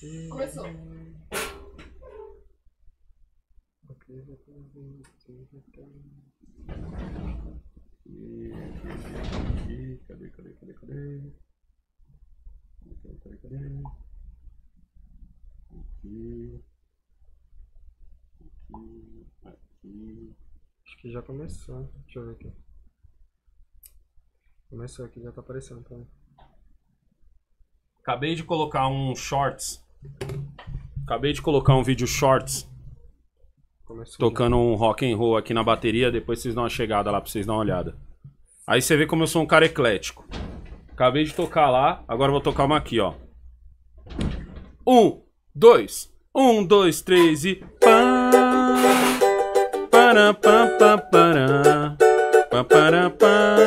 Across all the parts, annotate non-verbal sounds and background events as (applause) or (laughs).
Começou. E aqui, aqui, aqui, cadê, cadê, cadê, cadê? Cadê, cadê, cadê? Aqui. Aqui, aqui. Acho que já começou. Deixa eu ver aqui. Começou aqui, já tá aparecendo, tá? Acabei de colocar um shorts Acabei de colocar um vídeo shorts Começou tocando um rock and roll aqui na bateria, depois vocês dão uma chegada lá pra vocês dar uma olhada. Aí você vê como eu sou um cara eclético. Acabei de tocar lá, agora vou tocar uma aqui, ó. Um, dois, um, dois, três e... pá, pá, pá, pá, pá, pam, param, pam.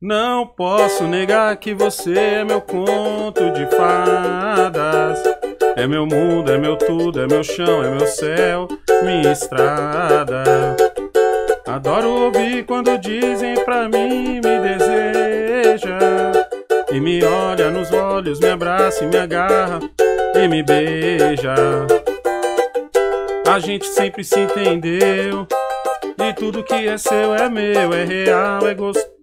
Não posso negar que você é meu conto de fadas. É meu mundo, é meu tudo, é meu chão, é meu céu, minha estrada. Adoro ouvir quando dizem pra mim me deseja. E me olha nos olhos, me abraça e me agarra e me beija. A gente sempre se entendeu. E tudo que é seu é meu, é real, é gostoso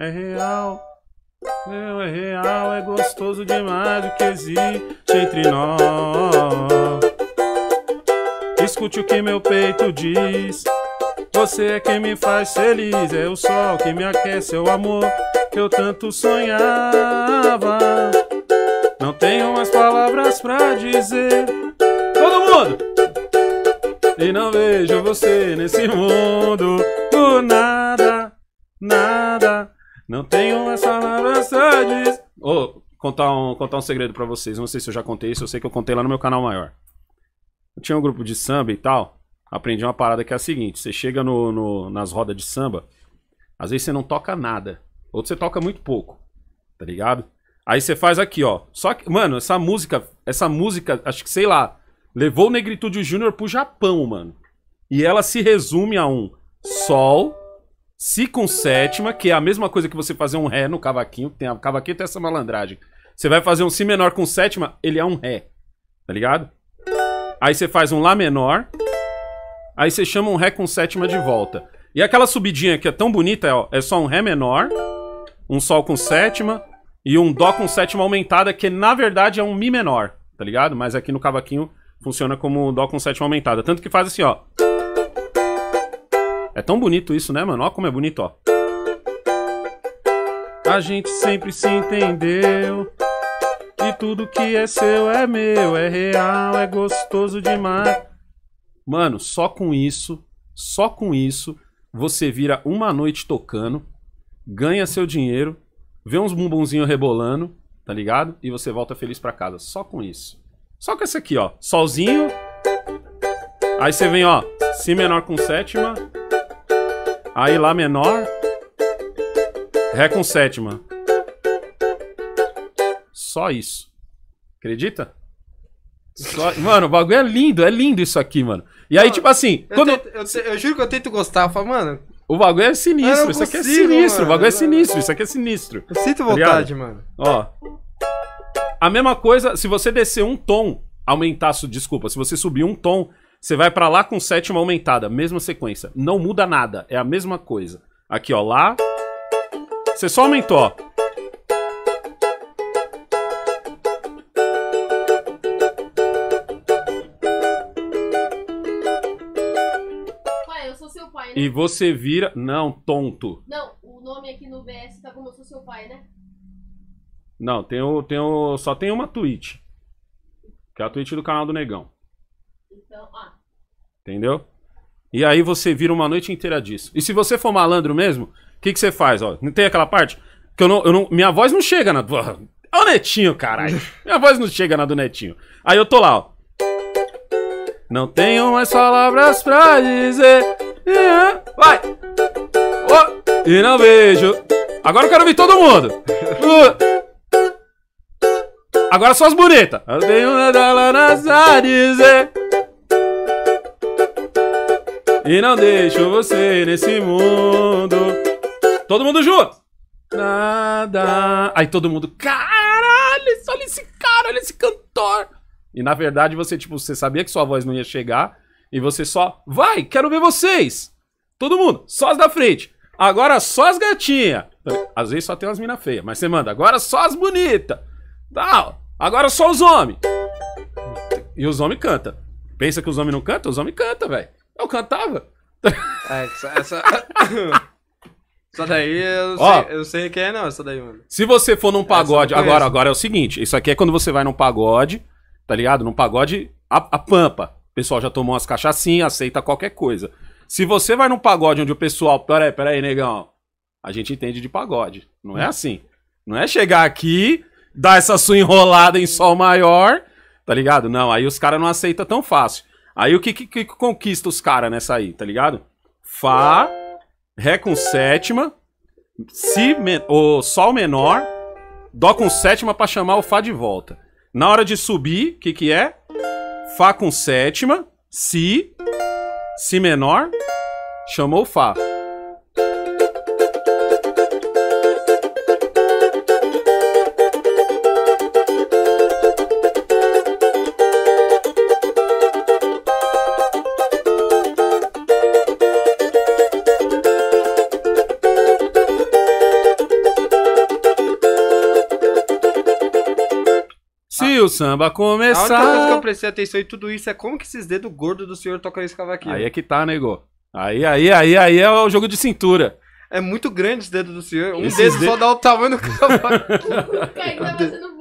é real. Meu, é real, é gostoso demais o que existe entre nós. Escute o que meu peito diz. Você é quem me faz feliz, é o sol que me aquece, é o amor que eu tanto sonhava. Não tenho mais palavras pra dizer. Todo mundo! E não vejo você nesse mundo do nada, nada. Não tenho essa necessidade. Ô, oh, contar um, contar um segredo para vocês. Não sei se eu já contei isso, eu sei que eu contei lá no meu canal maior. Eu tinha um grupo de samba e tal. Aprendi uma parada que é a seguinte: você chega no, no nas rodas de samba, às vezes você não toca nada. Ou você toca muito pouco. Tá ligado? Aí você faz aqui, ó. Só que, mano, essa música, essa música, acho que sei lá, levou o Negritude Júnior pro Japão, mano. E ela se resume a um sol, Si com sétima, que é a mesma coisa que você fazer um Ré no cavaquinho, tem a cavaquinho tem essa malandragem. Você vai fazer um Si menor com sétima, ele é um Ré. Tá ligado? Aí você faz um Lá menor. Aí você chama um Ré com sétima de volta. E aquela subidinha que é tão bonita ó, é só um Ré menor, um Sol com sétima e um Dó com sétima aumentada, que na verdade é um Mi menor, tá ligado? Mas aqui no cavaquinho funciona como um Dó com sétima aumentada. Tanto que faz assim, ó. É tão bonito isso, né, mano? Olha como é bonito, ó. A gente sempre se entendeu. E tudo que é seu é meu, é real, é gostoso demais. Mano, só com isso, só com isso, você vira uma noite tocando, ganha seu dinheiro, vê uns bumbumzinhos rebolando, tá ligado? E você volta feliz para casa, só com isso. Só com essa aqui, ó. Solzinho. Aí você vem, ó, si menor com sétima. Aí Lá menor. Ré com sétima. Só isso. Acredita? Só... Mano, o bagulho é lindo, é lindo isso aqui, mano. E aí, tipo assim. Eu, quando... tento, eu, eu, juro que eu tento gostar. Eu falo, mano. O bagulho é sinistro, isso aqui é sinistro. Mano. O bagulho é sinistro, isso aqui é sinistro. Eu sinto tá vontade, mano. Ó. A mesma coisa, se você descer um tom, aumentar, desculpa, se você subir um tom, você vai para lá com sétima aumentada, mesma sequência. Não muda nada, é a mesma coisa. Aqui, ó, lá. Você só aumentou, ó. Pai, eu sou seu pai, né? E você vira. Não, tonto. Não, o nome aqui no VS tá como eu sou seu pai, né? Não, tem o, tem o, só tem uma tweet. Que é a tweet do canal do Negão. Então, ó. Entendeu? E aí você vira uma noite inteira disso. E se você for malandro mesmo, o que, que você faz? Ó, não tem aquela parte que eu não, eu não, minha voz não chega na. Ó, o netinho, caralho. (laughs) Minha voz não chega na do netinho. Aí eu tô lá, ó. Não tenho mais palavras pra dizer. Uhum. Vai! Oh, e não vejo. Agora eu quero ouvir todo mundo. Uhum. Agora só as bonitas. Eu tenho nada lá a dizer. E não deixo você nesse mundo. Todo mundo junto! Nada. Aí todo mundo, caralho, olha esse cara, olha esse cantor. E na verdade você, tipo, você sabia que sua voz não ia chegar. E você só, vai, quero ver vocês. Todo mundo, só as da frente. Agora só as gatinhas. Às vezes só tem umas minas feias, mas você manda, agora só as bonitas. Tá, agora só os homens. E os homens cantam. Pensa que os homens não cantam? Os homens cantam, velho. Eu cantava. É, essa, essa... Só (laughs) daí eu, Ó, sei, eu sei quem é, não, essa daí, mano. Se você for num pagode. Agora, agora é o seguinte: isso aqui é quando você vai num pagode, tá ligado? Num pagode, a, a pampa. O pessoal já tomou umas cachaçinhas, aceita qualquer coisa. Se você vai num pagode onde o pessoal. Peraí, peraí, negão. A gente entende de pagode. Não é assim. Não é chegar aqui, dar essa sua enrolada em sol maior, tá ligado? Não, aí os caras não aceitam tão fácil. Aí o que, que, que conquista os caras nessa aí, tá ligado? Fá, Ré com sétima, si, o Sol menor, Dó com sétima pra chamar o Fá de volta. Na hora de subir, o que, que é? Fá com sétima, Si, Si menor, chamou o Fá. o samba começar. A única coisa que eu prestei atenção em tudo isso é como que esses dedos gordos do senhor tocam esse cavaquinho. Aí é que tá, nego. Aí, aí, aí, aí é o jogo de cintura. É muito grande esse dedos do senhor. Um Esses dedo de... só dá o tamanho do cavaquinho. (laughs)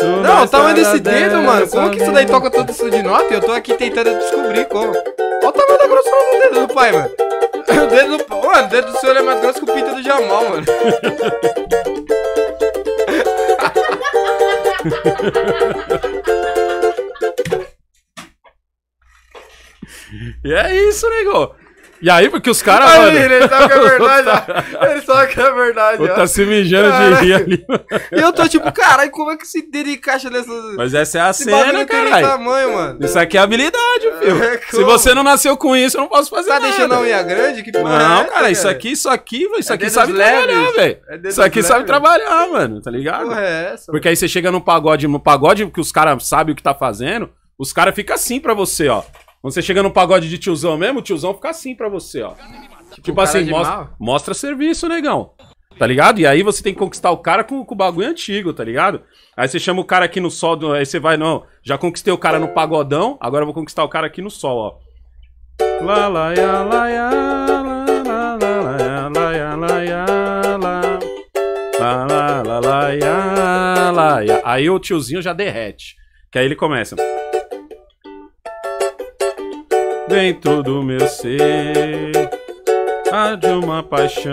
Não, o tamanho desse dedo, mano. Como que isso daí toca tanto isso de nota? Eu tô aqui tentando descobrir como. Olha o tamanho da grossura do dedo do pai, mano. (laughs) O dedo do... Mano, o dedo do senhor é mais grosso que o pinto do Jamal, mano. (laughs) e é isso, nego. E aí, porque os caras. Aí, é (laughs) ele sabe que é verdade. ele sabe que é verdade. Ó. Tá se mijando cara. de rir ali. E eu tô tipo, caralho, como é que se dedo encaixa nessa. Mas essa é a cena, caralho. tamanho, mano. Isso aqui é habilidade, é, filho. É, se você não nasceu com isso, eu não posso fazer tá nada. Tá deixando a unha grande? Que porra Não, é cara, isso aqui, isso aqui, isso é aqui sabe leves. trabalhar, velho. isso aqui leves. sabe trabalhar, mano, tá ligado? Porra é essa, porque aí você chega no pagode, no pagode que os caras sabem o que tá fazendo, os caras ficam assim pra você, ó você chega no pagode de tiozão mesmo, o tiozão fica assim pra você, ó. Tipo, tipo assim, mostra, serviço, negão. Tá ligado? E aí você tem que conquistar o cara com, com o bagulho antigo, tá ligado? Aí você chama o cara aqui no sol, aí você vai, não, já conquistei o cara no pagodão, agora eu vou conquistar o cara aqui no sol, ó. Aí o tiozinho já derrete. Que aí ele começa em todo o meu ser há de uma paixão,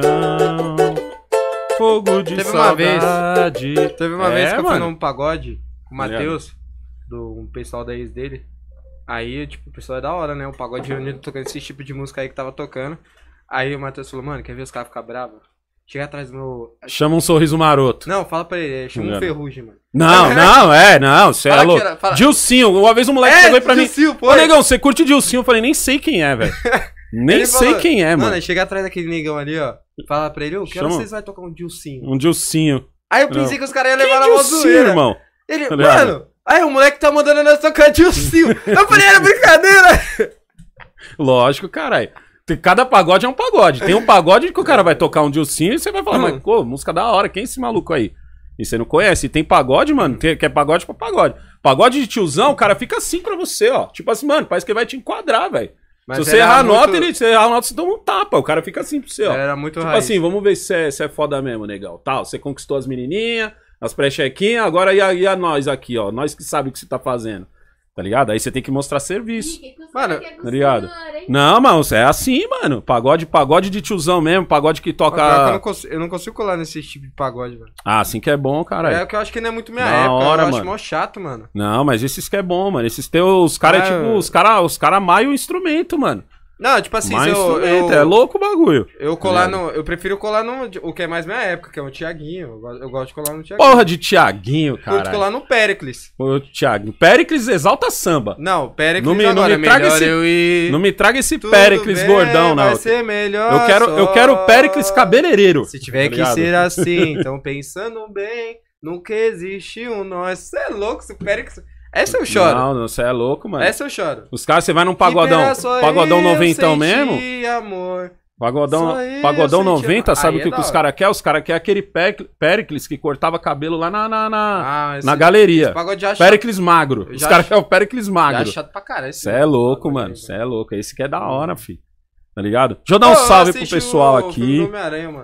fogo de Teve saudade. Uma vez, teve uma é, vez que eu fui num pagode com o tá Matheus, do um pessoal da ex dele. Aí, tipo, o pessoal é da hora, né? o pagode reunido tocando esse tipo de música aí que tava tocando. Aí o Matheus falou, mano, quer ver os caras ficar bravos? Chega atrás do meu. Chama um sorriso maroto. Não, fala pra ele, é, chama um ferrugem, mano. Não, (laughs) não, é, não, você é louco. Era, Dilcinho, uma vez um moleque é, chegou aí pra mim. Pô, Ô, negão, você curte o Dilcinho? Eu falei, nem sei quem é, velho. (laughs) nem ele sei falou, quem é, mano. Mano, chega atrás daquele negão ali, ó. Fala pra ele, eu quero chama... hora vocês vai tocar um Dilcinho? Um Dilcinho. Aí eu pensei não. que os caras iam é levar na mão zoeira. irmão. Ele, tá mano, aí o moleque tá mandando nós tocar Dilcinho. eu falei, era brincadeira. (laughs) Lógico, caralho. Cada pagode é um pagode. Tem um pagode que o cara vai tocar um Dilcinho e você vai falar, uhum. mas, pô, música da hora, quem é esse maluco aí? E você não conhece. E tem pagode, mano, que é pagode pra pagode. Pagode de tiozão, o cara fica assim pra você, ó. Tipo assim, mano, parece que ele vai te enquadrar, velho. se você errar a muito... nota, ele, se errar nota, você toma um tapa. O cara fica assim pro você, ó. Era muito Tipo raiz. assim, vamos ver se é, é foda mesmo, legal. Tal, você conquistou as menininhas, as pré-chequinhas, agora e a, e a nós aqui, ó. Nós que sabe o que você tá fazendo. Tá ligado? Aí você tem que mostrar serviço. Ih, que mano, que é tá ligado? Senhor, não, mano, é assim, mano. Pagode, pagode de tiozão mesmo, pagode que toca. eu, não consigo, eu não consigo colar nesse tipo de pagode, mano Ah, assim que é bom, cara. É que eu acho que não é muito minha Na época, hora, eu mano. acho mó chato, mano. Não, mas esses que é bom, mano. Esses teus, os caras, é, ah, tipo, os caras, os cara maio o instrumento, mano. Não, tipo assim, mas eu, eu, entra, eu, é louco o bagulho. Eu colar é. no, eu prefiro colar no o que é mais minha época, que é o Tiaguinho. Eu, eu, gosto de colar no Tiaguinho. Porra de Tiaguinho, cara. Curto colar no Pericles. O Tiaguinho. Pericles exalta samba. Não, Pericles não me, agora não me é melhor traga esse, eu ir. Não me traga esse Tudo Pericles bem, gordão, não. Vai ser melhor. Eu quero, só... eu quero Pericles cabeleireiro. Se tiver tá que ser assim, então (laughs) pensando bem, nunca existiu um nós. Você é louco, se o Pericles essa eu choro. Não, não, você é louco, mano. Essa eu choro. Os caras, você vai num pagodão. Pagodão é noventão mesmo? amor. Pagodão, aí, pagodão 90, sabe o que, é que os caras querem? Os caras querem aquele Pericles que cortava cabelo lá na, na, na, ah, esse, na é galeria. É Pericles magro. Os caras querem o Pericles magro. Já chato pra caralho. Você é louco, mano. Você é louco. Esse que é da hora, filho. Tá ligado? Deixa eu dar um salve pro pessoal aqui.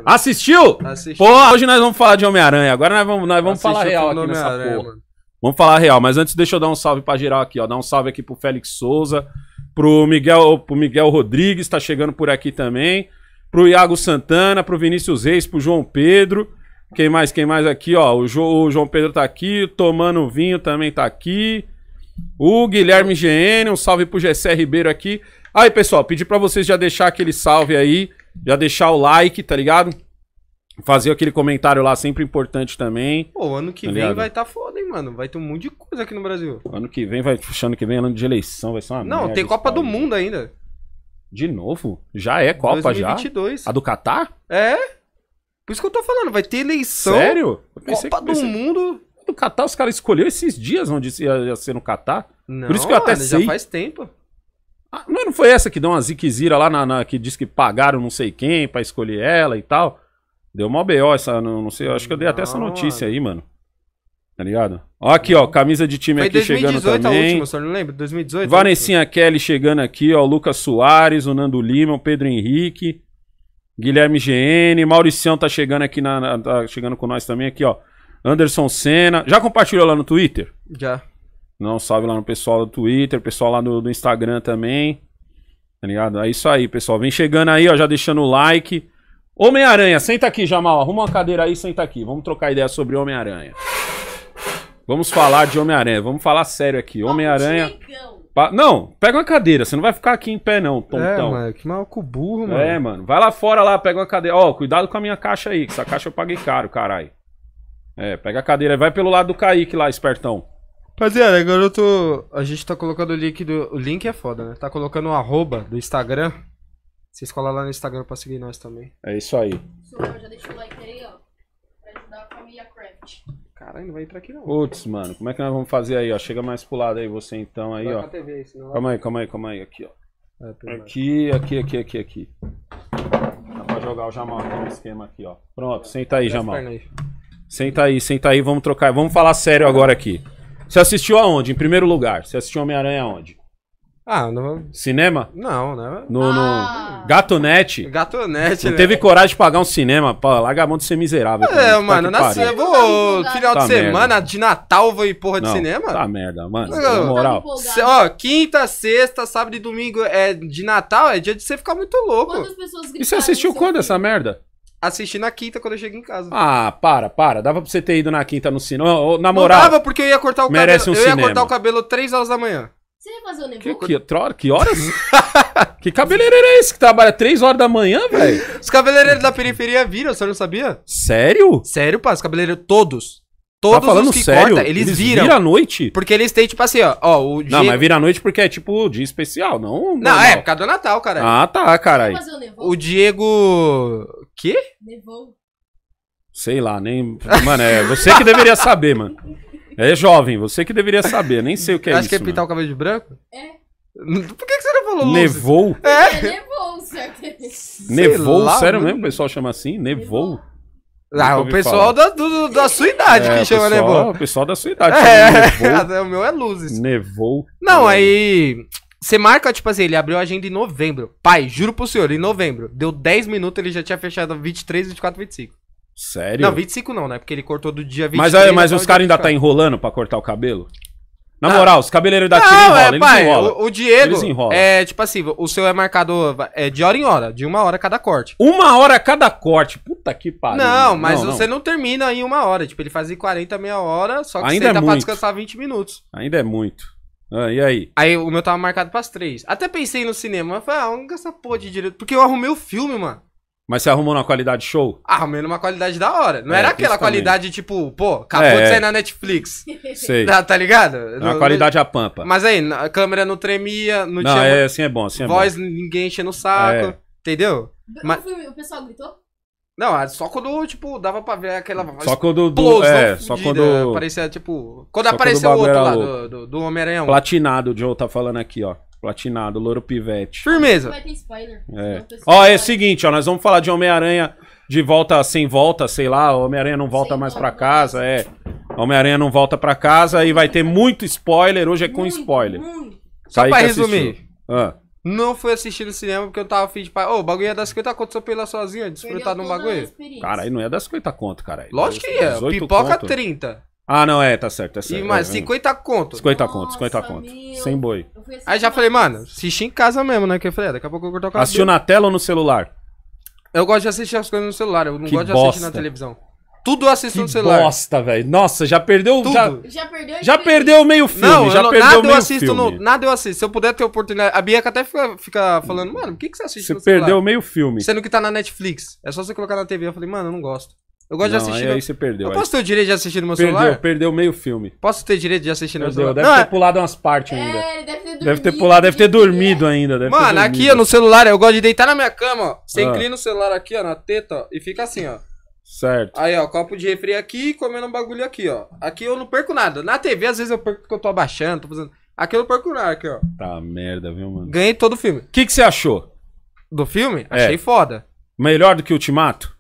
Assistiu? Assistiu? Pô, hoje nós vamos falar de Homem-Aranha. Agora nós vamos, nós vamos falar real aqui nessa porra. Mano. Vamos falar real, mas antes deixa eu dar um salve para geral aqui, ó. Dar um salve aqui pro Félix Souza, pro Miguel, pro Miguel Rodrigues, tá chegando por aqui também, pro Iago Santana, pro Vinícius Reis, pro João Pedro. Quem mais, quem mais aqui, ó? O, jo, o João Pedro tá aqui, tomando vinho também tá aqui. O Guilherme GN, um salve pro Gessé Ribeiro aqui. Aí, pessoal, pedi para vocês já deixar aquele salve aí, já deixar o like, tá ligado? Fazer aquele comentário lá sempre importante também. Pô, ano que tá vem vai estar tá foda, hein, mano. Vai ter um monte de coisa aqui no Brasil. Ano que vem vai. Ano que vem, é ano de eleição, vai ser uma. Não, merda, tem Copa do Mundo ainda. De novo? Já é Copa 2022. já? A do Catar? É. Por isso que eu tô falando, vai ter eleição. Sério? Copa do Mundo. Do Catar, os caras escolheram esses dias onde ia, ser no Catar. Não, Por isso que eu até mano, sei. já faz tempo. Ah, não foi essa que deu uma ziquezira lá na, na, que diz que pagaram não sei quem para escolher ela e tal? Deu uma BO essa, não, não sei, acho que eu dei até essa notícia aí, mano. Tá ligado? Ó, aqui, ó, camisa de time foi aqui 2018 chegando também. a última, não lembro, 2018. Vanessinha Kelly chegando aqui, ó, Lucas Soares, o Nando Lima, o Pedro Henrique, Guilherme GN, Mauricião tá chegando aqui, na, na, tá chegando com nós também aqui, ó. Anderson Senna. Já compartilhou lá no Twitter? Já. Não, salve lá no pessoal do Twitter, pessoal lá no, do Instagram também. Tá ligado? É isso aí, pessoal. Vem chegando aí, ó, já deixando o like. Homem-Aranha, senta aqui, Jamal. Arruma uma cadeira aí, senta aqui. Vamos trocar ideia sobre Homem-Aranha. Vamos falar de Homem-Aranha. Vamos falar sério aqui. Homem-Aranha. Não, pega uma cadeira. Você não vai ficar aqui em pé, não, tontão. É, mano, que maluco burro, mano. É, mano. Vai lá fora lá, pega uma cadeira. Ó, oh, cuidado com a minha caixa aí, que essa caixa eu paguei caro, caralho. É, pega a cadeira. Vai pelo lado do Kaique lá, espertão. Rapaziada, agora eu tô. A gente tá colocando o link do. O link é foda, né? Tá colocando o um arroba do Instagram vocês escola lá no Instagram pra seguir nós também. É isso aí. Senhor, já deixa o like aí, ó. Pra ajudar a família Craft. Caralho, não vai entrar aqui não. Putz, mano, como é que nós vamos fazer aí, ó? Chega mais pro lado aí, você então aí, ó. Calma aí, calma aí, calma aí. Aqui, ó. aqui, aqui, aqui, aqui, aqui. Dá pra jogar o Jamal aqui no esquema aqui, ó. Pronto, senta aí, Jamal. Senta aí, senta aí, vamos trocar. Vamos falar sério agora aqui. Você assistiu aonde, em primeiro lugar? Você assistiu Homem-Aranha aonde? Ah, no... Cinema? Não, né? No, ah. no... Gatonete. Gatonete, Não né? teve coragem de pagar um cinema. Pô, larga a mão de ser miserável. É, mano, tá nasci, eu vou final tá de merda. semana, de Natal, vou ir porra de cinema. Tá merda, mano. Não, na moral. Tá ó, quinta, sexta, sábado e domingo é de Natal, é dia de você ficar muito louco. Quantas pessoas e você assistiu quando essa merda? assisti na quinta quando eu cheguei em casa. Ah, para, para. Dava pra você ter ido na quinta no cinema. Na moral. Não dava porque eu ia cortar o merece cabelo. Um eu ia cortar o cabelo três horas da manhã. Você vai fazer o Nebo? Que, que, outra que horas? (laughs) que cabeleireiro é esse que trabalha 3 horas da manhã, velho? Os cabeleireiros da periferia viram, você não sabia? Sério? Sério, pá, os cabeleireiros todos. Tá todos tá falando que sério? Corta, eles, eles viram. Vira à noite? Porque eles têm, tipo assim, ó. ó o dia... Não, mas vira à noite porque é tipo dia especial, não. Não, normal. é, por causa do Natal, cara. Ah, tá, caralho. O, o Diego. que? Nevou. Sei lá, nem. Mano, é você que deveria saber, mano. (laughs) É jovem, você que deveria saber, nem sei o que é Acho isso. Acho que é pintar né? o cabelo de branco? É. (laughs) Por que, que você não falou luzes? Nevou? É, é nevou, certo? Nevou? Lá, sério né? mesmo? O pessoal chama assim? Nevou? Ah, é o pessoal da, do, da sua idade é, que chama pessoal, nevou. O pessoal da sua idade. É, (laughs) ah, o meu é luzes. Nevou. Não, hum. aí. Você marca, tipo assim, ele abriu a agenda em novembro. Pai, juro pro senhor, em novembro. Deu 10 minutos, ele já tinha fechado 23, 24, 25. Sério? Não, 25 não, né? Porque ele cortou do dia 25. Mas, é, mas então os caras ainda tá enrolando pra cortar o cabelo? Na ah. moral, os cabeleireiros da não, enrolam, é, eles pai, enrolam. O, o Diego, eles enrolam. é tipo assim, o seu é marcado é, de hora em hora, de uma hora cada corte. Uma hora cada corte? Puta que pariu. Não, mas não, você não. não. termina em uma hora. Tipo, ele fazia 40, meia hora, só que Ainda você é dá muito. pra descansar 20 minutos. Ainda é muito. Ah, e aí? Aí o meu tava marcado pras três. Até pensei no cinema, mas falei, ah, vamos gastar porra de direito. Porque eu arrumei o filme, mano. Mas você arrumou uma qualidade show? Arrumei numa qualidade da hora. Não é, era aquela qualidade tipo, pô, acabou é, de sair na Netflix. (laughs) Sei. Tá, tá ligado? É na uma qualidade a pampa. Mas aí, a câmera não tremia, não, não tinha. É, assim é bom, assim é voz, bom. Voz, ninguém enchendo o saco. É. Entendeu? Mas... O pessoal gritou? Não, é só quando, tipo, dava pra ver aquela voz. Só quando. Do, é, só quando. Aparecia, tipo. Quando apareceu o outro lá, do, do, do Homem-Aranha Platinado, o Joe tá falando aqui, ó. Platinado, Louro Pivete. Firmeza. Vai ter spoiler. É. Ó, é o seguinte, ó, nós vamos falar de Homem-Aranha de volta sem volta, sei lá, Homem-Aranha não volta sem mais para casa, é. Homem-Aranha não volta para casa e vai ter muito spoiler, hoje é com muito, spoiler. Muito. Só pra resumir. Ah. Não fui assistir no cinema porque eu tava afim de... Ô, oh, o bagulho ia dar 50 conto se eu pela sozinha, desfrutar de um bagulho. Cara, aí não ia dar 50 conto, cara. Lógico que ia, pipoca conto. 30. Ah, não, é, tá certo, tá certo. E, mano, 50 é, é. conto. 50 Nossa, conto, 50 conto. Meu. Sem boi. Aí já falei, mano, assisti em casa mesmo, né? Que eu falei, ah, daqui a pouco eu corto o cabelo. Assistiu na tela ou no celular? Eu gosto de assistir as coisas no celular, eu não que gosto bosta. de assistir na televisão. Tudo eu assisto que no celular. bosta, velho. Nossa, já perdeu... o. Já, já perdeu... o meio filme, não, já não, perdeu o meio assisto filme. nada eu assisto. Se eu puder ter oportunidade... A Bianca até fica, fica hum. falando, mano, por que, que você assiste você no celular? Você perdeu meio filme. Sendo que tá na Netflix. É só você colocar na TV. Eu falei, mano, eu não gosto. Eu gosto não, de assistir. Aí, no... aí você perdeu. Eu aí. posso ter o direito de assistir no meu perdeu, celular? Perdeu meio filme. Posso ter direito de assistir no meu celular? Deve não, ter é... pulado umas partes é, ainda. É, deve ter dormido. Deve ter pulado, deve ter dormido é. ainda. Deve Mano, dormido. aqui ó, no celular, eu gosto de deitar na minha cama, ó. Você ah. inclina o celular aqui, ó, na teta, ó, e fica assim, ó. Certo. Aí, ó, copo de refri aqui e comendo um bagulho aqui, ó. Aqui eu não perco nada. Na TV, às vezes, eu perco porque eu tô abaixando, tô fazendo. Aqui eu não perco nada, aqui, ó. Tá merda, viu, mano? Ganhei todo o filme. O que, que você achou? Do filme? É. Achei foda. Melhor do que Ultimato?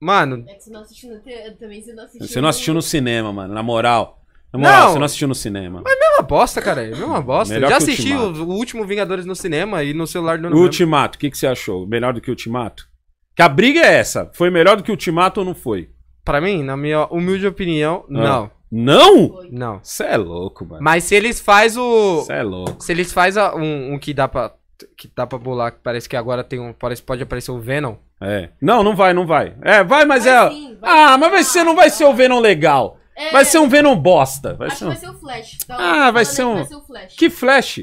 Mano. É que você não assistiu no, também você não assistiu. Você não assistiu no cinema, mano, na moral. Na moral, não, você não assistiu no cinema. Mas mesma bosta, cara. É mesma bosta. Melhor já assisti o, o, último Vingadores no cinema e no celular do Ultimato, o que, que você achou? Melhor do que o Ultimato? Que a briga é essa. Foi melhor do que o Ultimato ou não foi? Para mim, na minha humilde opinião, ah. não. Não? Foi. Não. Você é louco, mano. Mas se eles faz o. Você é louco. Se eles faz a, um, um, que dá pra. Que dá pra bolar, que parece que agora tem um. Parece, pode aparecer o Venom. É. Não, não vai, não vai. É, vai, mas vai é. Sim, vai. ah, mas vai ser, não vai ser o Venom legal. É. Vai ser um Venom bosta. Vai Acho ser um... que vai ser o Flash. Então, ah, vai ser um. ser Flash. Que Flash?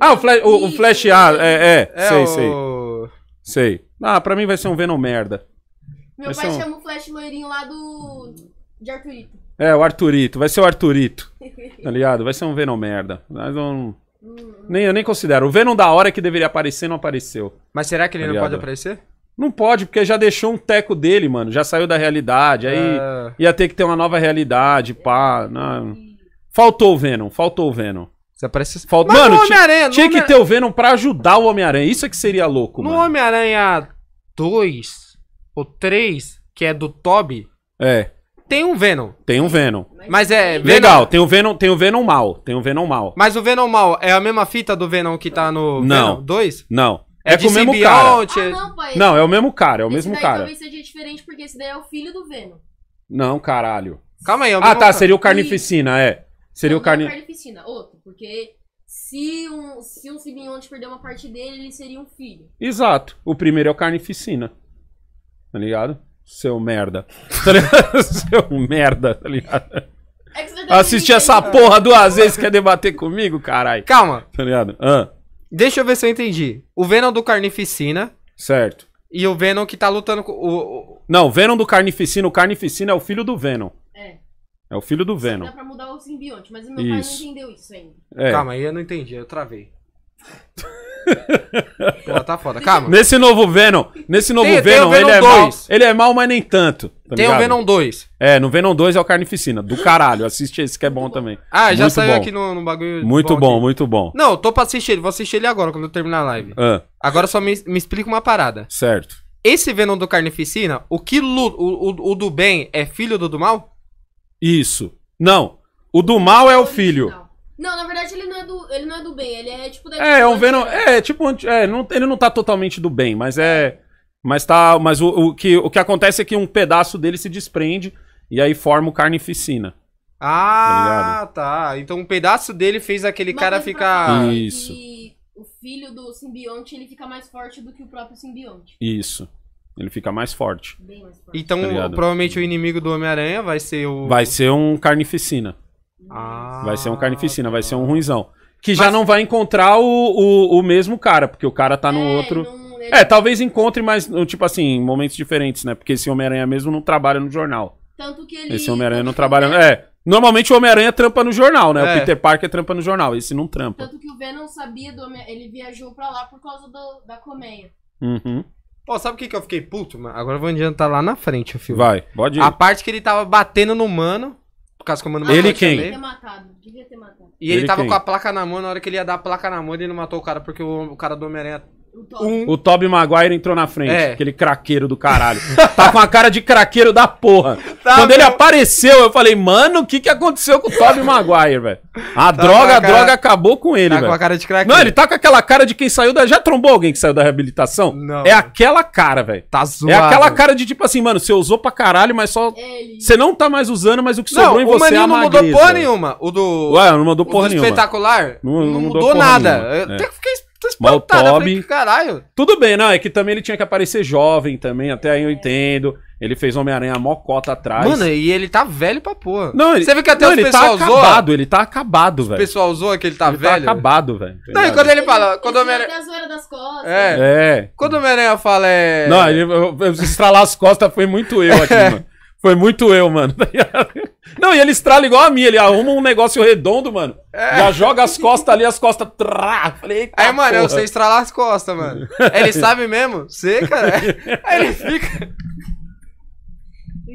ah, o Flash. o, o, Flash Ah, é, é. é sei, o... sei. Sei. Ah, pra mim vai ser um Venom merda. Meu vai pai um... chama o Flash loirinho lá do. De Arthurito. É, o Arthurito. Vai ser o Arthurito. (laughs) tá ligado? Vai ser um Venom merda. Mas não. Hum. Nem, eu nem considero. O Venom da hora é que deveria aparecer não apareceu. Mas será que ele tá não pode aparecer? Não pode, porque já deixou um teco dele, mano. Já saiu da realidade. Aí é... ia ter que ter uma nova realidade, pá. Não. Né? Faltou o Venom, faltou o Venom. Você aparece... Falt... mano, tinha, tinha que ter o Venom pra ajudar o Homem-Aranha. Isso é que seria louco, no mano. No Homem-Aranha 2 ou 3, que é do Toby. É. Tem um Venom. Tem um Venom. Mas é. Venom... Legal, tem o Venom, tem o Venom mal. Tem o Venom mal. Mas o Venom mal é a mesma fita do Venom que tá no Não. Venom 2? Não. É, é, com o mesmo cara. É ah, não, pai. É não, é o mesmo cara, é o esse mesmo daí cara. talvez seja diferente porque esse daí é o filho do Venom. Não, caralho. Calma aí, é o Ah, tá, cara. seria o Carnificina, é. Seria não, o carni... é Carnificina, outro, porque se um, se um simbionte perder uma parte dele, ele seria um filho. Exato. O primeiro é o Carnificina. Tá ligado? Seu merda. (laughs) Tá ligado? (laughs) Seu merda, tá ligado? É tá Assistir essa porra duas vezes, quer debater comigo, caralho? Calma. Tá ligado? Ah. Deixa eu ver se eu entendi. O Venom do Carnificina. Certo. E o Venom que tá lutando com o. o... Não, Venom do Carnificina. O Carnificina é o filho do Venom. É. É o filho do Venom. dá pra mudar o simbionte, mas meu isso. pai não entendeu isso ainda. É. Calma, aí eu não entendi, eu travei. (laughs) Ela tá foda. Calma. Nesse novo Venom, nesse novo tem, Venom, tem Venom, ele 2. é mal. Ele é mal, mas nem tanto. Tá tem ligado? o Venom 2. É, no Venom 2 é o Carnificina. Do caralho. Assiste esse que é bom também. Ah, muito já saiu bom. aqui no, no, bagulho. Muito bom, bom muito bom. Não, eu tô pra assistir ele. Vou assistir ele agora, quando eu terminar a live. Ah. Agora só me, me explica uma parada. Certo. Esse Venom do Carnificina, o que luta, o, o, o do bem é filho do do mal? Isso. Não. O do mal é o filho. Não, na verdade ele não é do, ele não é do bem, ele é tipo da É, é um Venom, né? é, tipo, é, não, ele não tá totalmente do bem, mas é, é mas tá, mas o, o, que, o que acontece é que um pedaço dele se desprende e aí forma o carnificina. Ah, tá, tá. Então um pedaço dele fez aquele mas cara ficar Isso. E O filho do simbionte, ele fica mais forte do que o próprio simbionte. Isso. Ele fica mais forte. Bem mais forte. Então, tá provavelmente o inimigo do Homem-Aranha vai ser o Vai ser um carnificina. Ah. Vai ser um carnificina, vai ser um ruizão Que Mas... já não vai encontrar o, o, o, mesmo cara, porque o cara tá no é, outro. Não... É, talvez encontre, mas, tipo assim, momentos diferentes, né? Porque esse Homem-Aranha mesmo não trabalha no jornal. Tanto que ele. Esse Homem-Aranha não trabalha. É. Normalmente o Homem-Aranha trampa no jornal, né? É. O Peter Parker trampa no jornal, esse não trampa. Tanto que o Venom sabia do Homem... Ele viajou pra lá por causa do... da colmeia. Uhum. Pô, sabe o que, que eu fiquei puto, mano? Agora eu vou adiantar lá na frente o filme. Vai, pode ir. A parte que ele tava batendo no mano. Por causa que eu mando ah, Ele quem? Devia ter matado, devia ter matado. E ele, Ele tava quem? com a placa na mão, na hora que ele ia dar a placa na mão, ele não matou o cara porque o, o cara do Homem-Aranha um. O Toby Maguire entrou na frente, é. aquele craqueiro do caralho. tá com a cara de craqueiro da porra. Tá Quando meu... ele apareceu, eu falei, mano, o que, que aconteceu com o Toby (laughs) Maguire, velho? A tá droga, a cara... droga acabou com ele, velho. Tá véio. com a cara de craqueiro. Não, ele tá com aquela cara de quem saiu da... Já trombou alguém que saiu da reabilitação? Não. É aquela cara, velho. Tá zoado. É aquela cara de tipo assim, mano, você usou pra caralho, mas só... Você não tá mais usando, mas o que sobrou não, em você é a não não mudou porra nenhuma. O do... Ué, não mudou porra nenhuma. espetacular? Não, não, não mudou, mudou nada. Nenhuma. Eu é. até fiquei Tô espantado. Mal Toby. Caralho. Tudo bem, não. É que também ele tinha que aparecer jovem também, até aí eu entendo. Ele fez Homem-Aranha mocota atrás. Mano, e ele tá velho pra porra. Não, ele, Você viu que até não, os ele tá pessoal tá zoa? acabado, ele tá acabado, velho. O pessoal zoa que ele tá ele tá velho. tá acabado, velho. Não, e quando ele fala... Quando Homem-Aranha... das costas. É. é. Quando o Homem-Aranha fala é... Não, ele, eu, eu, estralar as costas foi muito eu aqui, (laughs) mano. Foi muito eu, mano. (laughs) Não, e ele estrala igual a mim, ele arruma um negócio redondo, mano. É. Já joga as costas ali, as costas. Trá. Falei, É mano, porra. eu sei estralar as costas, mano. (laughs) ele sabe mesmo? Sei, cara. (laughs) Aí ele fica.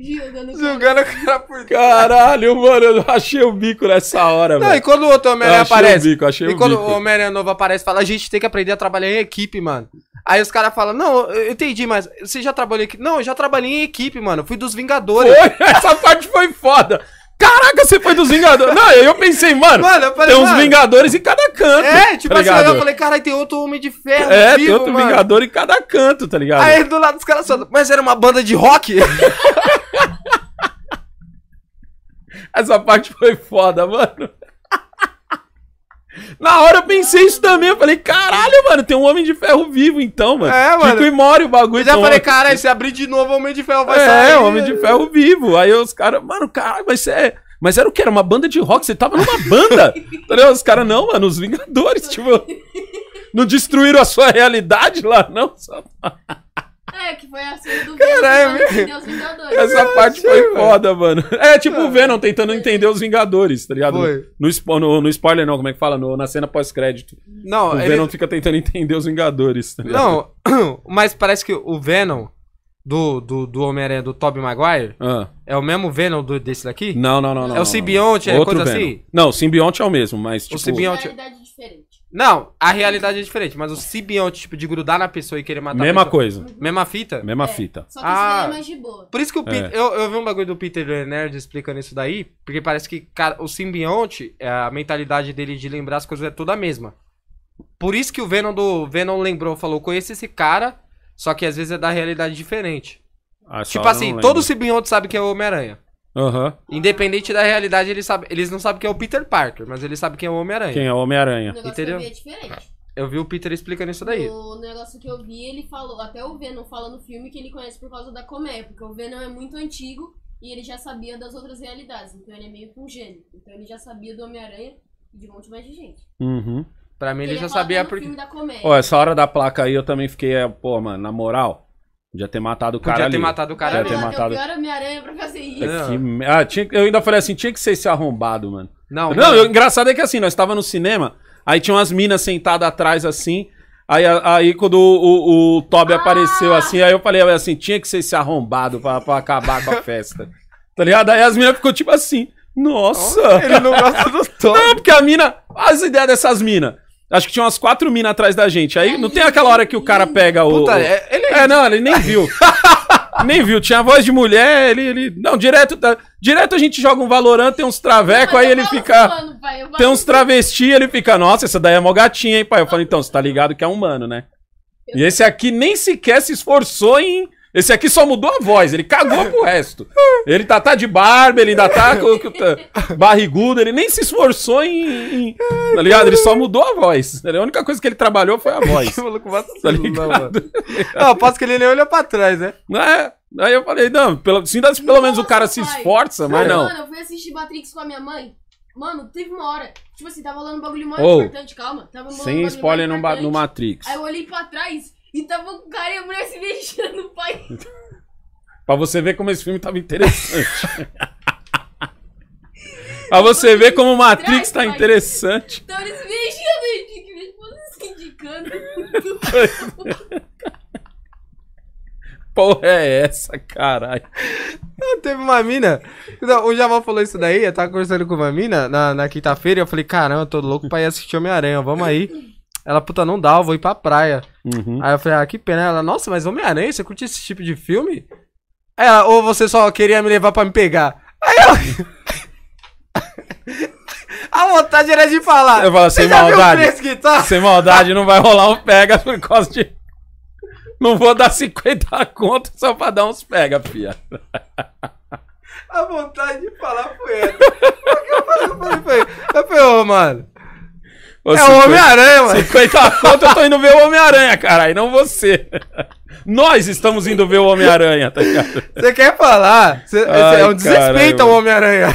Jogando. o cara por Caralho, mano, eu achei o bico nessa hora, Não, velho. e quando o outro Homem-Aranha aparece. O bico, achei e o quando bico. o Homem-Aranha novo aparece, fala: a gente tem que aprender a trabalhar em equipe, mano. Aí os caras falam, não, eu entendi, mas você já trabalhou aqui? Não, eu já trabalhei em equipe, mano. Fui dos Vingadores. Foi, (laughs) essa parte foi foda. Caraca, você foi dos Vingadores. Não, eu pensei, mano, mano falei, tem uns mano, Vingadores em cada canto. É, tipo tá assim, ligado? eu falei, caralho, tem outro Homem de Ferro É, vivo, tem outro mano. Vingador em cada canto, tá ligado? Aí do lado dos caras só, mas era uma banda de rock? (laughs) Essa parte foi foda, mano. Na hora eu pensei isso também. Eu falei, caralho, mano, tem um Homem de Ferro vivo então, mano. É, tipo, mano. Fico imóvel o bagulho. Eu já então, falei, cara, se abrir de novo, o Homem de Ferro vai é, sair. É, Homem de Ferro vivo. Aí os caras, mano, caralho, mas você é... Mas era o que? Era uma banda de rock? Você tava numa banda? (laughs) os caras, não, mano, os Vingadores, tipo... Não destruíram a sua realidade lá, não? Só... (laughs) É, que foi a cena do Caralho, Venom os Vingadores. Essa é, parte foi foda, mano. (laughs) É tipo o Venom tentando entender os Vingadores, tá ligado? Foi. No, no, no spoiler não, como é que fala? No, na cena pós-crédito. Não, O ele... Venom fica tentando entender os Vingadores, tá ligado? Não, (clears throat) mas parece que o Venom do, do, do Homem-Aranha do Tobey Maguire? Ah. É o mesmo Venom do, desse daqui? Não, não, não. não é o simbionte, é coisa Venom. assim? Não, o simbionte é o mesmo, mas tipo... O simbionte... É diferente. Não, a realidade é diferente, mas o simbionte, tipo, de grudar na pessoa e querer matar Mesma a pessoa. coisa. Mesma fita? Mesma é, fita. Só que é ah, isso é mais de boa. Por isso que o Peter. É. Eu, eu vi um bagulho do Peter Leonard explicando isso daí, porque parece que cara, o simbionte, a mentalidade dele de lembrar as coisas é toda a mesma. Por isso que o Venom do Venom lembrou, falou: conheço esse cara, só que às vezes é da realidade diferente. Ah, tipo assim, todo simbionte sabe que é o Homem-Aranha. Uhum. Independente da realidade, eles, eles não sabem quem é o Peter Parker, mas eles sabem quem é o Homem-Aranha. Quem é o Homem-Aranha. Entendeu? É diferente. Eu vi o Peter explicando isso daí. O negócio que eu vi, ele falou, até o Venom fala no filme que ele conhece por causa da comédia, porque o Venom é muito antigo e ele já sabia das outras realidades, então ele é meio um gênio. Então ele já sabia do Homem-Aranha e de um monte mais de gente. Uhum. Pra mim ele, ele já sabia porque. Ó, essa hora da placa aí eu também fiquei, é, pô, mano, na moral. Podia ter matado o cara Podia ali. ter matado o cara Podia ali. ter matado... pior minha aranha pra fazer isso. É que Ah, tinha... Eu ainda falei assim, tinha que ser esse arrombado, mano. Não, Não, eu- engraçado é que assim, nós estava no cinema, aí tinha umas minas sentadas atrás assim, aí, aí quando o, o, o Toby ah! apareceu assim, aí eu falei assim, tinha que ser esse arrombado pra, pra acabar com a festa. (laughs) tá ligado? Aí as minas ficou tipo assim, nossa... Ele não gosta do (laughs) Toby. Não, porque a mina. Olha as ideias dessas minas. Acho que tinha umas quatro minas atrás da gente. Aí não tem aquela hora que o cara pega o. Puta, É, ele... é, é não, ele nem viu. (laughs) nem viu. Tinha voz de mulher, ele. ele... Não, direto, direto a gente joga um Valorant, tem uns traveco, não, aí ele fica. Assim, pai, tem uns assim. travesti, ele fica, nossa, essa daí é mó gatinha, hein, pai? Eu falo, então, você tá ligado que é humano, né? E esse aqui nem sequer se esforçou em esse aqui só mudou a voz, ele cagou pro resto. Ele tá, tá de barba, ele ainda tá, barrigudo, ele nem se esforçou em, Tá ligado? Ele só mudou a voz. Tá a única coisa que ele trabalhou foi a voz. que (laughs) maluco mata tá, (laughs) tá ligado? Não, aposto que ele nem olhou pra trás, né? É. Aí eu falei, não, pelo, sim, pelo Nossa, menos o cara pai. se esforça, mas não. Mano, eu fui assistir Matrix com a minha mãe. Mano, teve uma hora. Tipo assim, tava rolando um bagulho mais oh, importante, calma. Tava sem spoiler no, no Matrix. Aí eu olhei pra trás. E tava o cara e a mulher se beijando, pai. (laughs) pra você ver como esse filme tava interessante. (laughs) pra você ver como Matrix tá Traz, tá pai. interessante. Tava então eles beijando, gente. Minha esposa se indicando. (laughs) Porra é essa, caralho? Não, ah, teve uma mina. Não, o Jamal falou isso daí. Eu tava conversando com uma mina na, na quinta-feira. E eu falei: Caramba, eu tô louco pra ir assistir Homem-Aranha. Vamos aí. Ela, puta, não dá, eu vou ir pra praia. Uhum. Aí eu falei, ah, que pena. Ela, nossa, mas Homem-Aranha, você curte esse tipo de filme? Aí ela, ou você só queria me levar pra me pegar? Aí eu. (laughs) A vontade era de falar. Eu falo, sem maldade. Tá? Sem maldade, não vai rolar um pega por causa de. (laughs) Não vou dar 50 conto só pra dar uns pega, pia. A vontade de falar foi essa. Porque eu falei, eu falei, eu falei, ô, mano. Ô, é o Homem-Aranha, mano. 50 conto, eu tô indo ver o Homem-Aranha, caralho, não você. Nós estamos indo ver o Homem-Aranha, tá ligado? Você quer falar? Cê, Ai, é um desrespeito ao Homem-Aranha.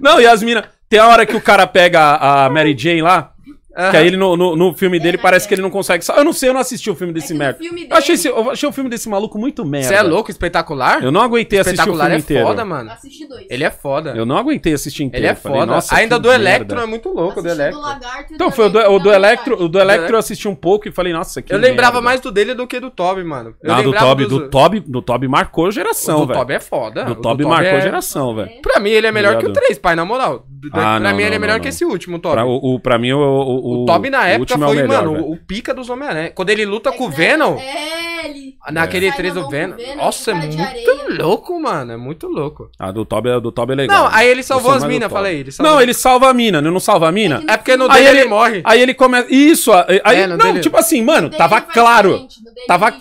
não, e as minas. Tem a hora que o cara pega a Mary Jane lá, Uhum. Que aí ele, no, no, no filme dele é, parece é. que ele não consegue. Eu não sei, eu não assisti o filme desse é merda. Filme dele... eu, achei esse, eu achei o filme desse maluco muito merda. Você é louco, espetacular? Eu não aguentei assistir o filme é inteiro. Foda, mano. Assisti dois. Ele é foda. Eu não aguentei assistir inteiro. Ele é foda. Falei, Nossa, Ainda do Electro é muito louco, do Electro. Então do então, foi o do, o do Electro, o do Electro eu assisti um pouco e falei, nossa, que Eu lembrava merda. mais do dele do que do Toby, mano. Eu não, ah, do Toby, dos... do Toby, do Toby marcou geração, velho. O Toby é foda. Do Toby marcou é geração, velho. Pra mim ele é melhor que o 3, pai, na moral. Ah, pra mim ele é melhor que esse último, Toby. Pra mim o o, o Toby na época é foi, melhor, mano, o pica dos Homem-Aranha. Quando ele luta é com o Venom. É, ele. Ah, naquele é. 3 do Venom. Nossa, é muito louco, mano. É muito louco. A do Toby, do Toby é legal. Não, aí ele salvou as minas, falei. Ele Não, ele salva a mina, né? não salva a mina? É, é porque no dele ele, morre. Aí ele começa. Isso, aí. É, não, tipo assim, mano, tava claro. tava,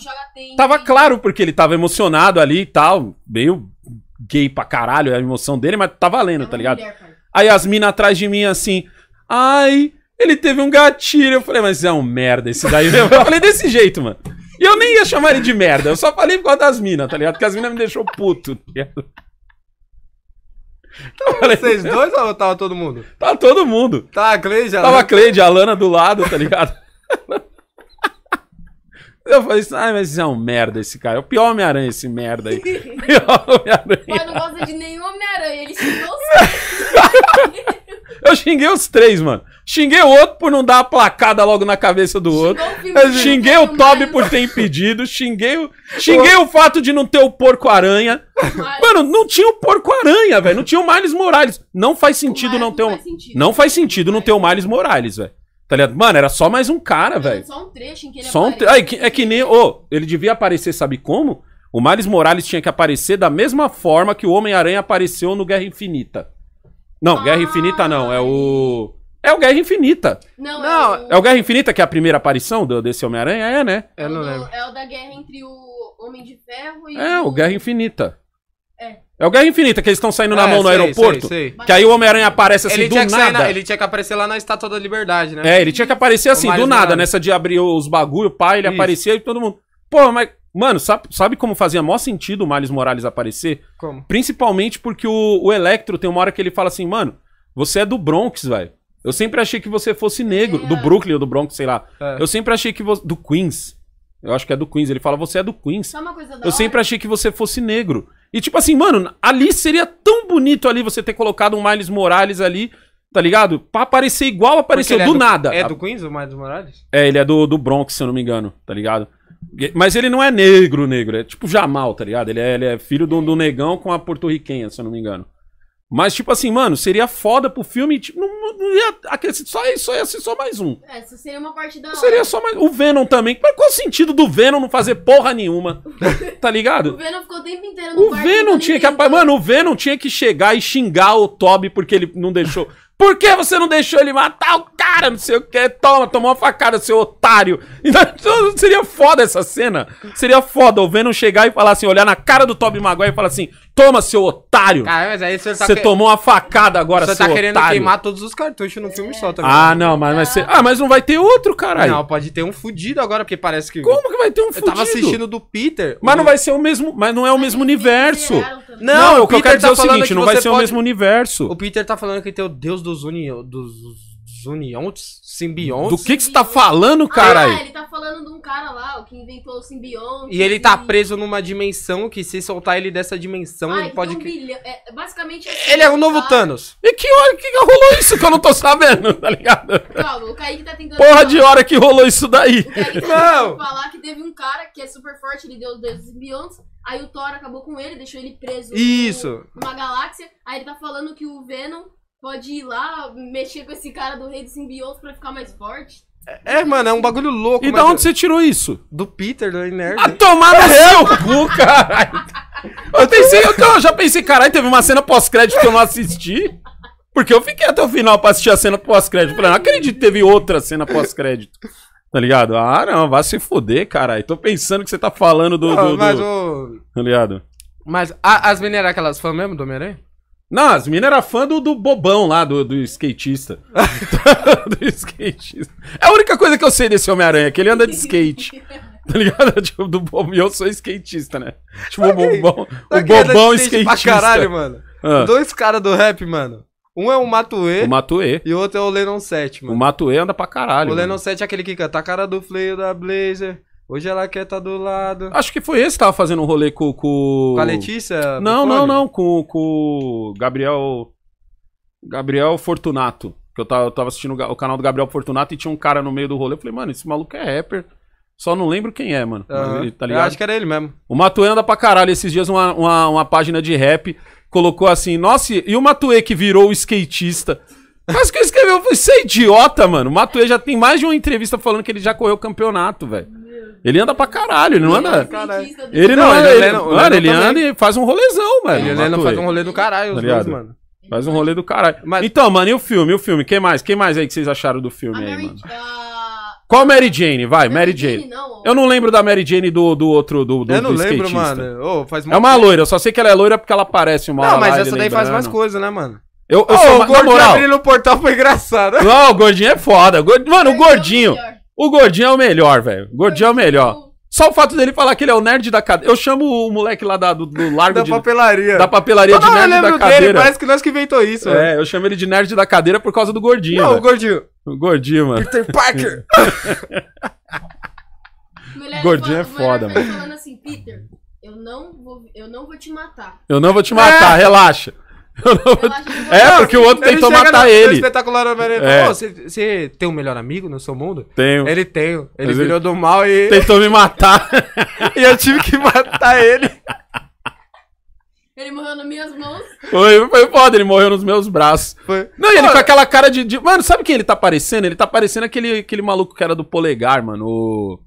tava claro porque ele tava emocionado ali e tal. Meio gay pra caralho a emoção dele, mas tá valendo, tá ligado? Aí as minas atrás de mim assim, ai, ele teve um gatilho. Eu falei, mas é um merda esse daí mesmo. Eu falei desse jeito, mano. E eu nem ia chamar ele de merda. Eu só falei por causa das minas, tá ligado? Porque as minas me deixou puto, tá Falei, Vocês dois ou tava todo mundo? Tava todo mundo. Tava a Cleide, a Tava a Cleide, a Lana do lado, tá ligado? (laughs) Eu falei assim, ah, mas é um merda esse cara. É o pior Homem-Aranha esse merda aí. (laughs) pior Homem-Aranha. Mas não gosta de nenhum Homem-Aranha, ele xingou (laughs) Eu xinguei os três, mano. Xinguei o outro por não dar a placada logo na cabeça do outro. xinguei o Toby por ter impedido. Xinguei o, xinguei o fato de não ter o porco-aranha. Mano, não tinha o porco-aranha, velho. Não tinha o Miles Morales. Não faz sentido não ter o. Não faz sentido não, faz sentido não ter o Miles Morales, velho. Tá ligado? Mano, era só mais um cara, velho. Só um trecho em que ele só um tre... ah, é, que, é que nem. Ô, oh, ele devia aparecer, sabe como? O Miles Morales tinha que aparecer da mesma forma que o Homem-Aranha apareceu no Guerra Infinita. Não, ah, Guerra Infinita não. É o. É o Guerra Infinita. Não, é Não, é, o... é o Guerra Infinita que é a primeira aparição do, desse Homem-Aranha? É, né? É, é não lembro. É o da guerra entre o Homem de Ferro e. É, o Guerra Infinita. É. É o Guerra Infinita, que eles estão saindo na mão no aeroporto. sei, sei. Que aí o Homem-Aranha aparece assim Ele do tinha, nada. na- ele tinha que aparecer lá na Estátua da Liberdade, né? É, ele tinha que aparecer assim, do nada, nessa né? de abrir os bagulho, pai, ele Isso. aparecia e todo mundo. Pô, mas Mano, sabe, sabe como fazia maior sentido o Miles Morales aparecer? Como? Principalmente porque o, o Electro tem uma hora que ele fala assim, mano, você é do Bronx, velho. Eu sempre achei que você fosse negro. Do é. Brooklyn ou do Bronx, sei lá. É. Eu sempre achei que você. Do Queens. Eu acho que é do Queens. Ele fala, você é do Queens. É eu hora. sempre achei que você fosse negro. E tipo assim, mano, ali seria tão bonito ali você ter colocado um Miles Morales ali, tá ligado? Pra aparecer igual apareceu, é do, do, nada. É do Queens o Miles Morales? É, ele é do, do Bronx, se eu não me engano, tá ligado? Mas ele não é negro, negro. É tipo Jamal, tá ligado? Ele é, ele é filho do, do negão com a porto-riquenha, se eu não me engano. Mas, tipo assim, mano, seria foda pro filme. Tipo, não, não ia acrescentar. Só, só ia ser só mais um. É, isso seria uma parte da. Seria só mais. O Venom também. Mas qual o sentido do Venom não fazer porra nenhuma? (laughs) tá ligado? o Venom ficou o tempo inteiro no O Venom tinha que. Mano, o Venom tinha que chegar e xingar o Toby porque ele não deixou. Por que você não deixou ele matar o cara? Não sei o que. Toma, tomou uma facada, seu otário. Então, (laughs) seria foda essa cena. Seria foda o Venom chegar e falar assim, olhar na cara do Toby Maguire e falar assim: toma, seu otário. Cara, mas aí você tá Você que... tomou uma facada agora, você seu otário. Você tá querendo otário. queimar todos os cartuchos no filme só também. Tá ah, não, mas, mas você... Ah, mas não vai ter outro, caralho. Não, pode ter um fudido agora, porque parece que. Como que vai ter um fudido? Eu tava assistindo do Peter. Mas o... não vai ser o mesmo. Mas não é o mas mesmo universo. Não, não, o que eu quero dizer tá é o tá seguinte: não vai ser pode... o mesmo universo. O Peter tá falando que tem o Deus do dos, uni, dos, dos uniontes, simbiontes. Do que que você tá falando, cara? Ah, ele tá falando de um cara lá, o que inventou o simbionte. E ele tá preso numa dimensão que se soltar ele dessa dimensão, ah, ele pode... Então um bilhão. É, basicamente... É ele é o novo cara. Thanos. E que hora que rolou isso que eu não tô sabendo, tá ligado? Calma, o Kaique tá tentando... Porra falar. de hora que rolou isso daí. O Kaique tá não. falar que teve um cara que é super forte, ele deu os dois simbiontes. Aí o Thor acabou com ele, deixou ele preso Isso. numa galáxia. Aí ele tá falando que o Venom pode ir lá, mexer com esse cara do rei dos simbiotos pra ficar mais forte. É, é, mano, é um bagulho louco. E da onde eu... você tirou isso? Do Peter, do Nerd. A tomar (laughs) é seu cu, caralho. Eu, pensei, eu, eu já pensei, caralho, teve uma cena pós-crédito que eu não assisti. Porque eu fiquei até o final pra assistir a cena pós-crédito. Falei, não acredito que teve outra cena pós-crédito. Tá ligado? Ah, não, vai se foder, caralho. Tô pensando que você tá falando do. do, do... mas o. Tá ligado? Mas a, as meninas eram aquelas fãs mesmo do Homem-Aranha? Não, as minas eram fã do, do bobão lá, do, do skatista. (laughs) do skatista. É a única coisa que eu sei desse Homem-Aranha, é que ele anda de skate. (laughs) Tá ligado? (laughs) Tipo, do bobão. E eu sou skatista, né? Tipo, o bobão. O bobão skatista. Pra caralho, mano. Ah. Dois caras do rap, mano. Um é o Matue. O Matue. E o outro é o Lennon 7, mano. O Matue anda pra caralho. O Lennon 7 é aquele que canta a cara do Fleio da Blazer. Hoje ela quer estar tá do lado. Acho que foi esse que tava fazendo um rolê com. Com, com a Letícia? Não, não, não. Com o Gabriel. Gabriel Fortunato. Que eu tava, eu tava assistindo o canal do Gabriel Fortunato e tinha um cara no meio do rolê. Eu falei, mano, esse maluco é rapper. Só não lembro quem é, mano. Uhum. Ele, tá ligado? Eu acho que era ele mesmo. O Matuê anda pra caralho. Esses dias uma, uma, uma página de rap colocou assim, nossa, e o Matuê que virou skatista? Mas que eu escrevi, eu falei, você é idiota, mano. O Matuê já tem mais de uma entrevista falando que ele já correu campeonato, velho. Ele anda pra caralho, ele não anda. Ele é não, anda, ele, não, é mano, ele anda e faz um rolezão, mano. Ele anda faz um rolê do caralho, os tá dois, mano. Faz um rolê do caralho. Mas... Então, mano, e o filme? E o filme? Quem mais? Quem mais aí que vocês acharam do filme aí, mano? Qual Mary Jane? Vai, Mary, Mary Jane. Jane. Não. Eu não lembro da Mary Jane do, do outro, do, do Eu não do lembro, skatista. mano. Oh, faz é uma loira, eu só sei que ela é loira porque ela parece uma Não, mas essa daí faz mais coisa, né, mano? Eu, eu oh, sou o gordinho abrindo o portal foi engraçado. Não, o gordinho é foda. Mano, o gordinho. É o Gordinho é o melhor, velho. Gordinho é o melhor. Só o fato dele falar que ele é o nerd da cadeira. Eu chamo o moleque lá da, do, do largo da de, papelaria. Da papelaria Toda de nerd da cadeira. Dele, parece que nós que inventou isso. É, né? eu chamo ele de nerd da cadeira por causa do gordinho. Não, o gordinho. O gordinho, mano. Peter Parker. (laughs) gordinho é foda, mano. falando assim, Peter, eu não vou, eu não vou te matar. Eu não vou te matar, é. relaxa. É, porque o outro ele tentou matar no, ele. Espetacular Homem-Aranha. É. Você tem um melhor amigo no seu mundo? Tenho. Ele tem. Ele Mas virou ele... do mal e. Tentou me matar. (laughs) e eu tive que matar ele. Ele morreu nas minhas mãos. Foi, foi foda, ele morreu nos meus braços. Foi. Não, e ele Olha. com aquela cara de, de, Mano, sabe quem ele tá parecendo? Ele tá parecendo aquele, aquele maluco que era do polegar, mano. O...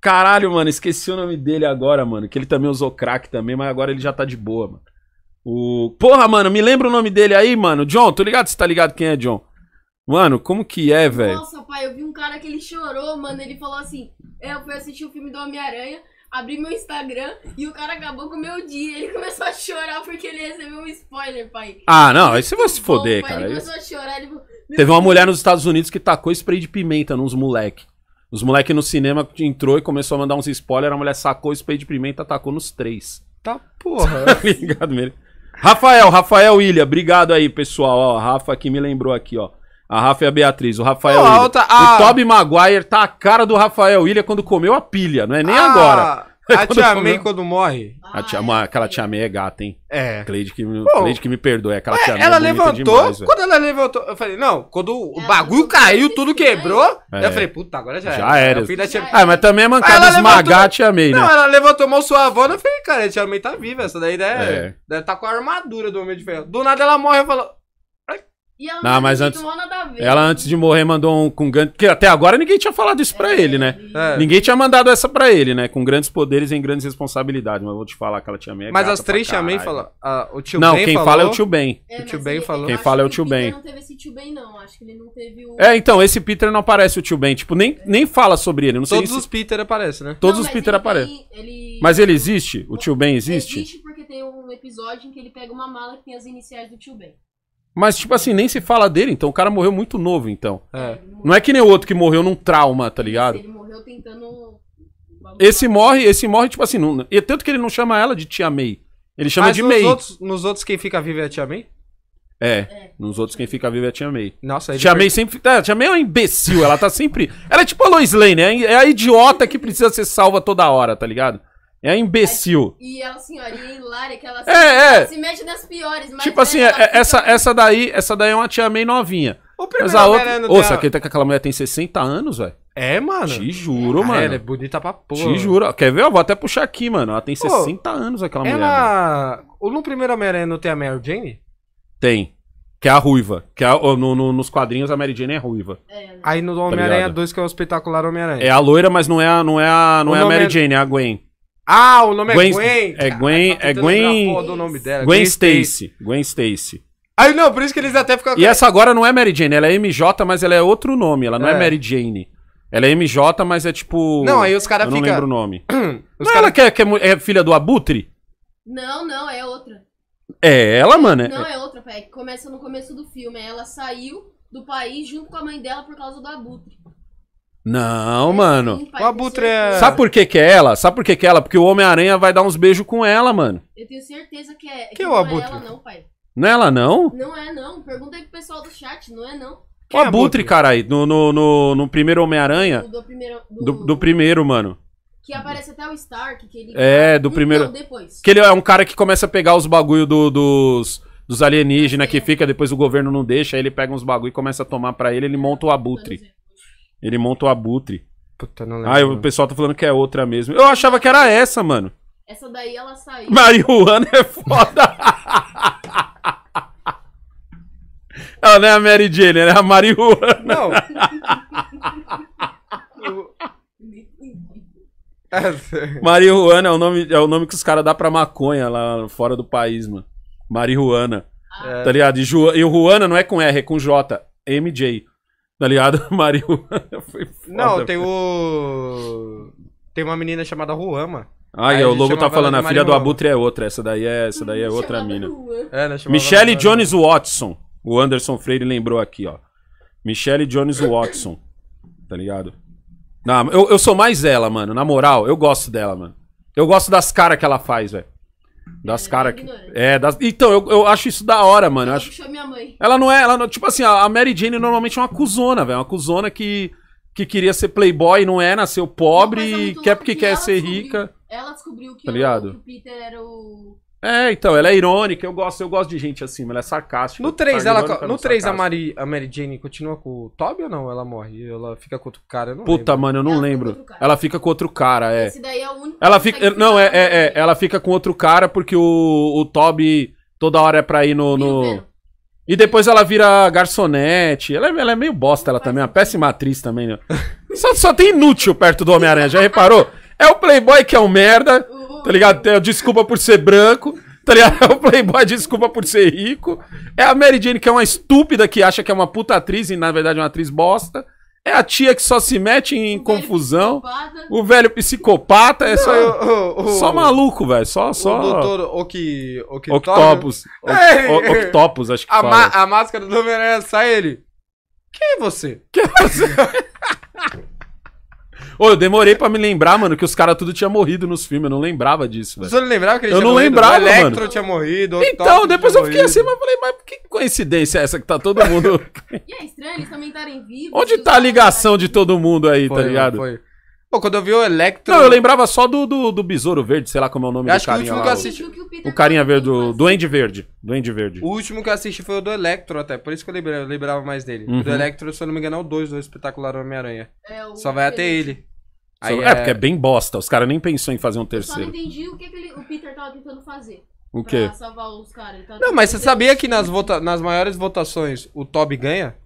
Caralho, mano, esqueci o nome dele agora, mano. Que ele também usou crack também, mas agora ele já tá de boa, mano. O. Porra, mano, me lembra o nome dele aí, mano. John, tô ligado? Você tá ligado quem é John? Mano, como que é, velho? Nossa, pai, eu vi um cara que ele chorou, mano. Ele falou assim: Eu fui assistir o filme do Homem-Aranha, abri meu Instagram e o cara acabou com o meu dia. Ele (laughs) começou a chorar porque ele recebeu um spoiler, pai. Ah, não, aí você vai se foder, bom, cara. Ele começou a chorar. Ele falou, Teve uma mulher nos Estados Unidos que tacou spray de pimenta nos moleque. Os moleque no cinema entrou e começou a mandar uns spoilers. A mulher sacou spray de pimenta, atacou nos três. Tá porra. Obrigado, (laughs) tá mesmo. Rafael, Rafael Ilha, obrigado aí, pessoal. Ó, a Rafa que me lembrou aqui, ó. A Rafa e a Beatriz, o Rafael oh, Ilha. a... O Toby Maguire tá a cara do Rafael Ilha quando comeu a pilha, não é nem a... Ah, agora. (laughs) A tia May quando morre. A tia, uma, aquela tia May é gata, hein? É. Cleide que, me, Bom, Cleide que me perdoe. Aquela é, tia May é ela é levantou. Demais, quando ela levantou, eu falei, não, quando o bagulho caiu, tudo quebrou. É. Eu falei, puta, agora já era. Já era. era. Ah, mas também é mancada esmagar a tia May, né? Não, ela levantou mal sua avó, eu falei, cara, a tia May tá viva. Essa daí deve, né? é. deve tá com a armadura do Homem de Ferro. Do nada ela morre, eu falo. E ela não, né? não mas antes, Ela antes de morrer mandou um com grande. Porque até agora ninguém tinha falado isso pra é, ele, né? É. Ninguém tinha mandado essa pra ele, né? Com grandes poderes em grandes responsabilidades. Mas eu vou te falar que ela tinha meia. Mas as três tia May fala. Ah, o tio Não, ben quem falou... fala é o tio Ben. É, o tio Ben falou. Quem fala é o tio Ben. Peter não teve esse tio Ben, não. Acho que ele não teve o. É, então, esse Peter não aparece o tio Ben. Tipo, nem, nem fala sobre ele. Não Todos sei os Peter aparecem, né? Todos não, os Peter aparecem. Ele... Mas ele existe? O tio Ben existe? Existe porque tem um episódio em que ele pega uma mala que tem as iniciais do tio Ben. Mas, tipo assim, nem se fala dele, então o cara morreu muito novo, então. É. Não é que nem o outro que morreu num trauma, tá ligado? Ele morreu tentando. Esse morre, esse morre, tipo assim, não... e tanto que ele não chama ela de Tia May. Ele chama Mas de nos May. Outros, nos outros quem fica vivo é a Tia May? É, é, nos outros quem fica vivo é a Tia May. Nossa, Tia May sempre. É, Tia May é uma imbecil, ela tá sempre. Ela é tipo a Lois Lane, é, é a idiota que precisa ser salva toda hora, tá ligado? É imbecil. E ela é senhorinha hilária, que ela, é, se, é. se mete nas piores. Mas tipo assim, é, essa, essa daí essa daí é uma tia meio novinha. O mas a outra... Né, ô, acredita que aquela mulher tem 60 anos, velho? É, mano. Te juro, é, mano. Ela é bonita pra porra. Te juro. Quer ver? Eu vou até puxar aqui, mano. Ela tem Pô, 60 anos, aquela ela... mulher. Ela... No primeiro Homem-Aranha não tem a Mary Jane? Tem. Que é a ruiva. Que é a, no, no, nos quadrinhos a Mary Jane é ruiva. É, Aí no tá Homem-Aranha tá 2, que é o espetacular Homem-Aranha. É a loira, mas não é a, não é a, não é a Mary é Jane, é a Gwen. Ah, o nome Gwen, é Gwen. É Gwen, Caraca, é Gwen. O nome dela. Gwen, Gwen Stacy. Stacy. Gwen Stacy. Aí não, por isso que eles até ficam. E essa agora não é Mary Jane, ela é MJ, mas ela é outro nome, ela não é, é Mary Jane. Ela é MJ, mas é tipo. Não, aí os caras ficam. Não lembro o nome. (clears throat) os não, cara... ela que é, que é filha do Abutre? Não, não, é outra. É ela, é, mano. É não, é, é outra, pai. Começa no começo do filme. Ela saiu do país junto com a mãe dela por causa do Abutre. Não, mano. O Abutre é. Sabe por que que é ela? Sabe por que que é ela? Porque o Homem-Aranha vai dar uns beijos com ela, mano. Eu tenho certeza que é. Que, que é o Abutre? Não é ela, não, pai. Não é ela, não? Não é, não. Pergunta aí pro pessoal do chat. Não é, não. O é Abutre, Abutre, caralho. No, no, no, no primeiro Homem-Aranha. Do, primeiro. Do... Do, do, primeiro, mano. Que aparece até o Stark, que ele. É, do então, primeiro. Não, depois. Que ele é um cara que começa a pegar os bagulho do, dos dos alienígenas que fica, depois o governo não deixa, aí ele pega uns bagulho e começa a tomar para ele, ele monta o abutre. Ele monta o abutre. Puta, não lembro. Ah, o pessoal tá falando que é outra mesmo. Eu achava que era essa, mano. Essa daí ela saiu. Marihuana é foda. ela não é a Mary Jane, ela é a Marihuana. Não. (laughs) Marihuana é o nome, é o nome que os caras dão pra maconha lá fora do país, mano. Marihuana. Ah. Tá ligado? E, Ju, e o Juana não é com R, é com J. MJ. Tá ligado? (laughs) Mario. Foi foda, Não, tem o. Tem uma menina chamada Ruama. Ai, o logo tá falando, a filha do Abutre é outra. Essa daí é, essa daí é outra mina. É, Michelle Jones Watson. O Anderson Freire lembrou aqui, ó. Michelle Jones Watson. Tá ligado? Não, eu, eu sou mais ela, mano. Na moral, eu gosto dela, mano. Eu gosto das caras que ela faz, velho. Das é caras que. É, das... Então, eu, eu acho isso da hora, mano. Eu acho... minha mãe. Ela não é. Ela não... Tipo assim, a Mary Jane normalmente é uma cuzona, velho. Uma cuzona que, que queria ser playboy, não é, nasceu pobre, não, é quer porque quer ser descobriu, rica. Ela descobriu que, tá o, que o Peter era o é, então, ela é irônica, eu gosto, eu gosto de gente assim, mas ela é sarcástica. No 3, ela, é no 3 a, Mari, a Mary Jane continua com o Toby ou não? Ela morre, ela fica com outro cara, não Puta, lembro. mano, eu não ela lembro. Fica ela fica com outro cara, é. Esse daí é o único. Ela fica, tá não, é, é, é, ela fica com outro cara porque o, o Toby toda hora é pra ir no... no... E depois ela vira garçonete. Ela é, ela é meio bosta, ela também. É uma péssima atriz também, né? só, só tem inútil perto do Homem-Aranha, já reparou? É o Playboy que é um merda. Tá ligado? É, desculpa por ser branco. Tá ligado? (laughs) o Playboy, desculpa por ser rico. É a Mary Jane, que é uma estúpida que acha que é uma puta atriz e na verdade é uma atriz bosta. É a tia que só se mete em o confusão. Velho o velho psicopata é não, só. O, o, só maluco, velho. Só. só... O doutor Oki, Octopus. O, octopus, acho que a, fala. a máscara do Homem-Aranha sai ele. Quem é você? Quem é você? (laughs) Ô, eu demorei pra me lembrar, mano, que os caras tudo tinha morrido nos filmes. Eu não lembrava disso, velho. Você não lembrava que ele eu tinha não morrido? Lembrava, o Electro mano. tinha morrido. Então, depois eu fiquei morrido. assim, mas falei, mas que coincidência é essa que tá todo mundo. (laughs) e é estranho eles também estarem vivos. Onde tá a ligação de todo mundo aí, tá foi, tá ligado? Foi. Pô, quando eu vi o Electro. Não, eu lembrava só do, do, do Besouro Verde, sei lá como é o nome eu do acho carinha. Que o último lá, que eu assisti. O, carinha verde, do Duende Verde. Duende Verde. O último que eu assisti foi o do Electro, até. Por isso que eu lembrava, eu lembrava mais dele. Uhum. O do uhum. Electro, se eu não me engano, é o 2 do Espetacular Homem-Aranha. É, Só vai até ele. Aí é... é... porque é bem bosta. Os caras nem pensou em fazer um terceiro. Eu só não entendi o que, que ele, o Peter tava tentando fazer. O quê? Pra salvar os caras. Não, mas você sabia que nas, vota... nas maiores votações o Toby ganha?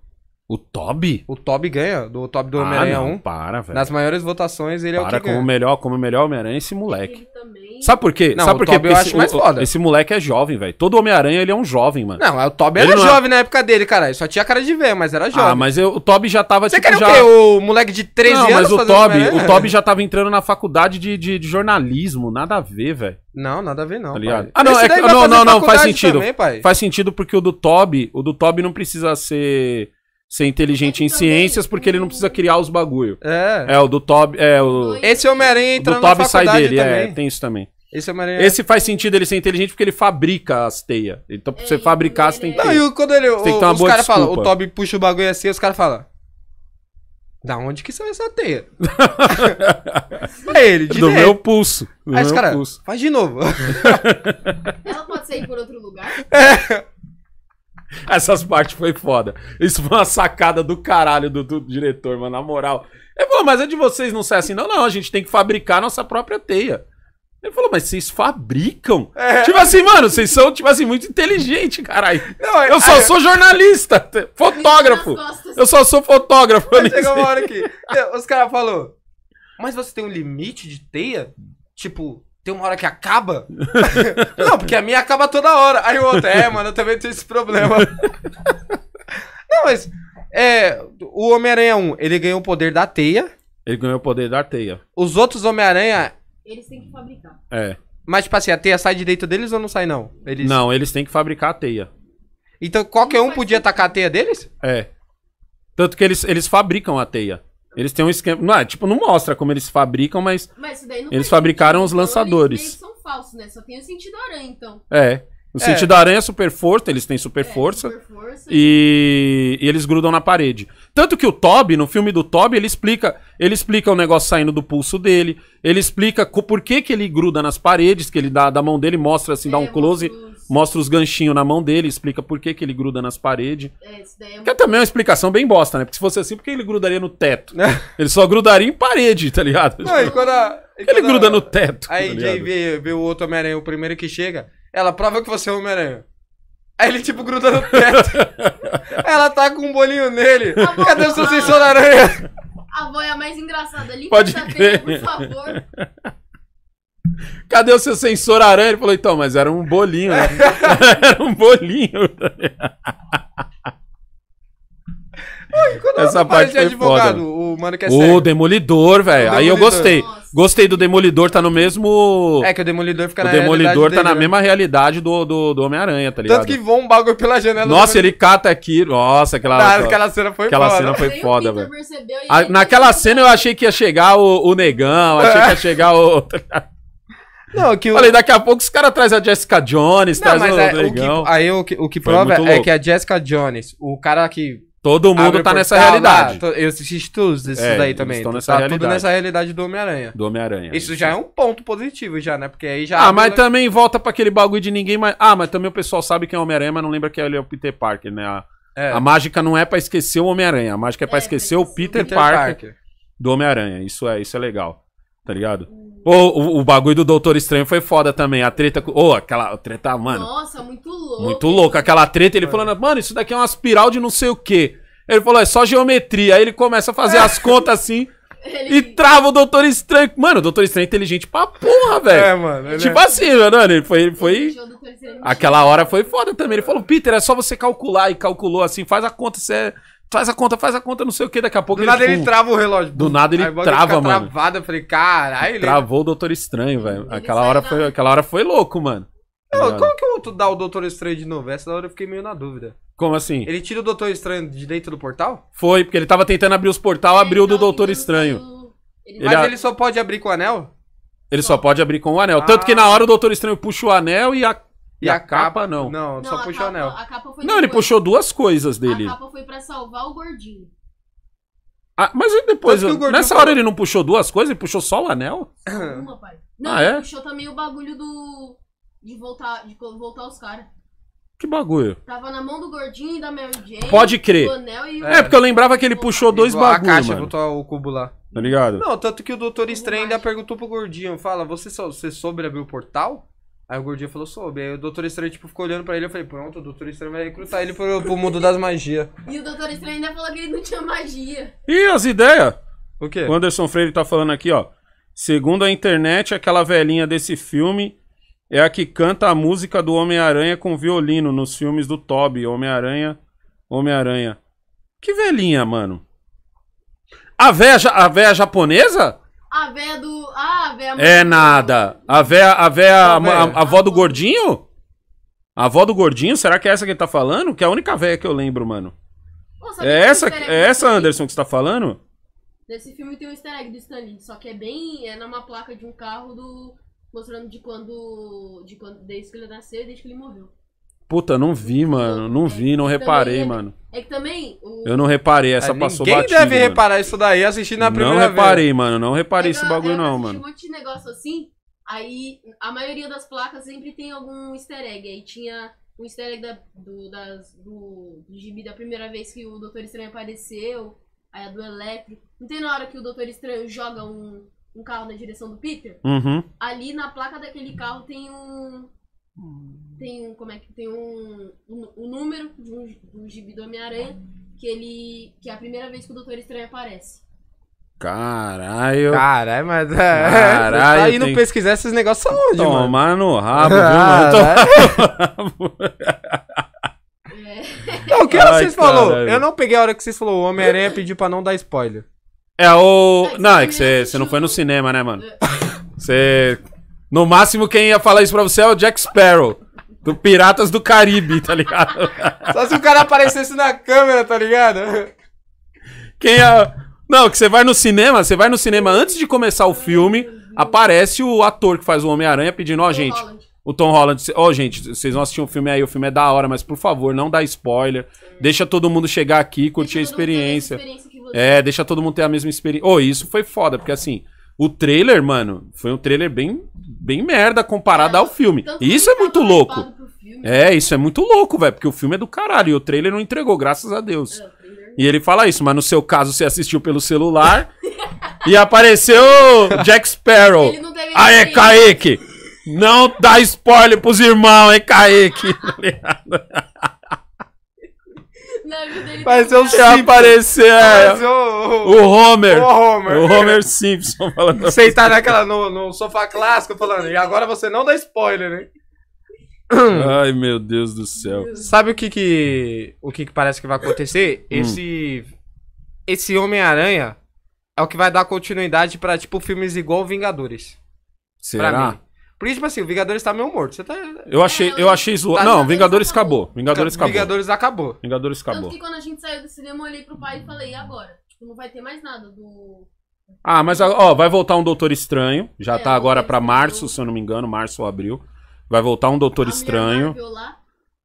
O Toby? O Toby ganha, do Toby do Homem-Aranha 1. Ah, para, velho. Nas maiores votações, ele para, é o que como ganha. melhor, como melhor Homem-Aranha esse moleque. Também... Sabe por quê? Não, Sabe por quê? Porque eu esse, acho mais foda. Esse moleque é jovem, velho. Todo Homem-Aranha, ele é um jovem, mano. Não, o Toby ele era é- jovem é... na época dele, cara. Ele só tinha cara de velho, mas era jovem. Ah, mas eu, o Toby já tava... Você tipo, quer já... o quê? O moleque de 13 não, anos mas o Toby, o Toby já tava entrando na faculdade de, de, de jornalismo. Nada a ver, velho. Não, nada a ver não, aliás tá Ah, não, é, não, não, não, faz sentido. Também, faz sentido porque o do Toby, o do Toby não precisa ser ser inteligente ele em ciências porque ele não precisa criar os bagulho. É. É o do Tob, é o Esse Homem-Aranha entra do Tob sai dele, é, também. é, tem isso também. Esse, Homem-Aranha... Esse faz sentido ele ser inteligente porque ele fabrica as teias. Então, pra você é, fabricar, você tem que. Não, e quando ele. O, tem que ter uma os caras falam, o Toby puxa o bagulho assim, os caras falam. Da onde que saiu essa teia? é (laughs) ele, Do direito. meu pulso. Do Aí meu pulso. faz de novo. Ela pode sair por outro lugar? (laughs) É. (laughs) Essas partes foi foda. Isso foi uma sacada do caralho do, do diretor, mano. Na moral. É, falou, mas é de vocês não ser assim, não, não. A gente tem que fabricar nossa própria teia. Ele falou, mas vocês fabricam? É. Tipo assim, mano, vocês são, tipo assim, muito inteligente, caralho. Não, é- eu só é- sou jornalista, fotógrafo. Eu só sou fotógrafo. Mas chegou uma hora aqui. Os caras falaram, mas você tem um limite de teia? Tipo, tem uma hora que acaba? (laughs) não, porque a minha acaba toda hora. Aí o outro, é, mano, eu também tenho esse problema. (laughs) não, mas. É, o Homem-Aranha 1, ele ganhou o poder da teia. Ele ganhou o poder da teia. Os outros Homem-Aranha. Eles têm que fabricar. É. Mas, tipo assim, a teia sai direito deles ou não sai, não? Eles... Não, eles têm que fabricar a teia. Então qualquer um podia atacar a teia deles? É. Tanto que eles, eles fabricam a teia. Eles têm um esquema. Não, é, tipo, não mostra como eles fabricam, mas. mas eles fabricaram sentido. os lançadores. Os são falsos, né? Só tem o sentido aranha, então. É. O é. sentido aranha é super força, eles têm super, é, força, super força. E... e... eles grudam na parede. Tanto que o Toby, no filme do Toby, ele explica. Ele explica o negócio saindo do pulso dele. Ele explica por que, que ele gruda nas paredes, que ele dá da mão dele, mostra assim, dá é, um close mostra os ganchinhos na mão dele, explica por que, que ele gruda nas paredes. É, isso daí é Que é também uma explicação bem bosta, né? Porque se fosse assim, por que ele grudaria no teto? (laughs) É. Ele só grudaria em parede, tá ligado? Não, e quando, a, e quando ele gruda a, no teto. Aí tá vê, vê o outro Homem-Aranha, o primeiro que chega, ela prova que você é Homem-Aranha. Aí ele, tipo, gruda no teto. (laughs) ela tá com um bolinho nele. Amor, Cadê o seu sensor aranha? A a mais engraçada. Limpa Pode essa crer. Pena, por favor. Cadê o seu sensor aranha? Ele falou, então, mas era um bolinho. Né? (laughs) era um bolinho. Essa parte foi advogado, foda. O mano que é O Demolidor, velho. Aí eu gostei. Nossa. Gostei do Demolidor, tá no mesmo... É que o Demolidor fica o na Demolidor tá dele, na né? mesma realidade do, do, do Homem-Aranha, tá ligado? Tanto que voa um bagulho pela janela. Nossa, ele cata aqui. Nossa, aquela... aquela cena foi aquela foda. Aquela cena foi foda, velho. Ah, naquela cena eu achei que ia chegar o, o Negão, achei que ia é. chegar o... (laughs) Não, que o... Falei, daqui a pouco os caras trazem a Jessica Jones, não, trazem o é, O que, aí o que, o que prova é que a Jessica Jones, o cara que. Todo mundo tá nessa realidade. Lá, eu assisti todos esses é, daí também. Estão nessa tá realidade. tudo nessa realidade do Homem-Aranha. Do Homem-Aranha. Isso, isso já é um ponto positivo, já, né? Porque aí já. Ah, mas também volta para aquele bagulho de ninguém mais. Ah, mas também o pessoal sabe quem é o Homem-Aranha, mas não lembra que ele é, é o Peter Parker, né? A, é. a mágica não é para esquecer o Homem-Aranha, a mágica é, é para esquecer o Peter, Peter Parker, Parker, do Homem-Aranha. Isso é, isso é legal. Tá ligado? O, o, bagulho do Doutor Estranho foi foda também. A treta. Ô, oh, aquela treta, mano. Nossa, muito louco. Muito louco. Aquela treta, ele falando, mano, isso daqui é uma espiral de não sei o quê. Ele falou, é só geometria. Aí ele começa a fazer as (laughs) contas assim. Ele... E trava o Doutor Estranho. Mano, o Doutor Estranho é inteligente pra porra, velho. É, mano. Tipo é... assim, mano, ele foi. Ele foi... É aquela hora foi foda também. Ele falou, Peter, é só você calcular. E calculou assim, faz a conta, você é faz a conta, faz a conta, não sei o que, daqui a pouco. Do ele, nada tipo, ele trava o relógio. Do nada ele trava, mano. Travado, eu falei, caralho. Travou o Doutor Estranho, velho. Aquela hora, foi, aquela hora foi louco, mano. Não, tá como que o outro dá o Doutor Estranho de novo? Essa hora eu fiquei meio na dúvida. Como assim? Ele tira o Doutor Estranho de dentro do portal? Foi, porque ele tava tentando abrir os portal, é, abriu o do então, Doutor então, Estranho. Ele... Mas ele... ele só pode abrir com o anel? Ele só pode abrir com o anel. Ah. Tanto que ah. na hora o Doutor Estranho puxa o anel e a e, a, capa, não. Não, não só puxou o anel. A capa foi não, ele puxou duas coisas dele. A capa foi pra salvar o gordinho. Ah, mas depois. Nessa hora ele não puxou duas coisas, ele puxou só o anel? uma, (clears throat) pai. Ah, não, ah, é? puxou também o bagulho do. De voltar, de voltar os caras. Que bagulho? Tava na mão do gordinho e da Mary Jane. Pode crer. O... É, porque eu lembrava que ele puxou dois bagulhos. A caixa, mano. botou o cubo lá. Tá ligado? Não, tanto que o Doutor Estranho ainda perguntou pro gordinho: fala, você, você soube abrir o portal? Aí o gordinho falou, soube. Aí o Doutor Estranho, tipo, ficou olhando pra ele. Eu falei, pronto, o Doutor Estranho vai recrutar ele pro, pro mundo das magias. E o Doutor Estranho ainda falou que ele não tinha magia. Ih, as ideias! O quê? O Anderson Freire tá falando aqui, ó. Segundo a internet, aquela velhinha desse filme é a que canta a música do Homem-Aranha com violino nos filmes do Toby. Homem-Aranha, Homem-Aranha. Que velhinha, mano. A véia, a véia japonesa? A véia do. Ah, a véia. É nada. A véia, a véia, a, a, a avó do gordinho? A avó do gordinho? Será que é essa que ele tá falando? Que é a única véia que eu lembro, mano. é essa, é essa, Anderson, que você tá falando? Nesse filme tem um easter egg do Stanley, só que é bem. É numa placa de um carro do. Mostrando de quando. De quando. Desde que ele nasceu e desde que ele morreu. Puta, não vi, mano. Não vi, não reparei, também, mano. É que também. Eu não reparei, essa passou batida Quem deve mano. reparar isso daí assistindo na primeira vez? Não reparei, vez. mano. Não reparei é esse bagulho, não, mano. Um monte de negócio assim. Aí a maioria das placas sempre tem algum easter egg. Aí tinha um easter egg da, do, das, do, do gibi da primeira vez que o Doutor Estranho apareceu. Aí a do Elétrico. Não tem na hora que o Doutor Estranho joga um, um carro na direção do Peter? Uhum. Ali na placa daquele carro tem um Hum. tem Tem, como é que, tem um, um, um número de um, de um gibi do Homem-Aranha que ele. que é a primeira vez que o Doutor Estranho aparece. Caralho. Caralho, mas é. Caralho. Tá indo tem... pesquisar esses negócios aonde, mano? Tomar no rabo, viu, ah, mano? Né? É. é. O que Ai, vocês falaram? falou? Eu não peguei a hora que vocês falou. O Homem-Aranha pediu pra não dar spoiler. É, o. Não, é que é você não foi no cinema, né, mano? É. Você no máximo, quem ia falar isso pra você é o Jack Sparrow. Do Piratas do Caribe, tá ligado? Só se o cara aparecesse na câmera, tá ligado? Quem ia... Não, que você vai no cinema, você vai no cinema antes de começar o filme, aparece o ator que faz o Homem-Aranha pedindo, ó, oh, gente, o Tom Holland. Ó, oh, gente, vocês não assistir o filme aí, o filme é da hora, mas por favor, não dá spoiler. Deixa todo mundo chegar aqui, curtir a experiência. É, deixa todo mundo ter a mesma experiência. Ô, oh, isso foi foda, porque assim, o trailer, mano, foi um trailer bem bem merda comparada é, ao filme. Isso é muito louco. É, isso é muito louco, velho, porque o filme é do caralho e o trailer não entregou, graças a Deus. É, e ele fala isso, mas no seu caso você assistiu pelo celular (laughs) e apareceu Jack Sparrow. Aí é Kaique! Não dá spoiler pros irmãos, é Kaique? (laughs) Tá é. Mas eu se aparecer o, o, o, Homer, o Homer. O Homer Simpson falando. Sentar assim. tá naquela, no, no sofá clássico falando. E agora você não dá spoiler, hein? (clears throat) Ai, meu Deus do céu. Sabe o que que, o que, que parece que vai acontecer? Hum. Esse hum. esse Homem-Aranha é o que vai dar continuidade para tipo filmes igual Vingadores. Será? isso tipo assim, o Vingadores tá meio morto. Você tá. Eu achei, eu achei tá zoado. Tá- não, Vingadores acabou. Vingadores acabou. Vingadores acabou. Vingadores Tanto acabou. que quando a gente saiu do cinema, eu olhei pro pai e falei, e agora? Tipo, não vai ter mais nada do. Ah, mas ó, vai voltar um Doutor Estranho. Já É, tá agora pra março, se eu não me engano, março ou abril. Vai voltar um Doutor a Estranho. Marvel lá.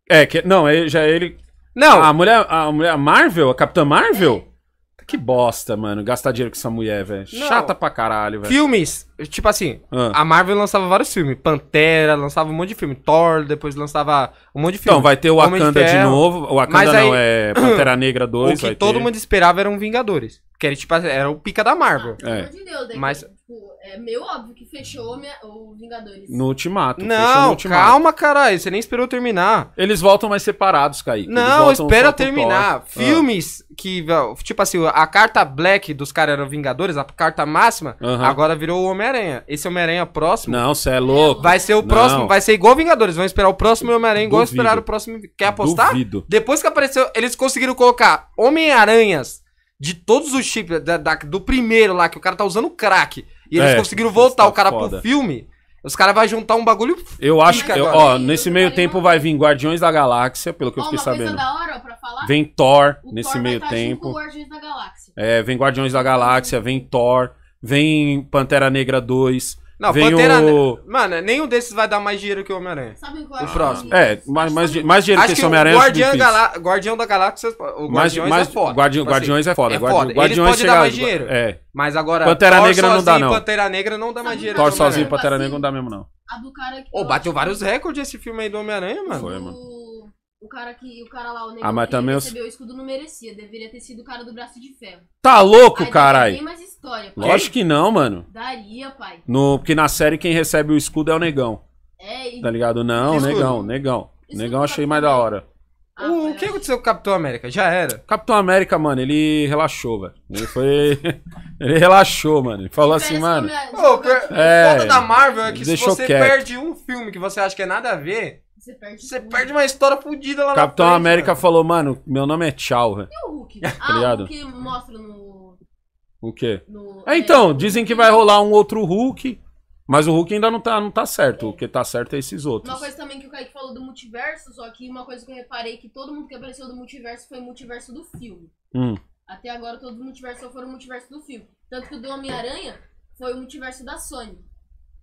É, que não, é, já é ele. Não, a mulher, a mulher Marvel, a Capitã Marvel? É. Que bosta, mano, gastar dinheiro com essa mulher, velho. Chata pra caralho, velho. filmes Tipo assim, ah. a Marvel lançava vários filmes. Pantera, lançava um monte de filme. Thor, depois lançava um monte de filme. Então, vai ter o Wakanda de, de, novo. O Wakanda aí, não, é (clears throat) Pantera Negra 2. O que todo ter. mundo esperava eram Vingadores. Que era, tipo, era o pica da Marvel. Ah, é. de Deus, né, Mas... Tipo, é meio óbvio que fechou minha... o Vingadores. No Ultimato. Não, no ultimato. calma, caralho. Você nem esperou terminar. Eles voltam mais separados, Kaique. Não, espera terminar. Ah. Filmes ah. que, tipo assim, a carta black dos caras eram Vingadores, a carta máxima, uh -huh. agora virou o Homem Homem-Aranha. Esse Homem-Aranha próximo. Não, você é louco. Vai ser o próximo. Não. Vai ser igual Vingadores. Vão esperar o próximo Homem-Aranha, igual Esperar o próximo. Quer apostar? Duvido. Depois que apareceu, eles conseguiram colocar Homem-Aranhas de todos os chips, da, da, do primeiro lá, que o cara tá usando crack. E eles é, conseguiram voltar tá o cara foda. pro filme. Os caras vão juntar um bagulho. Eu acho que. Eu, ó, nesse meio tempo vai vir Guardiões da Galáxia, pelo que eu fiquei sabendo. Da hora, pra falar, vem Thor o nesse Thor meio tá tempo. É, vem Guardiões da Galáxia, vem Thor vem Pantera Negra 2. Não, vem Pantera o... Mano, nenhum desses vai dar mais dinheiro que o Homem-Aranha. Sabe qual é o próximo. É, mais, mais, mais dinheiro acho que, que o Homem-Aranha. É Guardião, é Galá... Guardião da Galáxia. O Guardiões mais, é foda. Guardi... Tipo assim, Guardiões é foda. É foda. Guardi... Guardiões pode chega... dar mais dinheiro. É. Mas agora. Pantera Thor Negra não dá, não. Pantera Negra não dá mais dinheiro. Thor sozinho e Pantera Negra não dá mesmo, não. A Ô, bateu vários recordes esse filme aí do Homem-Aranha, mano. Foi, mano. O cara que. O cara lá, o negócio ah, mas também recebeu o escudo não merecia. Deveria ter sido o cara do braço de ferro. Tá louco, caralho! história, pai. Lógico que não, mano. Daria, pai. No, porque na série quem recebe o escudo é o negão. É, e... Tá ligado? Não, negão, negão. Escudo negão achei mais da hora. Ah, o, que aconteceu com o Capitão América? Já era. Capitão América, mano, ele relaxou, velho. Ele foi. (laughs) ele relaxou, mano. Ele falou assim, mano. Pô, o é, foda da Marvel é que se você quieto. perde um filme que você acha que é nada a ver, você perde, você perde uma história fodida lá Capitão na Capitão América mano. falou, mano, meu nome é Tchau, velho. E o Hulk? Tá ah, o Hulk mostra no o quê? No, ah, é, então, dizem que vai rolar um outro Hulk. Mas o Hulk ainda não tá, não tá certo. É. O que tá certo é esses outros. Uma coisa também que o Kaique falou do multiverso, só que uma coisa que eu reparei que todo mundo que apareceu do multiverso foi o multiverso do filme. Hum. Até agora todo multiverso multiversos só foram o multiverso do filme. Tanto que o do Homem-Aranha foi o multiverso da Sony.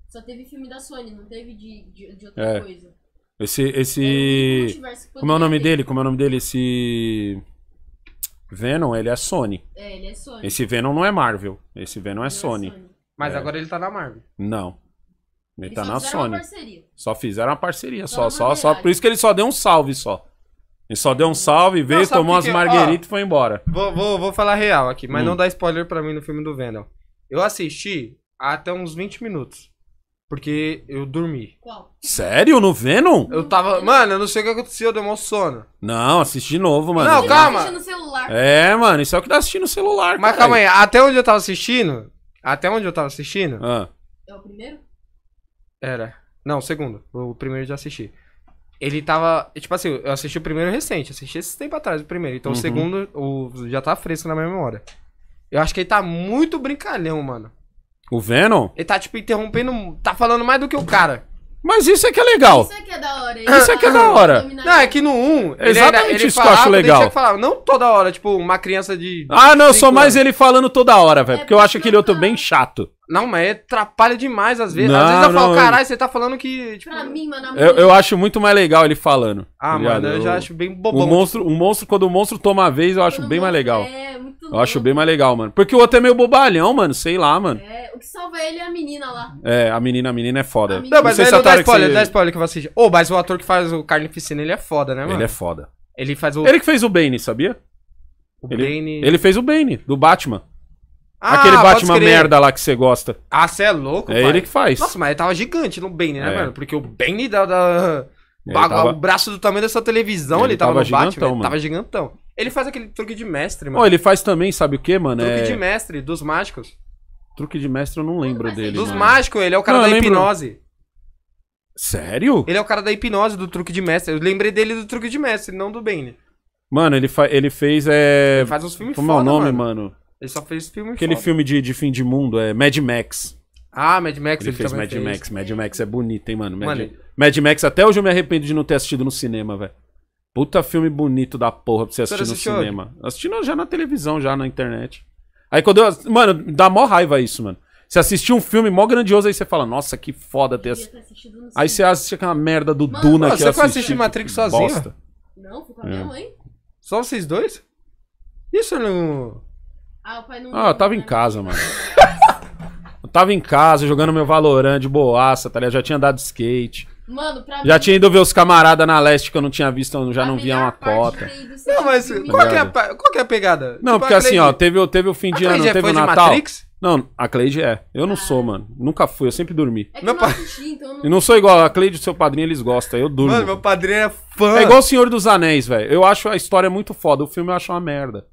Só teve filme da Sony, não teve de, de, de outra é. coisa. Esse. esse... Como é o nome dele? Como é o nome dele? Esse. Venom, ele é Sony. É, ele é Sony. Esse Venom não é Marvel. Esse Venom é, é Sony. é Sony. Mas é. agora ele tá na Marvel. Não. Ele, ele tá na Sony. Só fizeram uma parceria. Só, só, só. Por isso que ele só deu um salve só. Ele só deu um é. salve, veio, não, tomou umas margueritas e foi embora. Vou, vou, vou falar real aqui, mas hum. não dá spoiler pra mim no filme do Venom. Eu assisti até uns 20 minutos. Porque eu dormi. Qual? Sério? No Venom? Eu tava. Mano, eu não sei o que aconteceu, deu mau sono. Não, assisti de novo, mano. Não, calma. Tá é, mano, isso é o que dá tá assistindo no celular, Mas calma aí, até onde eu tava assistindo. Até onde eu tava assistindo. Ah. É o primeiro? Era. Não, o segundo. O primeiro já assisti. Ele tava. Tipo assim, eu assisti o primeiro recente, assisti esse tempo atrás, o primeiro. Então uhum. o segundo o, já tá fresco na minha memória. Eu acho que ele tá muito brincalhão, mano. O Venom? Ele tá, tipo, interrompendo. Tá falando mais do que o cara. Mas isso é que é legal. Isso é que é da hora. Isso é que é da hora. Não, é que no 1... Um, Exatamente ele, ele isso que eu acho legal. não toda hora, tipo, uma criança de... Ah, não, só mais ele falando toda hora, velho. É porque eu acho aquele outro bem chato. Não, mas é atrapalha demais às vezes. Não, às vezes eu não, falo, caralho, você tá falando que. Tipo... Pra mim, mano, eu, eu acho muito mais legal ele falando. Tá ah, tá mano, eu, já acho bem bobão. O monstro, o monstro, quando o monstro toma a vez, eu acho quando bem mais legal. É, é, muito Eu louco. acho bem mais legal, mano. Porque o outro é meio bobalhão, mano, sei lá, mano. É, o que salva ele é a menina lá. É, a menina, a menina é foda. Menina. Não, mas não, sei se não dá spoiler, você... dá spoiler que eu assisti. Ô, oh, mas o ator que faz o Carnificina, ele é foda, né, mano? Ele é foda. Ele faz o. Ele que fez o Bane, sabia? O ele, Bane. Ele fez o Bane, do Batman. Ah, Aquele Batman merda lá que você gosta. Ah, você é louco, É pai. ele que faz. Nossa, mas ele tava gigante no Bane, né, É. mano? Porque o Bane da... da- tava- O braço do tamanho dessa televisão, ele, Ele tava, tava no Batman. gigantão, ele Tava gigantão. Ele faz aquele truque de mestre, mano. Ó, ele faz também, sabe o que, mano? truque é... de mestre dos mágicos. Truque de mestre eu não lembro dele. dos mano. mágicos, ele é o cara Não, da lembro. hipnose. Sério? Ele é o cara da hipnose do truque de mestre. Eu lembrei dele do truque de mestre, não do Bane. Mano, ele, fa... ele fez. É... Ele faz uns filmes Como é o nome, mano? Ele só fez filme Aquele foda. filme de, de fim de mundo, é Mad Max. Ah, Mad Max, ele, ele fez Mad fez. Max. Mad Max é bonito, hein, mano? Mad, mano. Mad Max, até hoje eu me arrependo de não ter assistido no cinema, velho. Puta filme bonito da porra pra você assistir no cinema. Assistindo já na televisão, já na internet. Aí quando eu. Mano, dá mó raiva isso, mano. Você assistiu um filme mó grandioso, aí você fala, nossa, que foda ter assistido. aí você assiste aquela merda do mano, Duna mano, você foi assistir Matrix sozinho? Não, fui com a minha é. mãe. Só vocês dois? Isso não. Ah, o pai não. Ah, eu tava em né? casa, mano. eu tava em casa jogando meu Valorant de boaça, tá ligado? Já tinha dado skate. Mano, pra Já mim, tinha ido ver os camaradas na leste que eu não tinha visto, já não via uma cota. Não, mas qual que, é a, qual que é a pegada? Não, tipo, porque assim, ó, teve, teve o fim de a ano, teve o Natal. Matrix? Não, a Cleide é. Eu não ah. sou, mano. Nunca fui, eu sempre dormi. É meu então não... não sou igual a Cleide, seu padrinho, eles gostam. Eu durmo. Mano, meu padrinho é fã. É igual o Senhor dos Anéis, velho. Eu acho a história muito foda. O filme eu acho uma merda.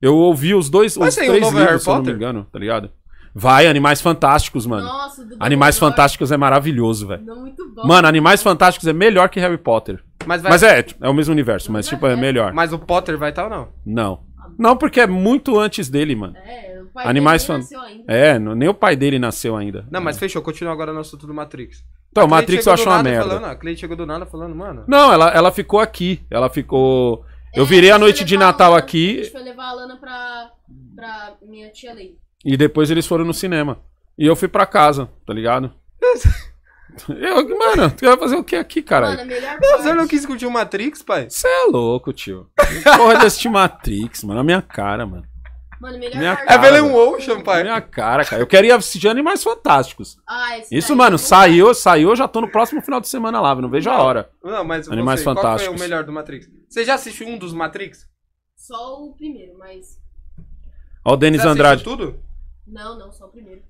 Eu ouvi os dois, Mas os um três livros, Harry se eu não me engano, tá ligado? Vai, Animais Fantásticos, mano. Nossa, do Animais Fantásticos é maravilhoso, velho. Não, muito bom. Mano, Animais Fantásticos é melhor que Harry Potter. Mas, vai, Mas é, é o mesmo universo, mas tipo, é, é melhor. mas o Potter vai estar tá ou não? Não. Não, porque é muito antes dele, mano. É, o pai Animais dele nasceu ainda. É, nem o pai dele nasceu ainda. Não, mas fechou. Continua agora no assunto do Matrix. Então, Matrix eu acho uma merda. Falando, a cliente chegou do nada falando, mano... Não, ela, ela ficou aqui. Ela ficou. Eu virei a noite de Natal aqui. A gente foi levar a Lana pra, pra minha tia Lei. E depois eles foram no cinema. E eu fui pra casa, tá ligado? (laughs) Eu, mano, tu vai fazer o que aqui, cara? Mano, melhor Não, você não quis curtir o Matrix, pai? Você é louco, tio. Que Porra de assistir Matrix, mano. A minha cara, mano. Mano, melhor Minha é cara, É Ocean, pai. Minha cara, cara. Eu queria assistir Animais Fantásticos. Ah, Isso, mano, é saiu, saiu, eu já tô no próximo final de semana lá, não vejo não, a hora. Não, mas Animais você, Fantásticos. qual foi o melhor do Matrix? Você já assistiu um dos Matrix? Só o primeiro, mas... Ó o Denis você Andrade. tudo? Não, não, só o primeiro.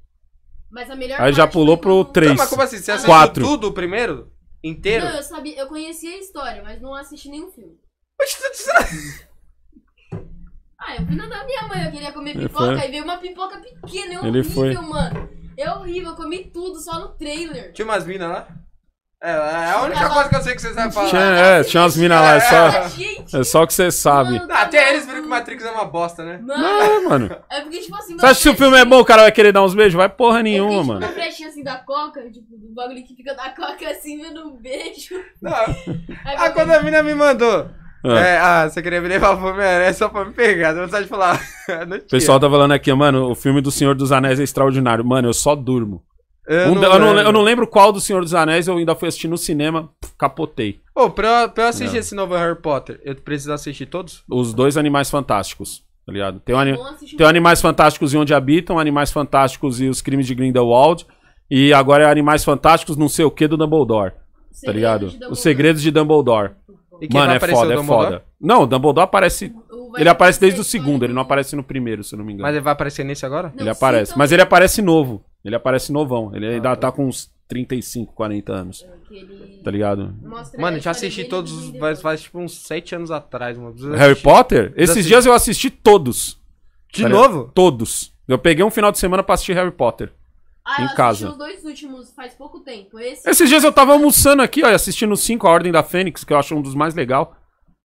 Mas a melhor Aí já pulou pro 3, mas como assim? Você assistiu quatro. tudo o primeiro? Inteiro? Não, eu sabia, eu conhecia a história, mas não assisti nenhum filme. (laughs) Ah, eu fui na da minha mãe, eu queria comer pipoca, foi. aí veio uma pipoca pequena, é Ele foi. mano. É horrível, eu comi tudo só no trailer. Tinha umas minas lá? É, é a única coisa que eu sei que você sabe falar. Tinha, é, tinha umas minas lá, é só, é só o que você sabe. Ah, até eles viram que Matrix é uma bosta, né? Não, mano. é, mano. É porque, tipo assim... Você acha que se o filme é bom, o cara vai querer dar uns beijos? Vai porra é nenhuma, tipo, mano. Uma flechinha assim da coca, tipo, do bagulho que fica da coca assim, vendo um beijo. Não. (laughs) Aí, Ah, quando a mina me mandou. Ah. É, ah, você queria me levar pro Homem-Aranha só pra me pegar, não vontade de falar. (laughs) o pessoal tá falando aqui, mano, o filme do Senhor dos Anéis é extraordinário. Mano, eu só durmo. Eu, um não, de... eu, não, eu não, lembro qual do Senhor dos Anéis eu ainda fui assistir no cinema, capotei. Pô, oh, pra, pra eu assistir não. esse novo Harry Potter, eu preciso assistir todos? Os dois Animais Fantásticos, tá ligado? Tem, o anim... tem Animais Fantásticos e Onde Habitam, Animais Fantásticos e Os Crimes de Grindelwald, e agora é Animais Fantásticos não sei o que do Dumbledore, tá ligado? Os Segredos de Dumbledore quem Mano, é foda, é foda. Não, o Dumbledore aparece. Ele aparece desde o segundo, ele não aparece no primeiro, se eu não me engano. Mas ele vai aparecer nesse agora? Não, ele aparece. Mas então. ele aparece novo. Ele aparece novão. Ele ah, ainda tá. tá com uns 35, 40 anos. É, tá ligado? Mano, eu já assisti todos, faz, faz tipo uns 7 anos atrás. Mano. Harry Potter? Esses dias eu assisti todos. De tá novo? Todos. Eu peguei um final de semana pra assistir Harry Potter. Ah, em casa. os dois últimos faz pouco tempo. Esse... Esses dias eu tava almoçando aqui, ó, assistindo os 5, A Ordem da Fênix, que eu acho um dos mais legais.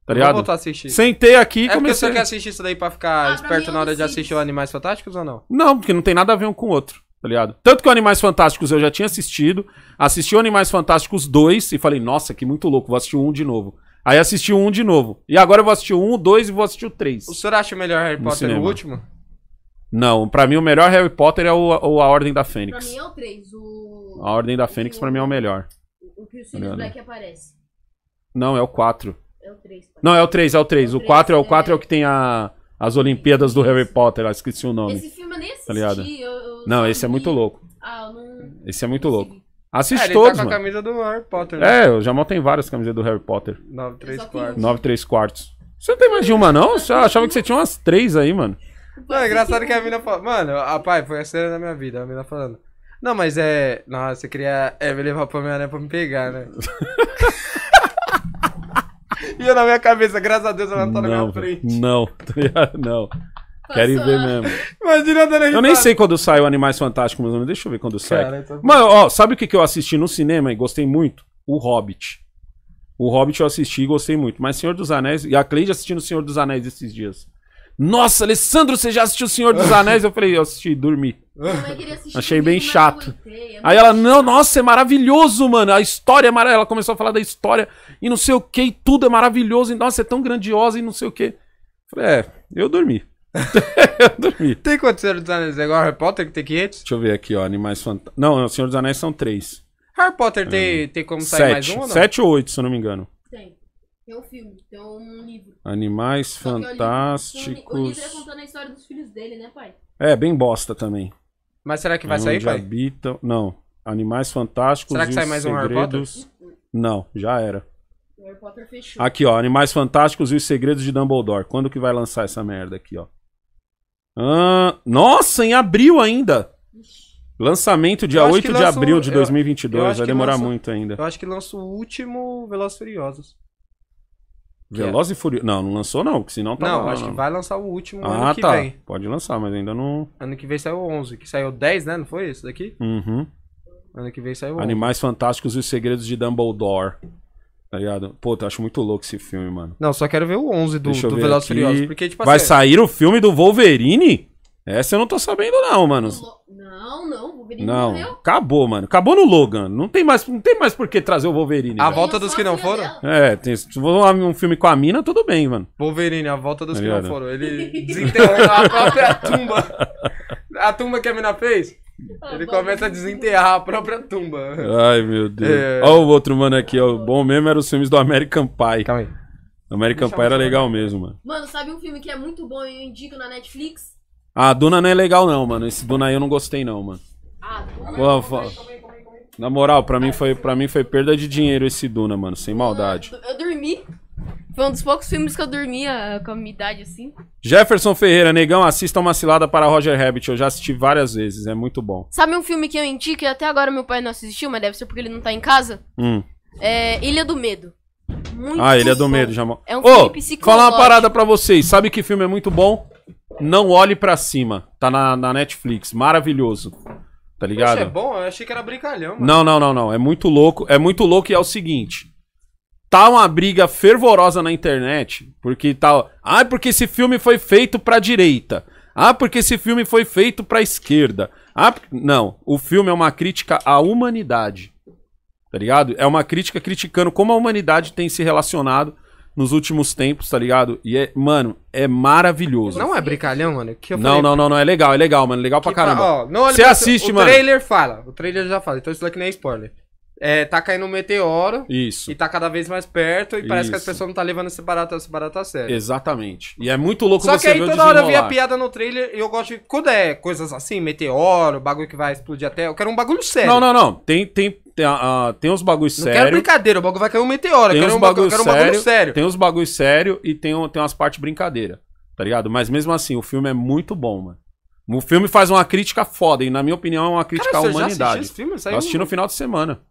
Tá ligado? Vou voltar a assistir. Sentei aqui e é comecei. Você quer assistir isso daí pra ficar ah, esperto pra na hora de assistir o Animais Fantásticos ou não? Não, porque não tem nada a ver um com o outro, tá ligado? Tanto que o Animais Fantásticos eu já tinha assistido, assisti o Animais Fantásticos 2 e falei, nossa, que muito louco, vou assistir um de novo. Aí assisti o de novo. E agora eu vou assistir o 1, 2 e vou assistir o 3. O senhor acha melhor Harry Potter o último? Não, pra mim o melhor Harry Potter é o, o A Ordem da Fênix. Pra mim é o 3. O... A Ordem da Fênix o... pra mim é o melhor. O, o que o tá Sirius Black aparece. Não, é o 4. É o 3. Pai. Não, é o 3, é o 3. É o, 3, o 4 é o 4 é... é o que tem a, as Olimpíadas do Harry Potter. Ah, esqueci o nome. Esse filme eu nem tá assisti. Tá Eu, eu não, esse é muito louco. Ah, eu não... Esse é muito não louco. Consegui. Assiste é, tá todos, tá com mano. a camisa do Harry Potter, né? É, o Jamal tem várias camisas do Harry Potter. 9 3 quartos. 9 3 quartos. Você não tem mais de uma, não? Eu achava que você tinha umas 3 aí, mano. Não, é engraçado que a é. mina falou. Mano, a ah, pai, foi a cena da minha vida, a mina falando. Não, mas é. Nossa, você queria é, me levar pra minha aranha né, pra me pegar, né? e (laughs) eu na minha cabeça, graças a Deus, ela não tá na minha frente. Não, (laughs) não. Querem ver mesmo. Imagina Eu nem sei quando sai o Animais Fantásticos, mas deixa eu ver quando sai. Cara, Mano, ó, sabe o que, que eu assisti no cinema e gostei muito? O Hobbit. O Hobbit eu assisti e gostei muito. Mas Senhor dos Anéis. E a Cleide assistindo o Senhor dos Anéis esses dias. Nossa, Alessandro, você já assistiu O Senhor dos Anéis? Eu falei, eu assisti, dormi. Assistir, Achei bem chato. É Aí ela, não, nossa, é maravilhoso, mano. A história é maravilhosa. Ela começou a falar da história e não sei o que, e tudo é maravilhoso, e nossa, é tão grandiosa e não sei o que. Falei, é, eu dormi. (laughs) eu dormi. Tem quantos Senhor dos Anéis é agora? Harry Potter que tem 500? Deixa eu ver aqui, ó. Animais Fantásticos. Não, é, o Senhor dos Anéis são três. Harry Potter tem, hum. tem como sair sete. mais um ou não? Sete ou oito, se eu não me engano. É um filme, é um livro. Animais Só Fantásticos. É o livro, o livro é contando a história dos filhos dele, né, pai? É, bem bosta também. Mas será que vai Onde sair, pai? habitam... Não. Animais Fantásticos Será que sai mais segredos... um Harry Potter? Não, já era. O Harry Potter fechou. Aqui, ó. Animais Fantásticos e os Segredos de Dumbledore. Quando que vai lançar essa merda aqui, ó? Ah, nossa, em abril ainda. Lançamento dia 8 de abril de 2022. vai demorar muito ainda. Eu acho que lança o último Velozes Furiosos. É- Veloz é. e Furioso. Não, não lançou não, porque senão tá Não, lá, acho não. que vai lançar o último ah, ano que tá. vem. Pode lançar, mas ainda não... Ano que vem saiu 11, que saiu 10, né? Não foi isso daqui? Uhum. Ano que vem saiu 11. Animais Fantásticos e os Segredos de Dumbledore. Tá ligado? Pô, eu acho muito louco esse filme, mano. Não, só quero ver o 11 do, do Veloz e Furioso, porque tipo Vai assim... sair o filme do Wolverine? Essa eu não tô sabendo não, mano. Não, não. Wolverine não. morreu? Acabou, mano. Acabou no Logan. Não tem mais, não tem mais por que trazer o Wolverine. A volta dos que não foram? É, tem, se for um filme com a mina, tudo bem, mano. Wolverine, a volta dos é que não foram. Ele (laughs) desenterrou a própria tumba. A tumba que a mina fez? Ah, Ele começa a desenterrar a própria tumba. Ai, meu Deus. É... Olha o outro mano aqui, ó. O bom mesmo era os filmes do American Pie. Calma aí. American Pie era legal mesmo, mano. Mano, sabe um filme que é muito bom e eu indico na Netflix? Ah, Duna não é legal não, mano. Esse Duna aí eu não gostei não, mano. Ah, Duna. Pô, Na moral, pra mim, foi, pra mim foi perda de dinheiro esse Duna, mano, sem maldade. Eu, eu dormi. Foi um dos poucos filmes que eu dormia ah, com a minha idade, assim. Jefferson Ferreira, negão, assista uma cilada para Roger Rabbit. Eu já assisti várias vezes, é muito bom. Sabe um filme que eu indico e até agora meu pai não assistiu, mas deve ser porque ele não tá em casa? Hum. É Ilha do Medo. Muito ah, Ilha do Medo, já. É um Ô, filme psicológico. Falar uma parada pra vocês. Sabe que filme é muito bom? Não Olhe para Cima. Tá na, na Netflix. Maravilhoso. Tá é ligado? Isso é bom, eu achei que era brincalhão, mano. Não, não, não, não. É muito louco. É muito louco e é o seguinte. Tá uma briga fervorosa na internet, porque tá. Ah, porque esse filme foi feito pra direita. Ah, porque esse filme foi feito pra esquerda. Ah, não. O filme é uma crítica à humanidade. Tá ligado? É uma crítica criticando como a humanidade tem se relacionado nos últimos tempos, tá ligado? E é, mano, é maravilhoso. Não é brincalhão, mano. Que eu não, falei... não, não, não. É legal, é legal, mano. Legal pra que caramba. Você assiste, o mano. O trailer fala. O trailer já fala. Então isso daqui nem é spoiler. É, tá caindo um meteoro. Isso. E tá cada vez mais perto. E isso. parece que as pessoas não tá levando esse barato, esse barato a sério. Exatamente. E é muito louco Só você ver Só que aí toda hora eu vi a piada no trailer e eu gosto de... Quando é coisas assim, meteoro, bagulho que vai explodir até... Eu quero um bagulho sério. Não, não, não. Tem, tem tem, uh, tem uns bagulhos sérios. Não sério, quero brincadeira, o bagulho vai cair um meteoro. Tem eu quero, uns um, bagulho, quero sério, um bagulho sério. Tem uns bagulhos sério e tem, tem umas partes brincadeira, tá ligado? Mas mesmo assim, o filme é muito bom, mano. O filme faz uma crítica foda, e na minha opinião é uma crítica Cara, à humanidade. Eu assisti no final de semana.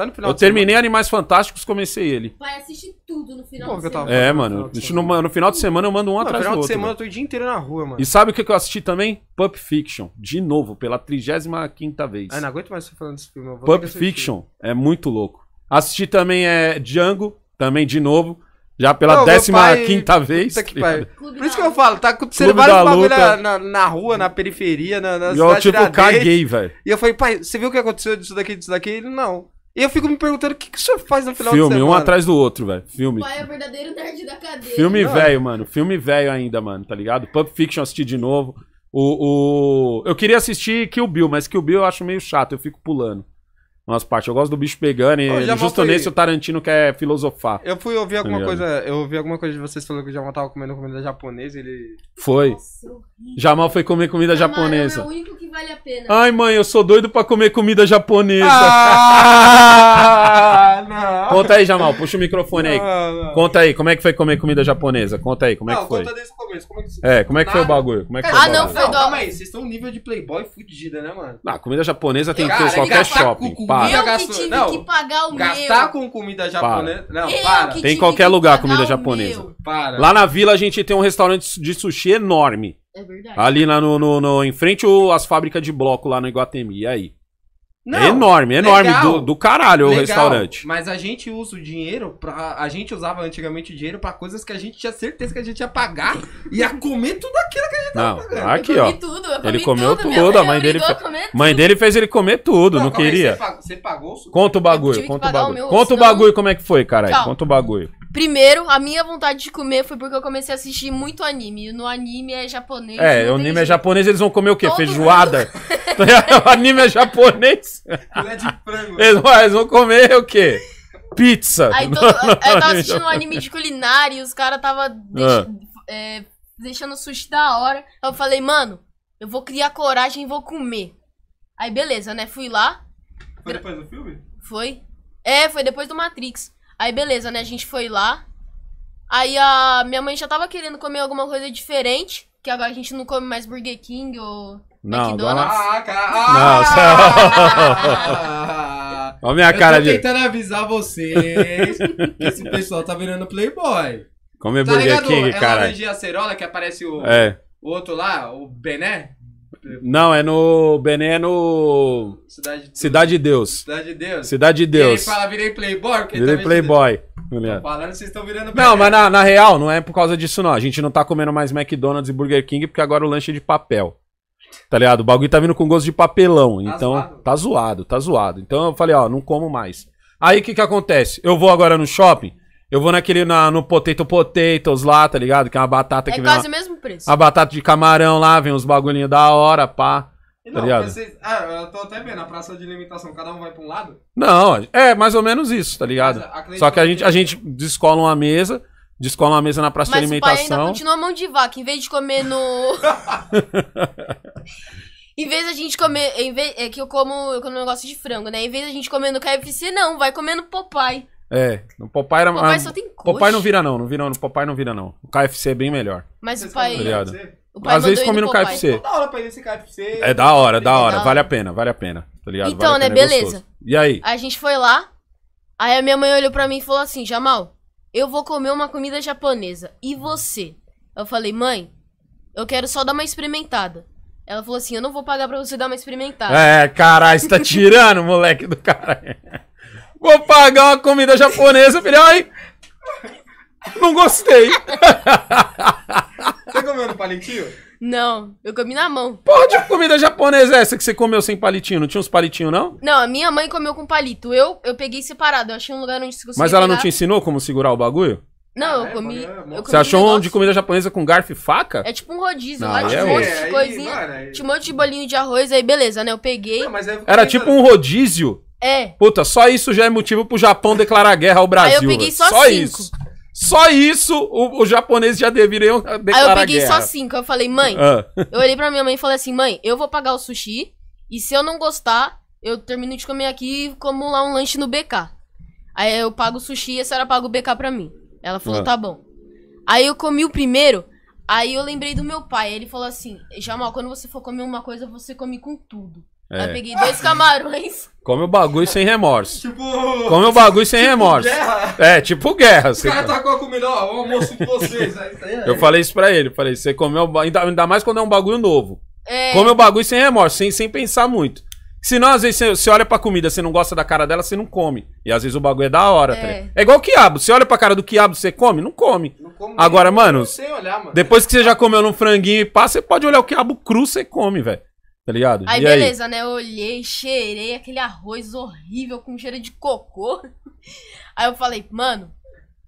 Só tá no final Eu terminei Animais Fantásticos, comecei ele. Vai assistir tudo no final de semana. É, mano. No, final no, no final de semana eu mando um atrás do outro. No final de semana mano. eu tô o dia inteiro na rua, mano. E sabe o que eu assisti também? Pulp Fiction. De novo, pela 35 vez. Ah, não aguento mais você falando desse filme. Eu vou Pulp Fiction é muito louco. Assisti também é Django, também de novo. Já pela 15 pai... vez. que pai. (laughs) Por isso que eu falo, tá acontecendo Clube vários bagulho na, na, na, rua, na periferia, na, na eu, cidade. Eu, tipo, caguei, velho. E eu falei, pai, você viu o que aconteceu disso daqui, disso daqui? Ele, não. E eu fico me perguntando o que, que o senhor faz no final Filme, de semana? um atrás do outro, velho. Filme. É o pai é verdadeiro nerd da cadeia. Filme velho, mano. Filme velho ainda, mano, tá ligado? Pulp Fiction assisti de novo. O, o... Eu queria assistir Kill Bill, mas Kill Bill eu acho meio chato, eu fico pulando umas partes. Eu gosto do bicho pegando e justo nesse o Tarantino quer filosofar. Eu fui ouvir tá alguma coisa. Eu ouvi alguma coisa de vocês falando que o Jamal tava comendo comida japonesa ele. Foi. Nossa, Jamal foi comer comida Jamal japonesa. É o único que vale a pena. Ai, mãe, eu sou doido pra comer comida japonesa. Ah, (laughs) não. Conta aí, Jamal, puxa o microfone aí. Não, Conta aí, como é que foi comer comida japonesa? Conta aí, como é que foi? Conta desde o começo. Como é que, é, como é que foi o bagulho? Como é que ah, foi não, foi do. Calma aí, vocês estão um nível de playboy fudida, né, mano? Ah, comida japonesa tem que que ter qualquer shopping. Pá. Para. Eu gasto... que tive não, que pagar o gastar meu. Gastar com comida japonesa. Não, eu para. Tem em qualquer lugar comida japonesa. Para. Lá na vila a gente tem um restaurante de sushi enorme. É verdade. Ali no, no, no em frente às fábricas de bloco lá no Iguatemi. E aí? Não, é enorme, é enorme. Do, do caralho legal, o restaurante. Mas a gente usa o dinheiro, pra, a gente usava antigamente o dinheiro pra coisas que a gente tinha certeza que a gente ia pagar e ia comer tudo aquilo que a gente tava não, pagando. Aqui, ó. Tudo, ele comeu tudo, tudo a mãe dele. Fe... Mãe dele fez ele comer tudo, não, não queria. Você pagou, você pagou, Conta o bagulho, conta o bagulho. conta o bagulho como é que foi, caralho. Conta o bagulho. Primeiro, a minha vontade de comer foi porque eu comecei a assistir muito anime. No anime é japonês. É, o anime é japonês, eles vão comer o quê? Todo Feijoada? (laughs) Então, (laughs) o anime é japonês. Filé de frango. Eles, eles vão comer o quê? Pizza. Aí (laughs) eu tava assistindo um anime de culinária e os caras tava deixando, ah. é, deixando sushi da hora. Eu falei, mano, eu vou criar coragem e vou comer. Aí beleza, né? Fui lá. Foi depois do filme? Foi. É, foi depois do Matrix. Aí beleza, né? A gente foi lá. Aí a minha mãe já tava querendo comer alguma coisa diferente. Que agora a gente não come mais Burger King ou não, McDonald's. Ah, cara. Ah, Olha a minha eu cara tô de. tentando avisar vocês que esse pessoal tá virando playboy. Come tá Burger ligado? King, cara. É uma acerola que aparece o, É. o outro lá, o Bené? Não, é no. Bené é no. Cidade de, Cidade de Deus. Cidade de Deus. Cidade de Deus. E ele fala, virei Playboy? Porque virei Playboy. Mulher. falando, vocês estão virando Não, mas na, na, real, não é por causa disso, não. A gente não tá comendo mais McDonald's e Burger King porque agora o lanche é de papel. Tá ligado? O bagulho tá vindo com gosto de papelão. Tá então, zoado. tá zoado, tá zoado. Então eu falei, ó, não como mais. Aí o que que acontece? Eu vou agora no shopping. Eu vou naquele na, no Potato Potatoes lá, tá ligado? Que é uma batata é que vem. É quase o mesmo preço. A batata de camarão lá, vem uns bagulhinhos da hora, pá. Tá não, ligado? Vocês, ah, eu tô até vendo, a praça de alimentação, cada um vai pra um lado? Não, é mais ou menos isso, tá ligado? Só que a gente, a gente descola uma mesa, descola uma mesa na praça Mas de alimentação. Mas ainda continua mão de vaca, em vez de comer no... (laughs) Em vez a gente comer. Em vez, é que eu como, eu como um negócio de frango, né? Em vez a gente comer no KFC, não, vai comer no Popeye. É, o papai era. não vira, não. Não vira, não. papai não vira, não. O KFC é bem melhor. Mas o pai. O pai Às vezes come no KFC. É da hora pra ir nesse KFC. É da hora, da hora. Vale a pena, vale a pena. Tá ligado? Então, vale né? Pena, é beleza. É e aí? A gente foi lá. Aí a minha mãe olhou pra mim e falou assim: Jamal, eu vou comer uma comida japonesa. E você? Eu falei, mãe, eu quero só dar uma experimentada. Ela falou assim: eu não vou pagar pra você dar uma experimentada. É, caralho, você tá tirando, moleque do cara. Vou pagar uma comida japonesa, filho. Ai, não gostei. Você comeu no palitinho? Não, eu comi na mão. Pode de comida japonesa é essa que você comeu sem palitinho? Não tinha uns palitinhos, não? Não, a minha mãe comeu com palito. Eu, eu peguei separado, eu achei um lugar onde se conseguia Mas ela pegar. não te ensinou como segurar o bagulho? Não, eu, é, comi, é eu comi Você achou um de comida japonesa com garfo e faca? É tipo um rodízio não, lá, de é, um monte de coisinha. Tinha um monte de bolinho de arroz, aí beleza, né? Eu peguei. Não, é Era tipo um rodízio é. Puta, só isso já é motivo pro Japão declarar guerra ao Brasil. Aí eu peguei só, só cinco. isso. Só isso, o, o japonês já deveriam declarar ah, guerra. Aí eu peguei só cinco. Eu falei, mãe, ah. eu olhei pra minha mãe e falei assim, mãe, eu vou pagar o sushi e se eu não gostar, eu termino de comer aqui e como lá um lanche no BK. Aí eu pago o sushi e a senhora paga o BK pra mim. Ela falou, ah. tá bom. Aí eu comi o primeiro, aí eu lembrei do meu pai. Ele falou assim, Jamal, quando você for comer uma coisa, você come com tudo. É. Eu peguei dois camarões. Come o bagulho sem remorso. Tipo. Come o bagulho sem tipo remorso. Guerra. É, tipo guerra. O cara tacou a comida, ó, o almoço com vocês. Né? Aí, aí, é- eu falei isso pra ele. Falei, você comeu. Ainda, ainda mais quando é um bagulho novo. É. Come o bagulho sem remorso, sem, sem pensar muito. Senão, às vezes, você, você olha pra comida, você não gosta da cara dela, você não come. E às vezes o bagulho é da hora, tá é. Tá é igual o quiabo. Você olha pra cara do quiabo, você come? Não come. Não come Agora, mano, olhar, mano, depois que você já comeu num franguinho e pá, você pode olhar o quiabo cru, você come, velho. Tá ligado? Aí e beleza, aí? né? Eu olhei, cheirei aquele arroz horrível com cheiro de cocô. (laughs) Aí eu falei, mano,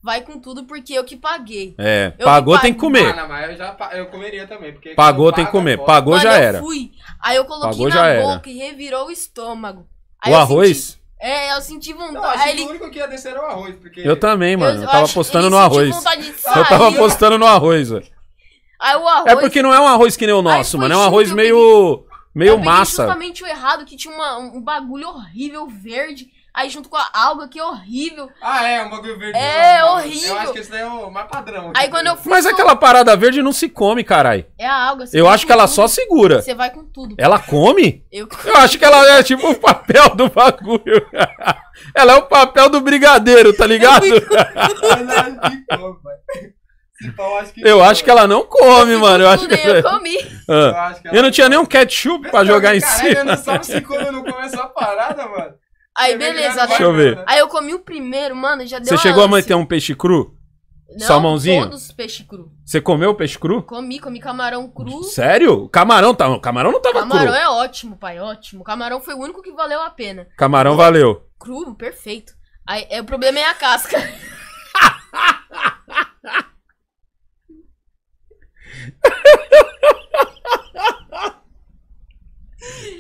vai com tudo porque eu que paguei. É, eu pagou que tem que comer. Ah, não, eu, já, eu comeria também. Porque pagou tem que comer, pagou mano, já era. Fui. Aí eu coloquei pagou, na boca era. e revirou o estômago. Aí o arroz? Senti... É, eu senti vontade. Não, achei ele... o único que ia descer era o arroz. Porque... Eu também, mano. Eu, (laughs) eu tava apostando no arroz. Eu tava apostando no arroz, velho. Aí o arroz. É porque não é um arroz que nem o nosso, mano. É um arroz meio meio eu massa. justamente o errado, que tinha uma, um bagulho horrível verde. Aí junto com a alga, que é horrível. Ah, é, um bagulho verde. É, é horrível. Eu acho que esse daí é o mais padrão. Aí quando né? eu fui Mas aquela parada verde não se come, carai. É a alga. Eu acho que ela tudo. só segura. Você vai com tudo. Ela come? Eu, (laughs) eu acho que ela é tipo o papel do bagulho. (laughs) ela é o papel do brigadeiro, tá ligado? Eu fui com então, acho eu foi. acho que ela não come, eu mano. Eu acho que eu comi. Ah. Eu, eu não tinha nenhum ketchup pra jogar em cima. Caralho, não sabe se come ou não come essa parada, mano. Aí, beleza. É Deixa eu ver. Aí eu comi o primeiro, mano, já deu Você chegou a manter um peixe cru? Não, Salmãozinho? todos os peixes cru. Você comeu peixe cru? Comi, comi camarão cru. Sério? Camarão, tá, camarão não tava camarão cru. Camarão é ótimo, pai, ótimo. Camarão foi o único que valeu a pena. Camarão valeu. Cru, perfeito. Aí, é, o problema é a casca. (laughs)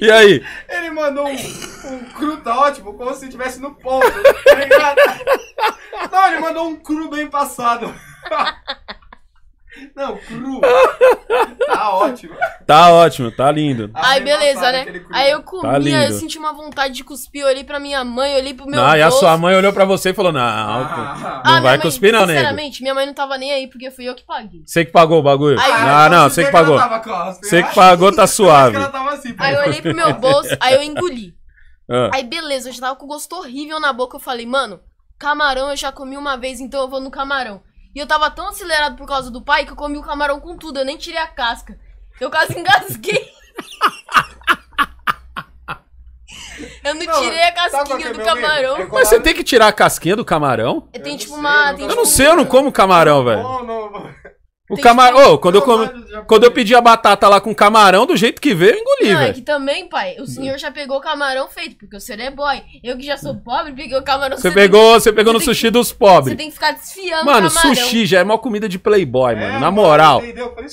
E aí? Ele mandou um, um cru tá ótimo, como se estivesse no ponto, tá ligado? Não, ele mandou um cru bem passado. (laughs) Não, cru. (laughs) tá ótimo. Tá ótimo, tá lindo. Aí beleza, né? Aí eu comia, tá eu senti uma vontade de cuspir. Eu olhei pra minha mãe, olhei pro meu Ah, e a sua mãe olhou pra você e falou, não, ah, não ah, ah. Ah, vai mãe, cuspir não, né? Sinceramente, nego. minha mãe não tava nem aí, porque fui eu que paguei. Você que pagou o bagulho? Aí, ah, não, não você que pagou. Você que pagou, tá (laughs) suave. Assim, aí eu olhei pro meu bolso, aí eu engoli. (laughs) Ah. Aí beleza, eu já tava com gosto horrível na boca. Eu falei, mano, camarão eu já comi uma vez, então eu vou no camarão. E eu tava tão acelerado por causa do pai que eu comi o camarão com tudo, eu nem tirei a casca. Eu quase (laughs) engasguei. eu não, não tirei a é casquinha do camarão. É Mas você tem que tirar a casquinha do camarão? É, tipo tem eu tipo uma. eu não sei, eu não como camarão, velho. Não, não, não. O camarão. Oh, quando, eu quando eu pedi a batata lá com camarão, do jeito que veio, eu engoli. Não, é que também, pai, o senhor já pegou camarão feito, porque o senhor é boy. Eu que já sou pobre, peguei o camarão Você pegou, você pegou no sushi que... dos pobres. Você tem que ficar desfiando. Mano, camarão. sushi já é uma comida de playboy, é, mano. Na moral.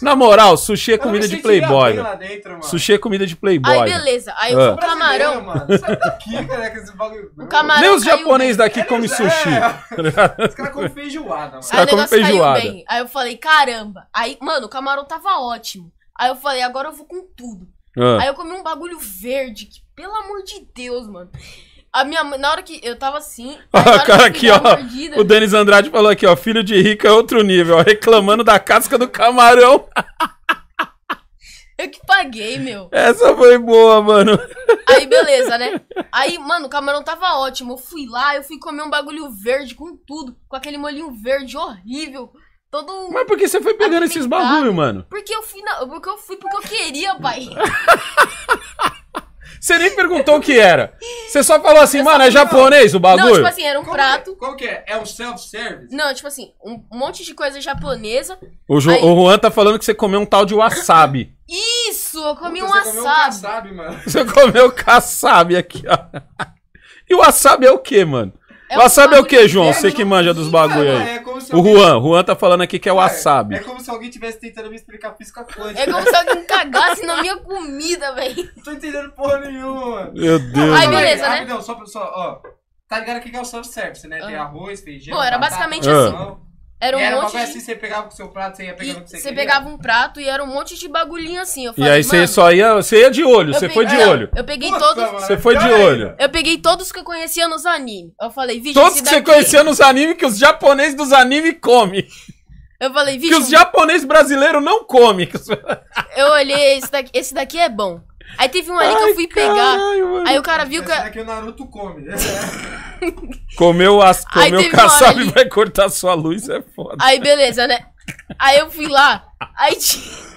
Na moral, é sushi é comida de playboy. Dentro, sushi é comida de playboy. Aí, beleza. Aí ah. o camarão. Sai é daqui, (laughs) O camarão. Nem os japoneses daqui comem sushi. É. Tá os caras comem feijoada, mano. Os caras comem feijoada. Aí eu falei, caramba caramba. Aí, mano, o camarão tava ótimo. Aí eu falei, agora eu vou com tudo. Ah. Aí eu comi um bagulho verde, que, pelo amor de Deus, mano. A minha na hora que eu tava assim. (laughs) Ó, ah, cara, aqui, ó. Mordida, o Denis Andrade falou aqui, ó. Filho de rico é outro nível, ó, reclamando da casca do camarão. Eu que paguei, meu. Essa foi boa, mano. Aí, beleza, né? Aí, mano, o camarão tava ótimo. Eu fui lá, eu fui comer um bagulho verde com tudo, com aquele molhinho verde horrível. Todo... Mas por que você foi pegando esses bagulho, mano? Porque eu fui, na... porque eu fui porque eu queria, pai. (laughs) Você nem perguntou o que era. Você só falou assim, mano, é japonês o bagulho? Não, tipo assim, era um Como é? prato. É? Qual que é? É um self-service? Não, tipo assim, um monte de coisa japonesa. O, jo aí... o Juan tá falando que você comeu um tal de wasabi. Isso, eu comi Puta, um wasabi. Você comeu wasabi, mano. Você comeu wasabi aqui, ó. E o wasabi é o quê, mano? É wasabi é o que, João? Você que manja dos bagulho aí. É o Juan, Juan tá falando aqui que é o wasabi. É como se alguém tivesse tentando me explicar física quântica. É como se alguém cagasse na minha comida, velho. Não tô entendendo porra nenhuma. Meu Deus. Aí beleza, né? Não, só, só, ó. Tá ligado o que é o self-service, né? Tem ah. arroz, feijão. Pô, era basicamente ah. assim. Era um e era monte de... assim, você pegava com o seu prato, você ia pegando o que você, você pegava um prato e era um monte de bagulhinho assim. Eu falei, e aí você só ia. Você ia de olho, você foi de olho. Eu peguei Nossa, todos. você foi de olho. Eu peguei todos que eu conhecia nos animes. Eu falei, vixe, Todos que daqui... você conhecia nos animes que os japoneses dos animes comem. Eu falei, vixe. Que os japoneses brasileiros não comem. Eu olhei, esse daqui, esse daqui é bom. Aí teve um ali que eu fui pegar. aí o cara viu que. Essa que o Naruto come. Né? (laughs) Comeu as. Comeu o caçado e vai cortar sua luz, é foda. Aí beleza, né? Aí eu fui lá. Aí tinha.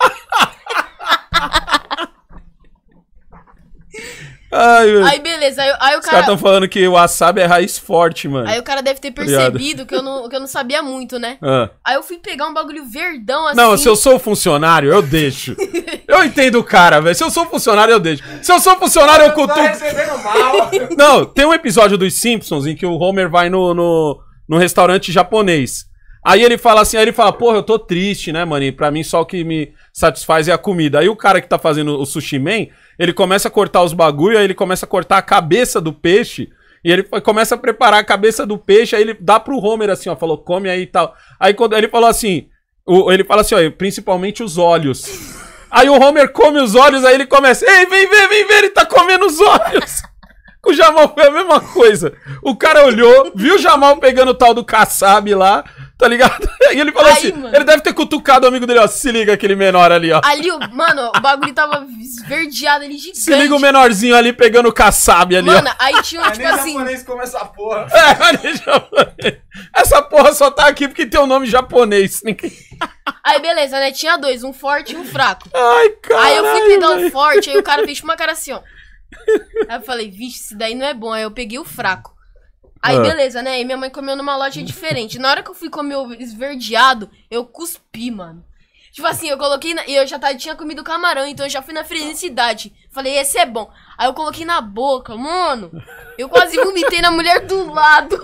(laughs) Ai, Aí beleza, aí, aí o cara. Os caras falando que o wasabi é raiz forte, mano. Aí o cara deve ter tá percebido que eu, não, que eu não sabia muito, né? Ah. Aí eu fui pegar um bagulho verdão assim. Não, se eu sou funcionário, eu deixo. (laughs) eu entendo o cara, velho. Se eu sou funcionário, eu deixo. Se eu sou funcionário, eu, eu tá cutuco. Mal. (laughs) não, tem um episódio dos Simpsons em que o Homer vai no, no, no restaurante japonês. Aí ele fala assim, aí ele fala, porra, eu tô triste, né, maninho? Pra mim só o que me satisfaz é a comida. Aí o cara que tá fazendo o sushi man, ele começa a cortar os bagulho, aí ele começa a cortar a cabeça do peixe. E ele começa a preparar a cabeça do peixe, aí ele dá pro Homer assim, ó, falou, come aí e tal. Aí quando ele falou assim, o, ele fala assim, ó, principalmente os olhos. Aí o Homer come os olhos, aí ele começa, ei, vem ver, vem ver, ele tá comendo os olhos. Com (laughs) o Jamal foi a mesma coisa. O cara olhou, viu o Jamal pegando o tal do Kassab lá, tá ligado? (laughs) E ele falou Aí, assim: mano. ele deve ter cutucado o amigo dele, ó. Se liga aquele menor ali, ó. Ali, mano, o bagulho tava esverdeado ali, gigante. Se liga o menorzinho ali pegando o Kassab ali. Mano, ó. aí tinha um tipo assim. japonês como essa porra. É, (laughs) japonês. Essa porra só tá aqui porque tem o um nome japonês. Aí beleza, né? Tinha dois, um forte e um fraco. Ai, cara. Aí eu fui pegar o um forte, aí o cara fez uma cara assim, ó. Aí eu falei, vixe, isso daí não é bom. Aí eu peguei o fraco. Aí ah. beleza, né? E minha mãe comeu numa loja diferente. Na hora que eu fui comer o esverdeado, eu cuspi, mano. Tipo assim, eu coloquei na... e eu já tinha comido camarão, então eu já fui na felicidade. Falei, esse é bom. Aí eu coloquei na boca, mano. Eu quase vomitei na mulher do lado.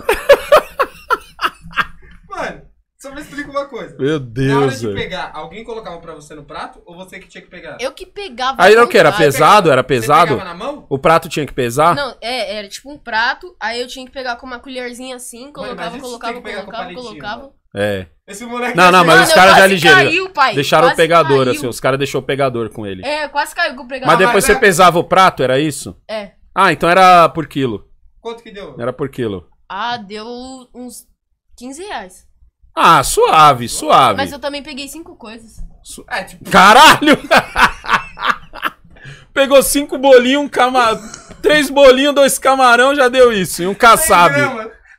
Mano, só me explica uma coisa. Meu Deus. Na hora de pegar, alguém colocava pra você no prato ou você que tinha que pegar? Eu que pegava. Aí era o que? Era pesado? Era pesado? Você pegava na mão? O prato tinha que pesar? Não, é, era tipo um prato, aí eu tinha que pegar com uma colherzinha assim, colocava, colocava, colocava, colocava. É. Esse moleque. Não, não, é mas os caras já ligeiro. deixaram o pegador, assim, caiu. assim. Os caras deixou o pegador com ele. É, quase caiu com o pegador. Mas depois mas você é- pesava o prato, era isso? É. Ah, então era por quilo. Quanto que deu? Era por quilo. Ah, deu uns 15 reais. Ah, suave, suave. Mas eu também peguei cinco coisas. Su é, tipo... Caralho! (laughs) Pegou cinco bolinhos, um camarão. Três bolinhos, dois camarão, já deu isso. E um caçabe.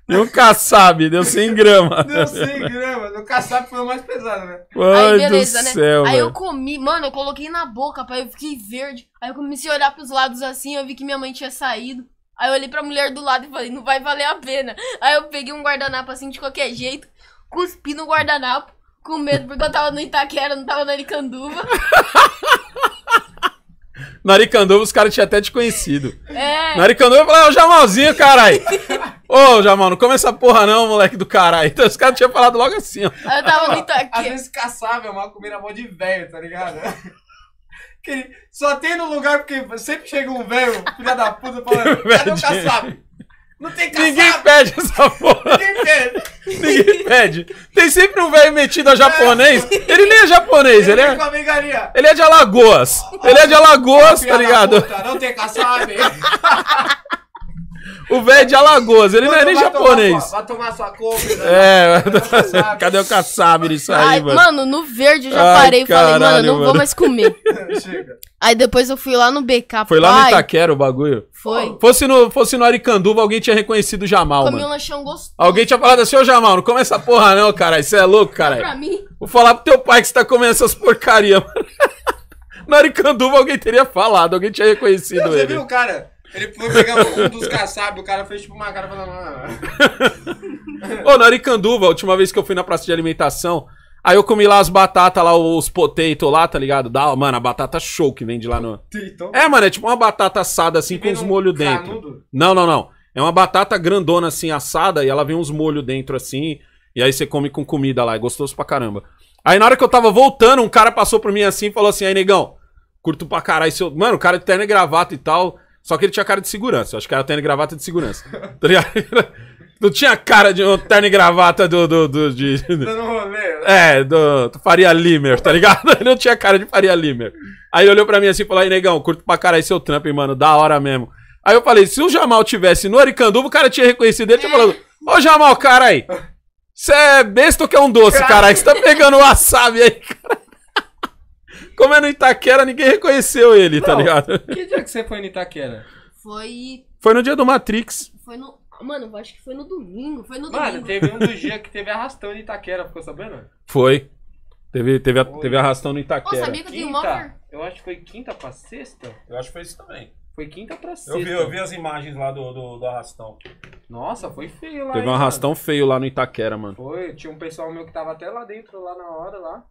E um caçabe, deu 100 gramas. (laughs) Deu 100 gramas. O caçabe foi o mais pesado, né? Aí, beleza, né? Céu, aí eu comi, mano, eu coloquei na boca, pai, eu fiquei verde. Aí eu comecei a olhar pros lados assim, eu vi que minha mãe tinha saído. Aí eu olhei pra mulher do lado e falei, não vai valer a pena. Aí eu peguei um guardanapo assim de qualquer jeito cuspi no guardanapo, com medo porque eu tava no Itaquera, não tava na Aricanduva. (laughs) Naricanduva, os caras tinham até te conhecido. É. Naricanduva, eu falei, ô oh, Jamalzinho, carai. (laughs) Ô, Jamal, não come essa porra não, moleque do caralho. Então os caras tinham falado logo assim, ó. Eu tava muito aqui. Às vezes caçava, mal comer na mão de velho, tá ligado? (laughs) só tem no lugar, porque sempre chega um velho, filha da puta, falando, cadê o caçabe? Não tem caçado. Ninguém pede essa porra. Ninguém pede. Ninguém pede. Tem sempre um velho metido a japonês. É. Ele nem é japonês, ele, ele é. Ele é de Alagoas. Ele é de Alagoas, tá ligado? Puta, não tem caçado. (laughs) O velho de Alagoas, ele não é nem japonês. Vai tomar sua compra. Né? É, vai... cadê o caçabe isso aí, mano? Mano, no verde eu já parei e falei, mano, não vou mais comer. (laughs) Chega. Aí depois eu fui lá no BK. Foi lá no Itaquera o bagulho? Foi. Fosse no, fosse no Aricanduva, alguém tinha reconhecido o Jamal, Comi mano. um lanchão gostoso. Alguém tinha falado assim, ô Jamal, não come essa porra não, caralho. Você é louco, caralho. Pra mim. Vou falar pro teu pai que você tá comendo essas porcarias, (laughs) mano. no Aricanduva alguém teria falado, alguém tinha reconhecido não, ele. Você viu, cara? Ele foi pegar um dos caçabes, o cara fez tipo uma cara falando. Ah. Ô, Naricanduva, a última vez que eu fui na praça de alimentação. Aí eu comi lá as batatas lá, os potato lá, tá ligado? Da, mano, a batata show que vende lá no. Então- é, mano, é tipo uma batata assada assim com uns molhos dentro. Não, não, não. É uma batata grandona assim assada e ela vem uns molhos dentro assim. E aí você come com comida lá, é gostoso pra caramba. Aí na hora que eu tava voltando, um cara passou por mim assim e falou assim: aí negão, curto pra caralho seu. Mano, o cara de terno e gravata e tal. Só que ele tinha cara de segurança. Eu acho que era terno e gravata de segurança. Tá ligado? (laughs) Não tinha cara de um terno e gravata do. do, do de, Dando tá rolê. Né? É, do, do, Faria Limer, tá ligado? (laughs) Ele não tinha cara de Faria Limer. Aí ele olhou pra mim assim e falou: aí, negão, curto pra caralho seu trampo, hein, mano, da hora mesmo. Aí eu falei: se o Jamal tivesse no Aricanduva, o cara tinha reconhecido ele, tinha falado: Ô Jamal, cara aí, você é besta ou que é um doce, caralho? Você tá pegando o wasabi aí, caralho? Como é no Itaquera, ninguém reconheceu ele, tá não, tá ligado? (laughs) Que dia que você foi no Itaquera? Foi. Foi no dia do Matrix. Foi no. Mano, acho que foi no domingo. Foi no Mano, domingo. Mano, teve um dos (laughs) dia que teve arrastão em Itaquera, ficou sabendo? Foi. Teve, teve, foi. teve arrastão no Itaquera. Ô, sabia que quinta, Eu acho que foi quinta pra sexta. Eu acho que foi isso também. Foi quinta pra sexta. Eu vi, eu vi as imagens lá do, do, do arrastão. Nossa, foi feio lá. Teve um arrastão mano. feio lá no Itaquera, mano. Foi, tinha um pessoal meu que tava até lá dentro, lá na hora, lá.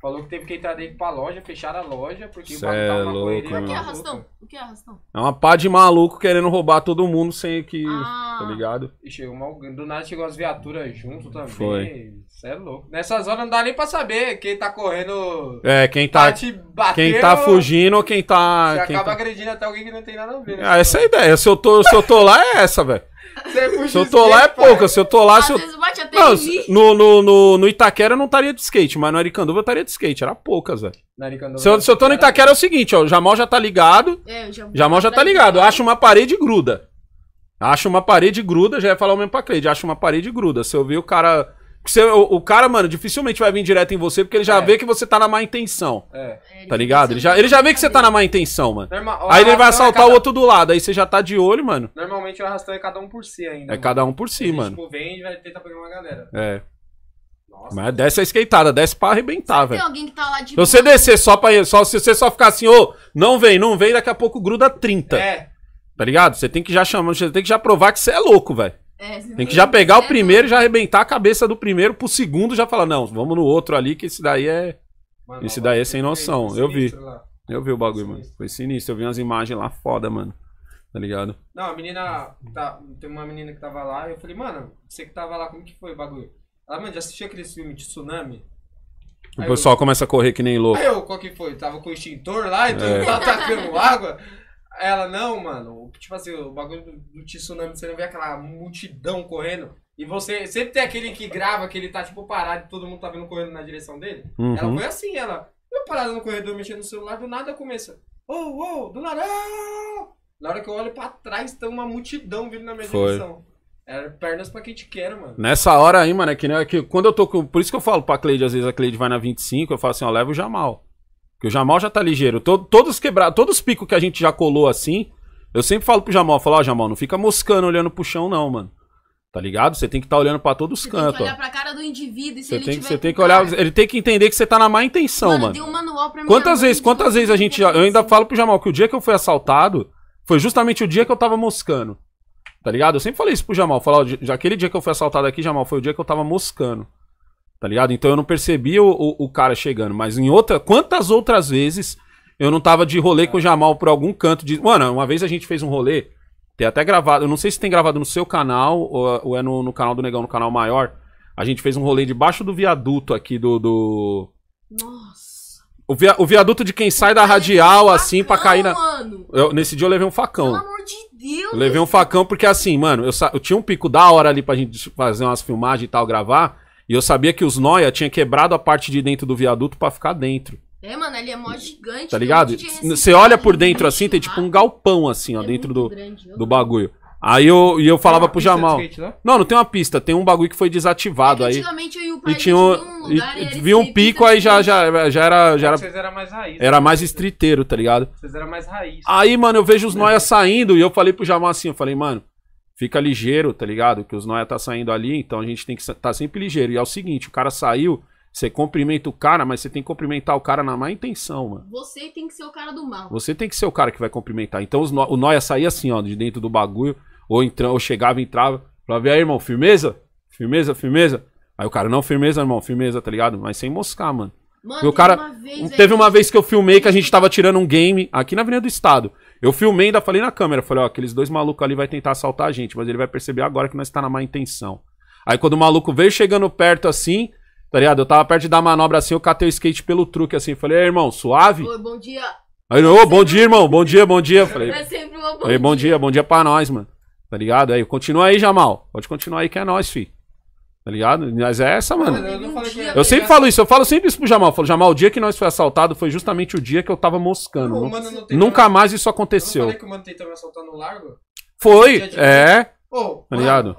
Falou que teve que entrar dentro pra loja, fechar a loja, porque Cê o bagulho é tava é uma coisa O que é arrastão? O que é arrastão? É uma pá de maluco querendo roubar todo mundo sem que. Ah. Tá ligado? E chegou mal. Do nada chegou as viaturas junto também. Foi. Cê é louco. Nessa zona não dá nem pra saber quem tá correndo. É, quem tá. tá batendo, quem tá fugindo ou quem tá. Você quem acaba tá... agredindo até alguém que não tem nada a ver. Né? Ah, essa é a ideia. Se eu tô, se eu tô lá, é essa, velho. É se eu tô lá é poucas se eu tô lá. Se eu... Não, no, no, no, no Itaquera eu não estaria de skate, mas no Aricanduva eu estaria de skate, era poucas, velho. Se eu, se eu tô no Itaquera é o seguinte, ó, o Jamal já tá ligado. É, o Jamal, Jamal já tá, tá ligado. acho uma parede e gruda. acho uma parede e gruda, já ia falar o mesmo pra Cleide. acho uma parede e gruda. Se eu ver o cara você, o, o, cara, mano, dificilmente vai vir direto em você porque ele já é. vê que você tá na má intenção. É. é tá ligado? Ele já, ele já vê que você tá na má intenção, mano. aí ele vai é assaltar é cada... o outro do lado, aí você já tá de olho, mano. Normalmente o arrastão é cada um por si ainda. É mano. cada um por si, Existe, mano. Tipo, vem e vai tentar pegar uma galera. É. Nossa. Mas desce a esquentada, desce pra arrebentar, velho. Tem alguém que tá lá de Se você descer só pra ele, só, se você só ficar assim, ô, oh, não vem, não vem, daqui a pouco gruda 30. É. Tá ligado? Você tem que já chamar, você tem que já provar que você é louco, velho. É, tem que já pegar o primeiro e já arrebentar a cabeça do primeiro pro segundo já falar, não, vamos no outro ali, que esse daí é. Mano, esse daí é sem noção. Eu vi. Lá. Eu vi o bagulho, mano. Foi sinistro. Eu vi umas imagens lá foda, mano. Tá ligado? Não, a menina. Tá, tem uma menina que tava lá, eu falei, mano, você que tava lá, como que foi o bagulho? Ela, mano, já assistiu aquele filme de tsunami? Aí o pessoal eu... começa a correr que nem louco. Aí eu, qual que foi? Tava com o extintor lá, então é. (laughs) tava atacando água. Ela, não, mano. Tipo assim, o bagulho do, do tsunami, você não vê aquela multidão correndo. E você sempre tem aquele que grava que ele tá tipo parado e todo mundo tá vendo correndo na direção dele. Uhum. Ela foi assim, ela. Eu parado no corredor mexendo no celular, do nada começa. Oh, oh, do nada. Ah! Na hora que eu olho pra trás, tem tá uma multidão vindo na minha foi. direção. Era é, pernas pra quem te quer, mano. Nessa hora aí, mano, é que, né, é que quando eu tô com. Por isso que eu falo pra Cleide, às vezes a Cleide vai na 25, eu falo assim, ó, leva o Jamal. Porque o Jamal já tá ligeiro. Todo, todos quebrados, todos os picos que a gente já colou assim. Eu sempre falo pro Jamal, falo, ó, oh, Jamal, não fica moscando olhando pro chão, não, mano. Tá ligado? Você tem que estar tá olhando para todos os cantos. tem que olhar ó. pra cara do indivíduo. se tem, tiver. você tem que olhar. Cara... Ele tem que entender que você tá na má intenção, mano. mano. Deu um manual pra quantas vezes, quantas vezes a gente. Eu ainda falo pro Jamal que o dia que eu fui assaltado foi justamente o dia que eu tava moscando. Tá ligado? Eu sempre falei isso pro Jamal. Falar, aquele dia que eu fui assaltado aqui, Jamal, foi o dia que eu tava moscando. Tá ligado? Então eu não percebi o, o, o cara chegando. Mas em outra. Quantas outras vezes eu não tava de rolê com o Jamal por algum canto de. Mano, uma vez a gente fez um rolê. Tem até gravado. Eu não sei se tem gravado no seu canal ou, ou é no, no, canal do Negão, no canal maior. A gente fez um rolê debaixo do viaduto aqui do. do... Nossa. O, via, o viaduto de quem sai da radial, é um assim, facão, pra cair na. Mano. Eu, nesse dia eu levei um facão. Pelo amor de Deus. Eu levei um facão porque, assim, mano, eu, sa... eu tinha um pico da hora ali pra gente fazer umas filmagens e tal, gravar. E eu sabia que os Noia tinha quebrado a parte de dentro do viaduto para ficar dentro. É, mano, ali é mó gigante. Tá ligado? Você olha por dentro assim, tem tipo um galpão assim, ó, é dentro do, grande, do bagulho. Aí eu, eu falava pro Jamal. Skate, Não, não tem uma pista, tem um bagulho que foi desativado. É aí, antigamente eu e e tinha um, lugar, e, e vi um pico, aí já, assim. já, já era. Já era, é, vocês mais raiz. Era né? mais estriteiro, tá ligado? Vocês eram mais raiz. Aí, mano, eu vejo os é. saindo e eu falei pro Jamal assim, eu falei, mano, fica ligeiro, tá ligado? Que os noia tá saindo ali, então a gente tem que estar tá sempre ligeiro. E é o seguinte, o cara saiu, você cumprimenta o cara, mas você tem que cumprimentar o cara na má intenção, mano. Você tem que ser o cara do mal. Você tem que ser o cara que vai cumprimentar. Então no... o Noia saía assim, ó, de dentro do bagulho, ou, entra, ou chegava, entrava, falava, e aí, irmão, firmeza? Firmeza, firmeza? Aí o cara, não, firmeza, irmão, firmeza, tá ligado? Mas sem moscar, mano. Mano, o cara, uma vez, teve aí, uma vez que eu filmei que a gente tava tirando um game aqui na Avenida do Estado. Eu filmei e ainda falei na câmera, falei, ó, aqueles dois malucos ali vai tentar assaltar a gente, mas ele vai perceber agora que nós está na má intenção. Aí quando o maluco veio chegando perto assim, tá ligado? Eu tava perto de dar manobra assim, eu catei o skate pelo truque assim, falei, Ei, irmão, suave? Oi, bom dia. Aí, ô, oh, bom dia, irmão, bom dia, bom dia. Falei, é sempre uma bom, Aí, bom dia. dia, bom dia pra nós, mano. Tá ligado? Aí, continua aí, Jamal. Pode continuar aí que é nós, filho. Tá ligado? Mas é essa, mano. Eu, é. eu sempre falo isso, eu falo sempre isso pro Jamal. Eu falo, Jamal, o dia que nós foi assaltado foi justamente o dia que eu tava moscando. Não, mano, Nunca mais isso aconteceu. Eu falei que o mano tentou me assaltar no largo? Foi, é. tá ligado?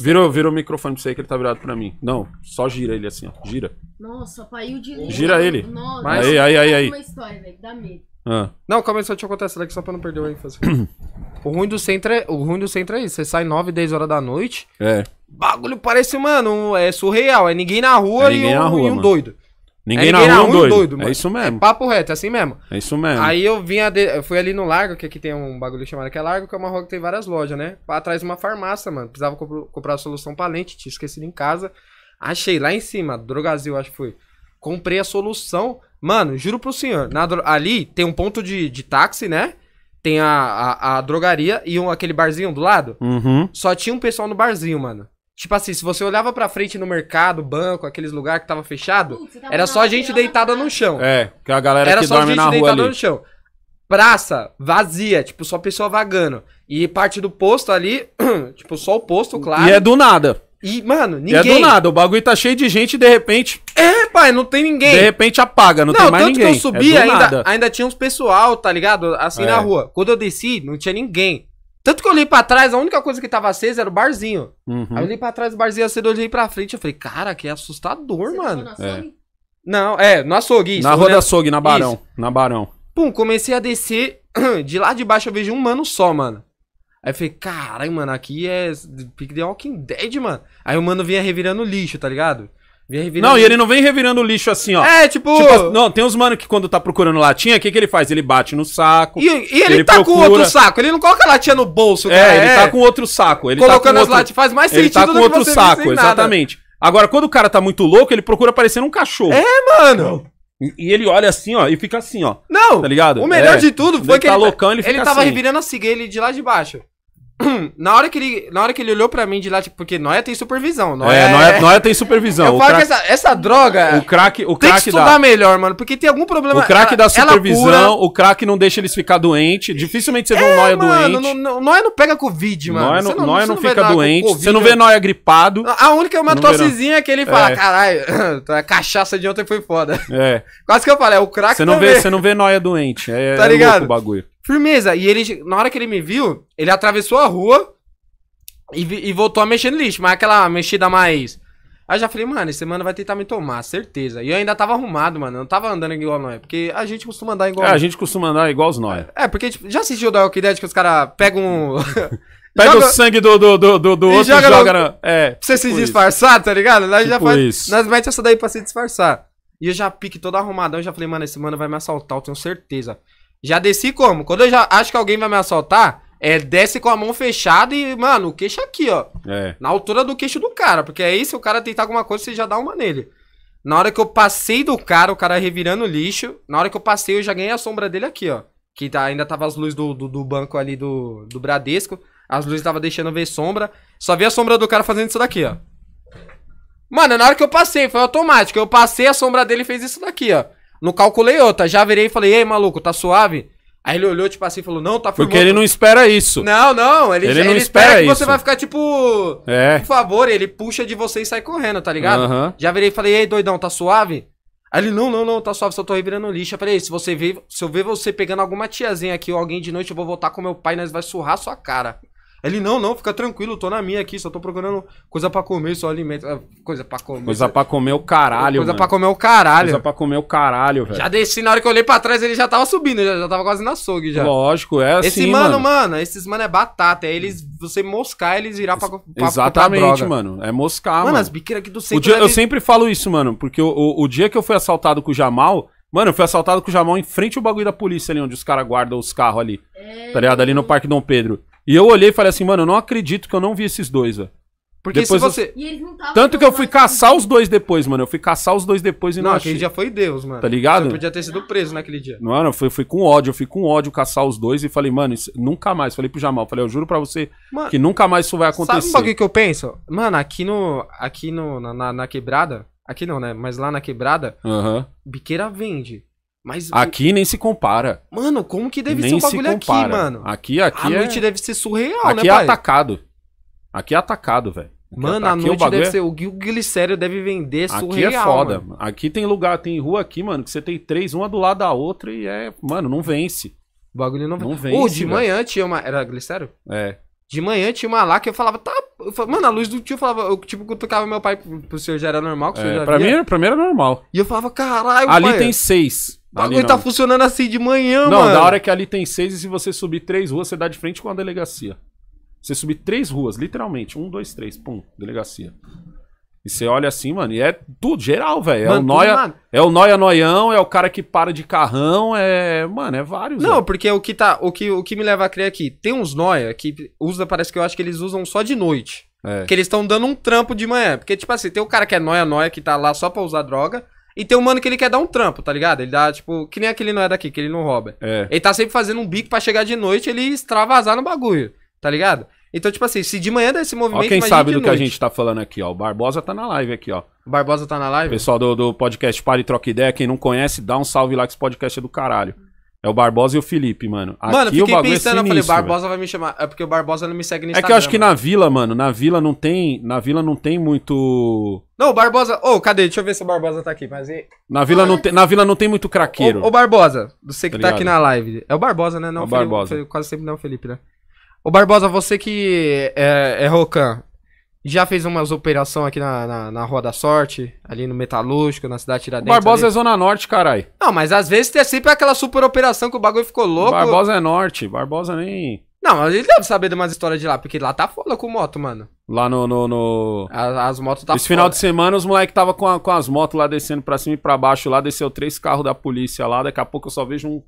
virou virou o microfone pra você aí que ele tá virado pra mim. Não, só gira ele assim, ó. Gira. Nossa, pai, o de Gira ele. Nossa. Aí, aí, aí, aí. Uma história, velho, dá medo. Ah. Não, calma aí, só deixa eu contar essa daqui só pra não perder o ênfase. (clears throat) o, ruim do centro é, o ruim do centro é isso. Você sai 9, 10 horas da noite. É. Bagulho parece, mano, é surreal. É ninguém na rua, é ninguém e, um, é na é rua, e um doido. Ninguém, é, ninguém na rua, um doido. doido mano. É isso mesmo. É papo reto, é assim mesmo. É isso mesmo. Aí eu vim, eu fui ali no Largo, que aqui tem um bagulho chamado que é Largo, que é uma rua que tem várias lojas, né? Pra trás de uma farmácia, mano. Precisava comprar a solução pra lente, tinha esquecido em casa. Achei lá em cima, Drogazil, acho que foi. Comprei a solução. Mano, juro pro senhor, na, ali tem um ponto de, de táxi, né? Tem a, a, a drogaria e um, aquele barzinho do lado. Uhum. Só tinha um pessoal no barzinho, mano. Tipo assim, se você olhava pra frente no mercado, banco, aqueles lugares que tava fechado, Putz, tava era só gente deitada no chão. É, que a galera era que dorme na rua ali. Era só gente deitada no chão. Praça, vazia, tipo, só pessoa vagando. E parte do posto ali, (clears throat) tipo, só o posto, claro. E é do nada. E, mano, ninguém. E é do nada, o bagulho tá cheio de gente e de repente. É, pai, não tem ninguém. De repente apaga, não, não tem mais tanto ninguém. Que eu subi, é ainda, ainda tinha uns pessoal, tá ligado? Assim é. na rua. Quando eu desci, não tinha ninguém. Tanto que eu olhei pra trás, a única coisa que tava acesa era o barzinho. Uhum. Aí eu olhei pra trás o barzinho acedo, olhei pra frente. Eu falei, cara, que assustador, Você mano. É. Não, é, no açougue. Isso, na rua né? da açougue, na Barão. Isso. Na Barão. Pum, comecei a descer. (clears throat) De lá de baixo eu vejo um mano só, mano. Aí eu falei, caralho, mano, aqui é Pick the Walking Dead, mano. Aí o mano vinha revirando lixo, tá ligado? Revirando... Não, e ele não vem revirando lixo assim, ó. É, tipo. tipo não, tem uns mano que quando tá procurando latinha, o que, que ele faz? Ele bate no saco. E, e ele, ele, tá procura... com outro saco. Ele não coloca latinha no bolso, é, cara. É, ele tá é. com outro saco. Ele tá Colocando tá com as outro... latinhas faz mais sentido ele tá com do outro saco, exatamente. Agora, quando o cara tá muito louco, ele procura parecer um cachorro. É, mano. E ele olha assim, ó, e fica assim, ó. Não! Tá ligado? O melhor é, de tudo foi ele que tá ele. Tá- loucão, ele, ele tava assim. revirando a ciga ele de lá de baixo. (clears throat) Na hora, que ele, na hora que ele olhou pra mim de lá, tipo, porque Noia tem supervisão. Noia é, Noia, é- Noia tem supervisão. (laughs) Eu falo crack, que essa, essa droga. O crack, o tem que estudar dá. melhor, mano, porque tem algum problema. O crack dá supervisão, o crack não deixa eles ficar doente. Dificilmente você é, vê um é, Noia mano, doente. Não, Noia não pega Covid, mano. Noia não, não, Noia não, não fica doente. COVID, você não vê Noia gripado. A única é uma tossezinha que ele fala: é. caralho, (laughs) a cachaça de ontem foi foda. É. (laughs) Quase que eu falei, é o crack Você não vê, você não vê Noia doente. É, tá é ligado? o bagulho. Firmeza. E ele, na hora que ele me viu, ele atravessou a rua e, e voltou a mexer no lixo. Mas aquela mexida mais. Aí já falei, mano, esse mano vai tentar me tomar, certeza. E eu ainda tava arrumado, mano. Eu não tava andando igual nós. Porque a gente costuma andar igual. É, a gente costuma andar igual os nós. É, porque tipo, já assistiu da Walking Dead que os caras pegam. (laughs) Pega joga... o sangue do, do, do, do, outro e joga, joga no... É. Pra você se tipo isso. disfarçar, tá ligado? Nós tipo já faz... Isso. Nós metemos essa daí pra se disfarçar. E eu já pique todo arrumadão. Eu já falei, mano, esse mano vai me assaltar, eu tenho certeza. Já desci como? Quando eu já acho que alguém vai me assaltar, é, desce com a mão fechada e, mano, o queixo aqui, ó. É. Na altura do queixo do cara, porque aí se o cara tentar alguma coisa, você já dá uma nele. Na hora que eu passei do cara, o cara revirando o lixo, na hora que eu passei, eu já ganhei a sombra dele aqui, ó. Que tá, ainda tava as luzes do, do, do banco ali do, do Bradesco. As luzes tava deixando ver sombra. Só vi a sombra do cara fazendo isso daqui, ó. Mano, na hora que eu passei, foi automático. Eu passei, a sombra dele fez isso daqui, ó. Não calculei outra. Já virei e falei, ei, maluco, tá suave? Aí ele olhou, tipo assim, e falou, não, tá firmando. Porque ele não espera isso. Não, não, ele, ele, não ele espera, espera que você vai ficar, tipo, é. por favor, ele puxa de você e sai correndo, tá ligado? Uhum. Já virei e falei, ei, doidão, tá suave? Aí ele, não, não, não, tá suave, só tô revirando lixo. falei, se você ver, se eu ver você pegando alguma tiazinha aqui ou alguém de noite, eu vou voltar com meu pai e nós vai surrar sua cara. Ele, não, não, fica tranquilo, tô na minha aqui, só tô procurando coisa pra comer, só alimento. Ah, coisa pra comer. Coisa pra comer o caralho, Coisa mano. pra comer o caralho. Coisa pra comer o caralho, velho. Já desci, na hora que eu olhei pra trás, ele já tava subindo, já, já tava quase na açougue já. Lógico, é assim, Esse mano, mano, mano esses mano é batata, é eles, você moscar, eles virar pra, pra Exatamente, pra mano, é moscar, mano. Mano, as biqueiras aqui do centro... O dia, deve... Eu sempre falo isso, mano, porque o, o, o dia que eu fui assaltado com o Jamal... Mano, eu fui assaltado com o Jamal em frente ao bagulho da polícia ali, onde os caras guardam os carros ali. Tá ligado? Ali no Parque Dom Pedro. E eu olhei e falei assim, mano, eu não acredito que eu não vi esses dois, velho. Porque depois se você. Eu... Tanto que eu fui caçar os dois depois, mano. Eu fui caçar os dois depois e não, não achei. aquele dia foi Deus, mano. Tá ligado? Você podia ter sido preso naquele dia. Não, não, fui, fui com ódio. Eu fui com ódio caçar os dois e falei, mano, isso, nunca mais. Falei pro Jamal, falei, eu juro pra você mano, que nunca mais isso vai acontecer. Sabe o que, eu penso? Mano, aqui no. Aqui no, na, na, quebrada. Aqui não, né? Mas lá na quebrada, biqueira vende. Mas aqui o... nem se compara. Mano, como que deve nem ser o bagulho aqui, mano? Aqui, aqui a é... noite deve ser surreal, aqui né, Aqui é pai? atacado. Aqui é atacado, velho. É mano, a noite bagulho... deve é- ser... O glicério deve vender surreal, Aqui é foda. Mano. Aqui tem lugar, tem rua aqui, mano, que você tem três, uma do lado da outra e é... Mano, não vence. O bagulho não, não vence. Ô, de véio. manhã tinha uma... Era glicério? É. De manhã tinha uma lá que eu falava, tá. Eu falava, mano, a luz do tio falava, eu tipo, tocava meu pai pro senhor já era normal, que o senhor é, já pra via. Mim, pra mim era normal. E eu falava, caralho, Ali pai, tem seis bagulho tá funcionando assim de manhã, não, mano. Não, da hora é que ali tem seis e se você subir três ruas, você dá de frente com a delegacia. Você subir três ruas, literalmente. Um, dois, três, pum, delegacia. E você olha assim, mano, e é tudo, geral, velho. É o noia, é o noia noião, é o cara que para de carrão, é, mano, é vários. Não, véio. porque o que tá, o que, o que me leva a crer aqui, é tem uns noia que usa, parece que eu acho que eles usam só de noite. É. Que eles estão dando um trampo de manhã, porque tipo assim, tem o cara que é noia noia que tá lá só pra usar droga, e tem um mano que ele quer dar um trampo, tá ligado? Ele dá, tipo, que nem aquele não é daqui, que ele não rouba. É. Ele tá sempre fazendo um bico para chegar de noite ele extravasar no bagulho, tá ligado? Então, tipo assim, se de manhã esse movimento. Ó, quem sabe do que a gente tá falando aqui, ó. O Barbosa tá na live aqui, ó. O Barbosa tá na live? Pessoal do, do podcast Pare e Troca Ideia, quem não conhece, dá um salve lá que esse podcast é do caralho. É o Barbosa e o Felipe, mano. Aqui mano, fiquei o bagulho é pensando, é sinistro, eu falei, Barbosa vai me chamar. É porque o Barbosa não me segue no Instagram. É que eu acho que mano. na vila, mano, na vila não tem. Na vila não tem muito. Não, o Barbosa. Ô, oh, cadê? Deixa eu ver se o Barbosa tá aqui. Mas... Na, vila ah, não te... na vila não tem muito craqueiro. Ô, Barbosa, você que tá, tá aqui na live. É o Barbosa, né? Não, é o Barbosa. Felipe, quase sempre não é o Felipe, né? Ô Barbosa, você que é, é Rocan, já fez umas operação aqui na, na, na Rua da Sorte, ali no Metalúrgico, na cidade Tiradentes. O Barbosa ali. é Zona Norte, caralho. Não, mas às vezes tem sempre aquela super operação que o bagulho ficou louco. Barbosa é Norte, Barbosa nem... Não, mas ele deve saber de umas histórias de lá, porque lá tá foda com moto, mano. Lá no... no, no... As, as, motos tá Esse foda. final de semana os moleques tava com, a, com as motos lá descendo pra cima e pra baixo. Lá desceu três carros da polícia lá, daqui a pouco eu só vejo um...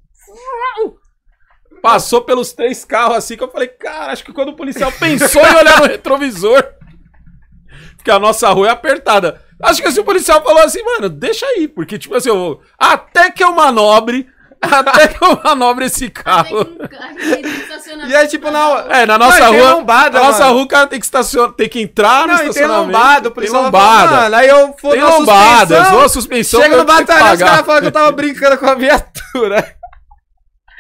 Passou pelos três carros assim que eu falei, cara, acho que quando o policial (laughs) pensou em olhar no retrovisor... Porque a nossa rua é apertada. Acho que assim, o policial falou assim, mano, deixa aí, porque, tipo assim, eu vou... até que eu manobre, (laughs) até que eu manobre esse carro. e é tipo, na, é, na nossa mano, rua. Lombada, na nossa mano. rua o cara tem que estacionar, tem que entrar no não, estacionamento. Tem lombada, o policial. Tem lombada. Fala, mano, aí eu fui tem lombada, suspensão, eu suspensão. Chega no batalhão, os caras falam que eu tava brincando com a viatura.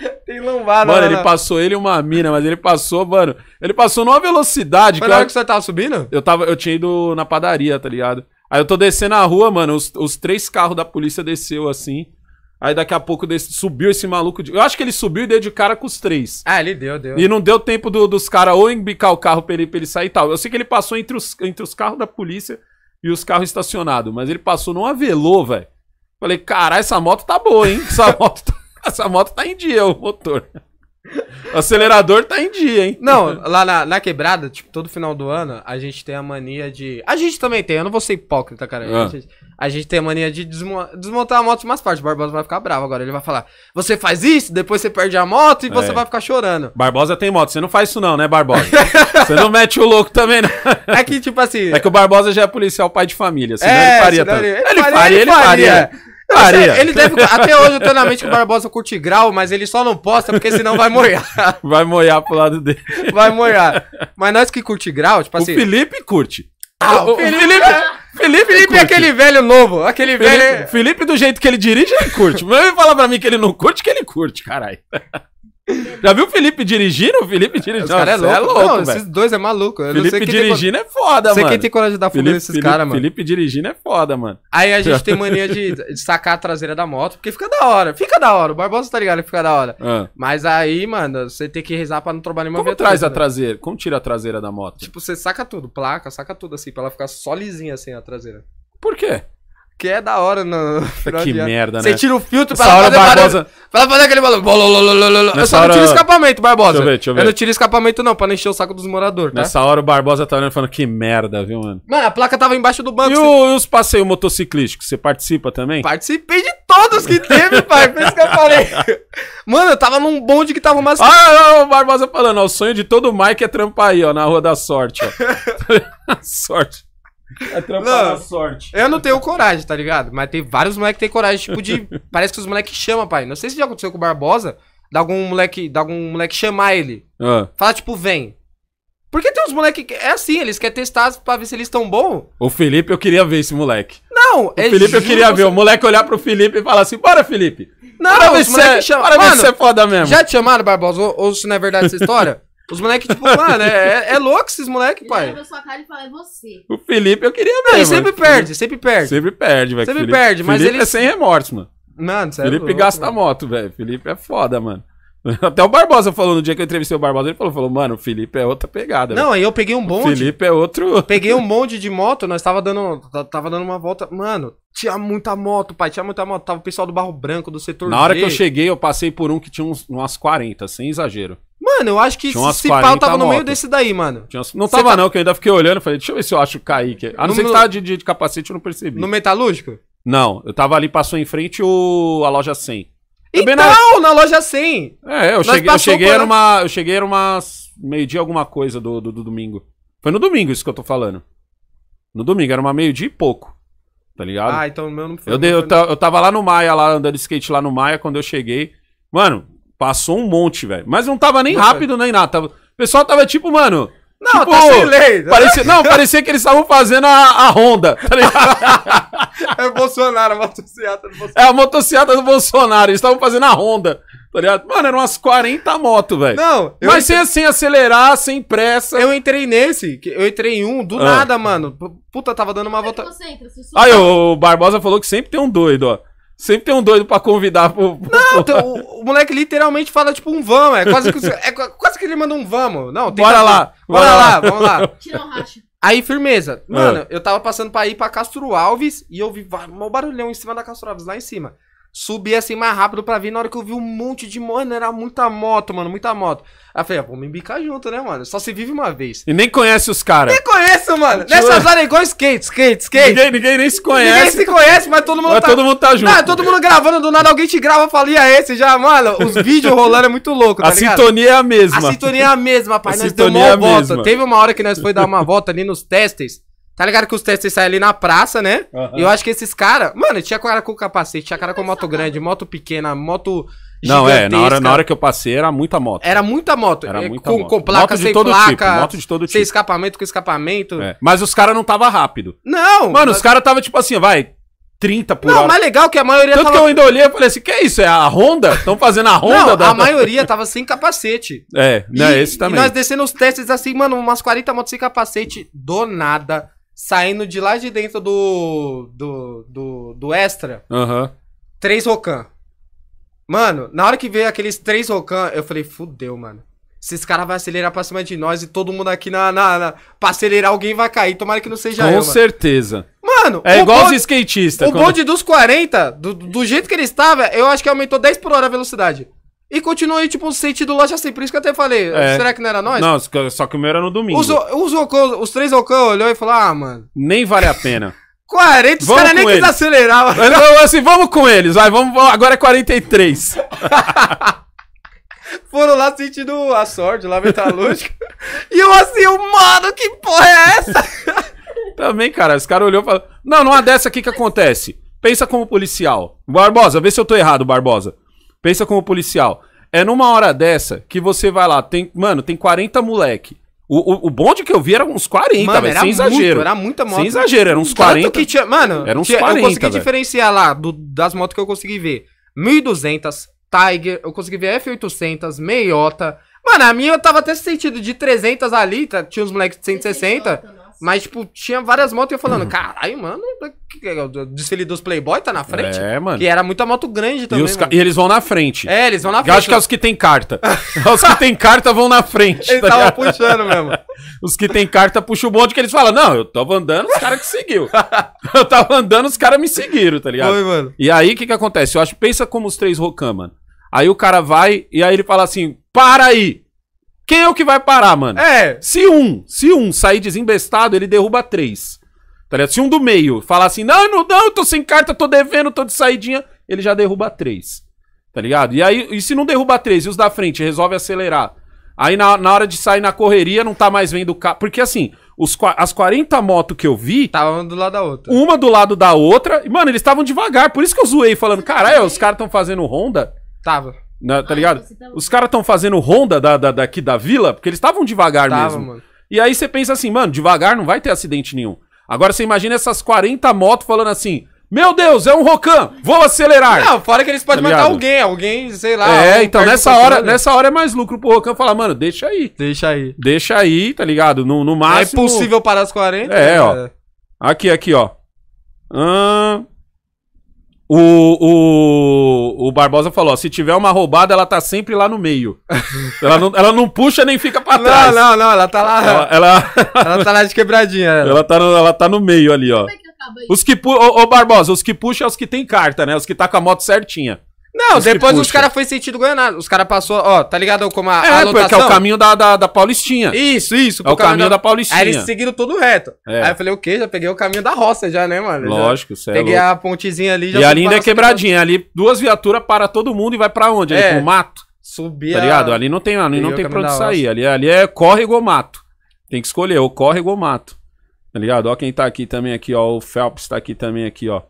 (laughs) Tem lombada, Mano, né, ele passou ele uma mina, mas ele passou, mano. Ele passou numa velocidade. Cara, na hora que você tava subindo? Eu, tava, eu tinha ido na padaria, tá ligado? Aí eu tô descendo a rua, mano. Os, os três carros da polícia desceu assim. Aí daqui a pouco desse, subiu esse maluco. De... Eu acho que ele subiu e deu de cara com os três. Ah, ele deu, deu. E não deu tempo do, dos caras ou embicar o carro pra ele, pra ele sair e tal. Eu sei que ele passou entre os, entre os carros da polícia e os carros estacionados, mas ele passou numa velô, velho. Falei, caralho, essa moto tá boa, hein? Essa (laughs) moto tá. (laughs) Essa moto tá em dia, o motor. O acelerador tá em dia, hein? Não, lá na, na, quebrada, tipo, todo final do ano, a gente tem a mania de. A gente também tem, eu não vou ser hipócrita, cara. Ah. A, gente, a, gente, tem a mania de desmo... desmontar a moto mais umas partes. O Barbosa vai ficar bravo agora. Ele vai falar: você faz isso, depois você perde a moto e é. você vai ficar chorando. Barbosa tem moto, você não faz isso, não, né, Barbosa? (laughs) você não mete o louco também, não. Né? É que, tipo assim. É que o Barbosa já é policial pai de família, senão é, ele faria senão ele, ele, ele, faria, ele faria. faria. Ele deve. Até hoje eu tenho na mente que o Barbosa curte grau, mas ele só não posta porque senão vai moiar. (laughs) Vai moiar pro lado dele. Vai moiar. Mas nós que curte grau, tipo assim. O Felipe curte. Ah, o, o Felipe. Felipe... Felipe, Felipe é, é aquele velho novo, aquele Felipe, velho. Felipe, do jeito que ele dirige, ele curte. Mas ele fala pra mim que ele não curte, que ele curte, caralho. (laughs) Já viu o Felipe dirigindo? O Felipe dirigindo. É, cara é louco. É louco esses dois é maluco. Eu Felipe dirigindo tem... é foda, sei mano. Você quem tem coragem de dar fuga nesses caras, mano. Felipe dirigindo é foda, mano. Aí a gente tem mania de, de, sacar a traseira da moto, porque fica da hora. Fica da hora. O Barbosa tá ligado que fica da hora. Ah. Mas aí, mano, você tem que rezar pra não trobar nenhuma Como traz a traseira? Como tira a traseira da moto? Tipo, você saca tudo. Placa, saca tudo assim, pra ela ficar só lisinha assim a traseira. Por quê? que é da hora no final Que merda, ano. né? Você tira o filtro pra fazer, Barbosa... pra fazer aquele balão? Eu só hora... não tiro escapamento, Barbosa. Deixa eu ver, deixa eu ver. Eu não tiro escapamento não, pra não encher o saco dos moradores, tá? Nessa hora o Barbosa tá olhando e falando que merda, viu, mano? Mano, a placa tava embaixo do banco. E, você... o, e os passeios motociclísticos, você participa também? Participei de todos que teve, (laughs) pai. Por isso que eu falei. Mano, eu tava num bonde que tava mais... Ah, é, é, o Barbosa falando, ó, o sonho de todo Mike é trampar aí, ó, na Rua da Sorte, ó. (laughs) (laughs) sorte. Atrapalhar é não, a sorte. Eu não tenho coragem, tá ligado? Mas tem vários moleques que tem coragem, tipo de. (laughs) Parece que os moleques chamam, pai. Não sei se já aconteceu com o Barbosa, de algum moleque, de algum moleque chamar ele. Ah. Fala, tipo, vem. Porque tem uns moleques que é assim, eles querem testar pra ver se eles estão bom. O Felipe, eu queria ver esse moleque. Não, o é Felipe, eu queria ver. O moleque olhar pro Felipe e falar assim: bora, Felipe. Não, para ver se é, chama... para ver se é foda mesmo. Já te chamaram, Barbosa? Ou, ou se não é verdade essa história? (laughs) Os moleques, tipo, mano, ah, né, é, é louco esses moleques, pai. Ele sua cara e fala, é você. O Felipe, eu queria ver. ele sempre perde, sempre perde. Sempre perde, velho. Sempre Felipe, perde, mas Felipe ele. é sem remorso, mano. Mano, sério. Felipe louco, gasta mano. moto, velho. Felipe é foda, mano. (laughs) Até o Barbosa falou no dia que eu entrevistei o Barbosa, ele falou, falou mano, o Felipe é outra pegada. Não, aí eu peguei um bonde. O Felipe é outro. Peguei um bonde de moto, nós tava dando, tava dando uma volta. Mano, tinha muita moto, pai, tinha muita moto. Tava o pessoal do Barro Branco, do setor Na hora G. que eu cheguei, eu passei por um que tinha uns, umas 40, sem exagero. Mano, eu acho que esse pau tava no meio desse daí, mano. Tinha umas- Não tava tá- não, que eu ainda fiquei olhando e falei, deixa eu ver se eu acho o Kaique. A não No- ser que tava de, de, de capacete, eu não percebi. No metalúrgico? Não, eu tava ali, passou em frente o, a loja 100. É então, na... loja 100. É, eu cheguei, eu cheguei, era uma, eu cheguei, era umas meio-dia alguma coisa do, do, do domingo. Foi no domingo isso que eu tô falando. No domingo, era uma meio-dia e pouco, tá ligado? Ah, então o meu não foi. eu, eu, eu tava lá no Maia, lá andando skate lá no Maia, quando eu cheguei. Mano, Passou um monte, velho. Mas não tava nem rápido nem nada. Tava... O pessoal tava tipo, mano. Não, tipo, tá sem lei. Tá parecia, (laughs) não, parecia que eles estavam fazendo a, a Honda. Tá (laughs) é o Bolsonaro, a motocicleta do Bolsonaro. É a motocicleta do Bolsonaro. Eles estavam fazendo a Honda. Tá ligado? Mano, eram umas 40 motos, velho. Não, Mas sem, sem acelerar, sem pressa. Eu entrei nesse, eu entrei em um, do ah. nada, mano. Puta, tava dando uma é volta. Aí o tá- Barbosa falou que sempre tem um doido, ó. Sempre tem um doido pra convidar pro. pro não, (laughs) O, o, moleque literalmente fala tipo um vamos. É quase que, é quase que ele manda um vamos. Não, bora lá. Bora, bora lá, lá, vamos lá. (laughs) Aí, firmeza. Mano, é. eu tava passando pra ir pra Castro Alves e eu vi um barulhão em cima da Castro Alves, lá em cima subia assim mais rápido pra vir. Na hora que eu vi um monte de. Mano, era muita moto, mano, muita moto. Aí eu falei, ah, me junto, né, mano? Só se vive uma vez. E nem conhece os caras. Nem conheço, mano. Tio... Nessas horas é igual skate, skate, skate. Ninguém, ninguém nem se conhece. Ninguém se conhece, mas todo mundo mas tá. todo mundo tá junto. Não, todo mundo gravando, do nada alguém te grava e fala, esse já, mano. Os (laughs) vídeos rolando é muito louco, tá A ligado? sintonia é a mesma. A sintonia é a mesma, pai. A nós deu é uma é volta. Mesma. Teve uma hora que nós foi dar uma volta ali nos testes. Tá ligado que os testes saem ali na praça, né? Uhum. E eu acho que esses caras. Mano, tinha cara com capacete, tinha cara com moto grande, moto pequena, moto. Não, é, na hora, na hora que eu passei era muita moto. Era muita moto. Era é, muita com, moto. com placa, moto de sem todo placa, tipo, moto de todo tipo. Sem escapamento, com escapamento. É. Mas os caras não tava rápido. Não! Mano, mas... os caras tava tipo assim, vai, 30 por não, hora. Não, mais legal que a maioria Tanto tava... que eu ainda olhei e falei assim, que é isso? É a Honda? Estão fazendo a Honda? Não, da... a maioria tava sem capacete. É, né, esse também. E nós descendo os testes assim, mano, umas 40 motos sem capacete, do nada saindo de lá de dentro do. do. do, do extra. Uhum. Três Rocan. Mano, na hora que veio aqueles três Rocan, eu falei, fudeu, mano. Esses caras vão acelerar pra cima de nós e todo mundo aqui na, na, na. Pra acelerar, alguém vai cair. Tomara que não seja Com eu. Com certeza. Mano, é igual bonde, os skatistas. O quando... bonde dos 40, do, do jeito que ele estava, eu acho que aumentou 10 por hora a velocidade. E continuei, tipo, sentindo titular já sem. Por isso que eu até falei, é. será que não era nós? Não, só que o meu era no domingo. Os, os, os três Ocão olhou e falou, ah, mano... Nem vale a pena. 40, (laughs) os caras nem quis acelerar. Mas... Eu, assim, vamos com eles, vai, vamos, agora é 43. (laughs) Foram lá sentindo a sorte, lá metalúrgica. (laughs) e eu assim, mano, que porra é essa? Também, cara, os caras olhou e falou, não, não há dessa aqui que acontece. Pensa como policial. Barbosa, vê se eu tô errado, Barbosa. Pensa como policial. É numa hora dessa que você vai lá, tem, mano, tem 40 moleque. O, o, o bonde que eu vi era uns 40, mano, véio, era sem muito, exagero. Era muita moto. Sem exagero, era uns 40. Que tinha, mano, era uns tinha, 40, eu consegui véio. diferenciar lá do, das motos que eu consegui ver. 1200, Tiger, eu consegui ver F800, Meiota. Mano, a minha eu tava até sentido de 300 ali, tá, tinha uns moleques de 160. Mas, tipo, tinha várias motos e eu falando, uhum. caralho, mano, é desfile dos Playboy tá na frente? É, mano. E era muita moto grande também. E, e eles vão na frente. É, eles vão na frente. Eu acho que é os que tem carta. (laughs) os que tem carta vão na frente. Ele estavam tá puxando mesmo. (laughs) Os que tem carta puxam o bonde que eles falam, não, eu tava andando, os caras que seguiu. (laughs) eu tava andando, os caras me seguiram, tá ligado? Foi, mano. E aí, o que que acontece? Eu acho, pensa como os três Rocan, mano. Aí o cara vai e aí ele fala assim, para aí! Quem é o que vai parar, mano? É. Se um, se um sair desembestado, ele derruba três. Tá ligado? Se um do meio falar assim, não, não, não, tô sem carta, tô devendo, tô de saidinha, ele já derruba três. Tá ligado? E aí, e se não derruba três e os da frente resolve acelerar? Aí na, na hora de sair na correria, não tá mais vendo o carro. Porque assim, os, as 40 motos que eu vi. uma do lado da outra. Uma do lado da outra. E, mano, eles estavam devagar. Por isso que eu zoei falando, caralho, os caras estão fazendo Honda. Tava. Na, tá ah, ligado? Então tá Os caras estão fazendo ronda da, da, daqui da vila, porque eles estavam devagar Tava, mesmo. Mano. E aí você pensa assim, mano, devagar não vai ter acidente nenhum. Agora você imagina essas 40 motos falando assim. Meu Deus, é um Rocan! Vou acelerar! Não, fora que eles podem tá matar alguém, alguém, sei lá. É, então nessa hora, nessa hora é mais lucro pro Rocan falar, mano, deixa aí. Deixa aí. Deixa aí, tá ligado? No, no é máximo. É possível parar as 40? É, ó. É. Aqui, aqui, ó. Hum, o, o, o Barbosa falou: se tiver uma roubada, ela tá sempre lá no meio. (laughs) ela, não, ela não puxa nem fica pra trás. Não, não, não, ela tá lá. Ela, ela, ela tá lá de (laughs) quebradinha. Ela, ela, tá, no, ela tá no meio ali, ó. Como é que acaba isso? Os que, pu... ô, ô Barbosa, os que puxa é os que tem carta, né? Os que tá com a moto certinha. Não, Isso depois os caras foi sentido Goiânia. Os caras passou, ó, tá ligado como a, é, a É, porque é o caminho da, da, da Paulistinha. Isso, isso. É o caminho, da... da... Paulistinha. Aí eles seguiram todo reto. É. Aí eu falei, o quê? Já peguei o caminho da roça já, né, mano? Lógico, já é Peguei é a pontezinha ali. e ali ainda é quebradinha. É ali duas viaturas para todo mundo e vai para onde? Ali é. pro mato? Subir Tá ligado? Ali não tem, ali não tem pra onde sair. Ali, ali é corre ou mato. Tem que escolher, ou corre ou mato. Tá ligado? Ó quem tá aqui também aqui, ó. O Phelps tá aqui também aqui, ó.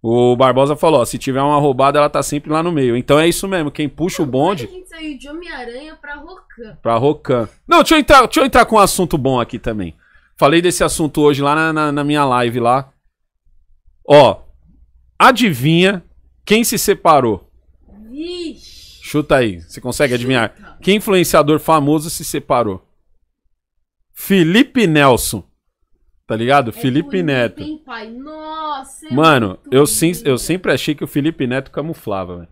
O Barbosa falou, ó, se tiver uma roubada, ela tá sempre lá no meio. Então é isso mesmo, quem puxa o é bonde. a gente saiu de Homem-Aranha pra Rocan. Pra Rocan. Não, deixa eu, entrar, deixa eu entrar com um assunto bom aqui também. Falei desse assunto hoje lá na, na, na minha live lá. Ó, adivinha quem se separou? Vixe. Chuta aí, você consegue Chuta. adivinhar? Que influenciador famoso se separou? Felipe Nelson. Tá ligado? É Felipe Neto. Hein, pai? Nossa, é Mano, eu, sim, eu sempre achei que o Felipe Neto camuflava, velho.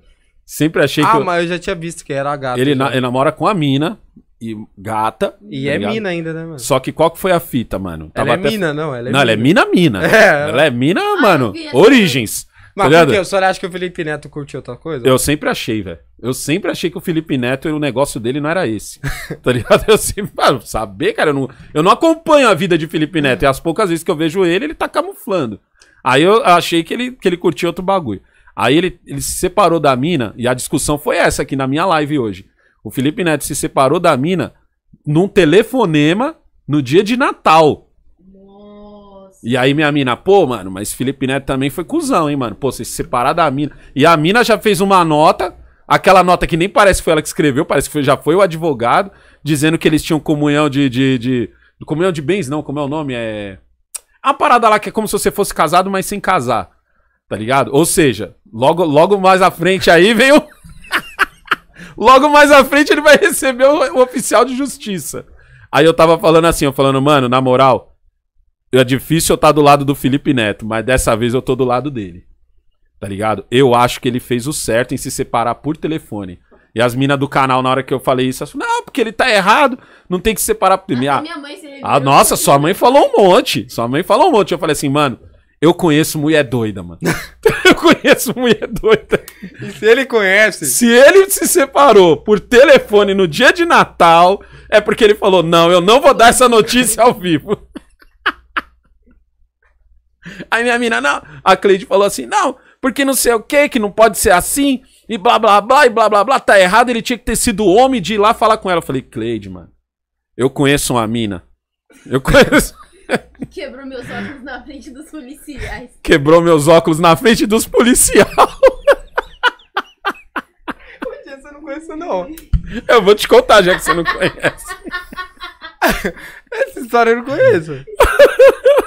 Sempre achei ah, que. Ah, mas eu já tinha visto que era a gata. Ele, na, ele namora com a mina. E gata. E tá é ligado? mina ainda, né, mano? Só que qual que foi a fita, mano? Tava ela é até... mina, não? Ela é não, mina. ela é mina, mina. (laughs) É, ela... ela é mina, ah, mano. Origens. Mas tá por que? O senhor acha que o Felipe Neto curtiu outra coisa? Eu sempre achei, velho. Eu sempre achei que o Felipe Neto, o negócio dele não era esse. (laughs) tá ligado? Eu sempre. Ah, saber, cara, eu não, eu não acompanho a vida de Felipe Neto. E as poucas vezes que eu vejo ele, ele tá camuflando. Aí eu achei que ele, que ele curtiu outro bagulho. Aí ele, ele se separou da mina, e a discussão foi essa aqui na minha live hoje. O Felipe Neto se separou da mina num telefonema no dia de Natal. E aí minha mina, pô, mano, mas Felipe Neto também foi cuzão, hein, mano? Pô, você se separar da mina. E a mina já fez uma nota, aquela nota que nem parece que foi ela que escreveu, parece que foi, já foi o advogado, dizendo que eles tinham comunhão de, de, de, de Comunhão de bens, não, como é o nome? É. A parada lá que é como se você fosse casado, mas sem casar. Tá ligado? Ou seja, logo, logo mais à frente aí vem o. (laughs) logo mais à frente ele vai receber o, o oficial de justiça. Aí eu tava falando assim, eu falando, mano, na moral é difícil eu estar tá do lado do Felipe Neto, mas dessa vez eu tô do lado dele. Tá ligado? Eu acho que ele fez o certo em se separar por telefone. E as minas do canal, na hora que eu falei isso, assim, não, porque ele tá errado, não tem que separar por telefone. Ah, minha mãe ah, nossa, sua mãe falou um monte. Sua mãe falou um monte. Eu falei assim, mano, eu conheço mulher doida, mano. (laughs) (laughs) eu conheço mulher doida. E se ele conhece? Se ele se separou por telefone no dia de Natal, é porque ele falou: não, eu não vou dar essa notícia ao vivo. Aí minha mina, não. A Cleide falou assim: não, porque não sei o que, que não pode ser assim, e blá blá blá, e blá blá blá, tá errado, ele tinha que ter sido homem de ir lá falar com ela. Eu falei, Cleide, mano, eu conheço uma mina. Eu conheço. (laughs) Quebrou meus óculos na frente dos policiais. Quebrou meus óculos na frente dos policiais. você não conhece, não. Eu vou te contar, já que você não conhece. (laughs) Essa história eu não conheço. (laughs)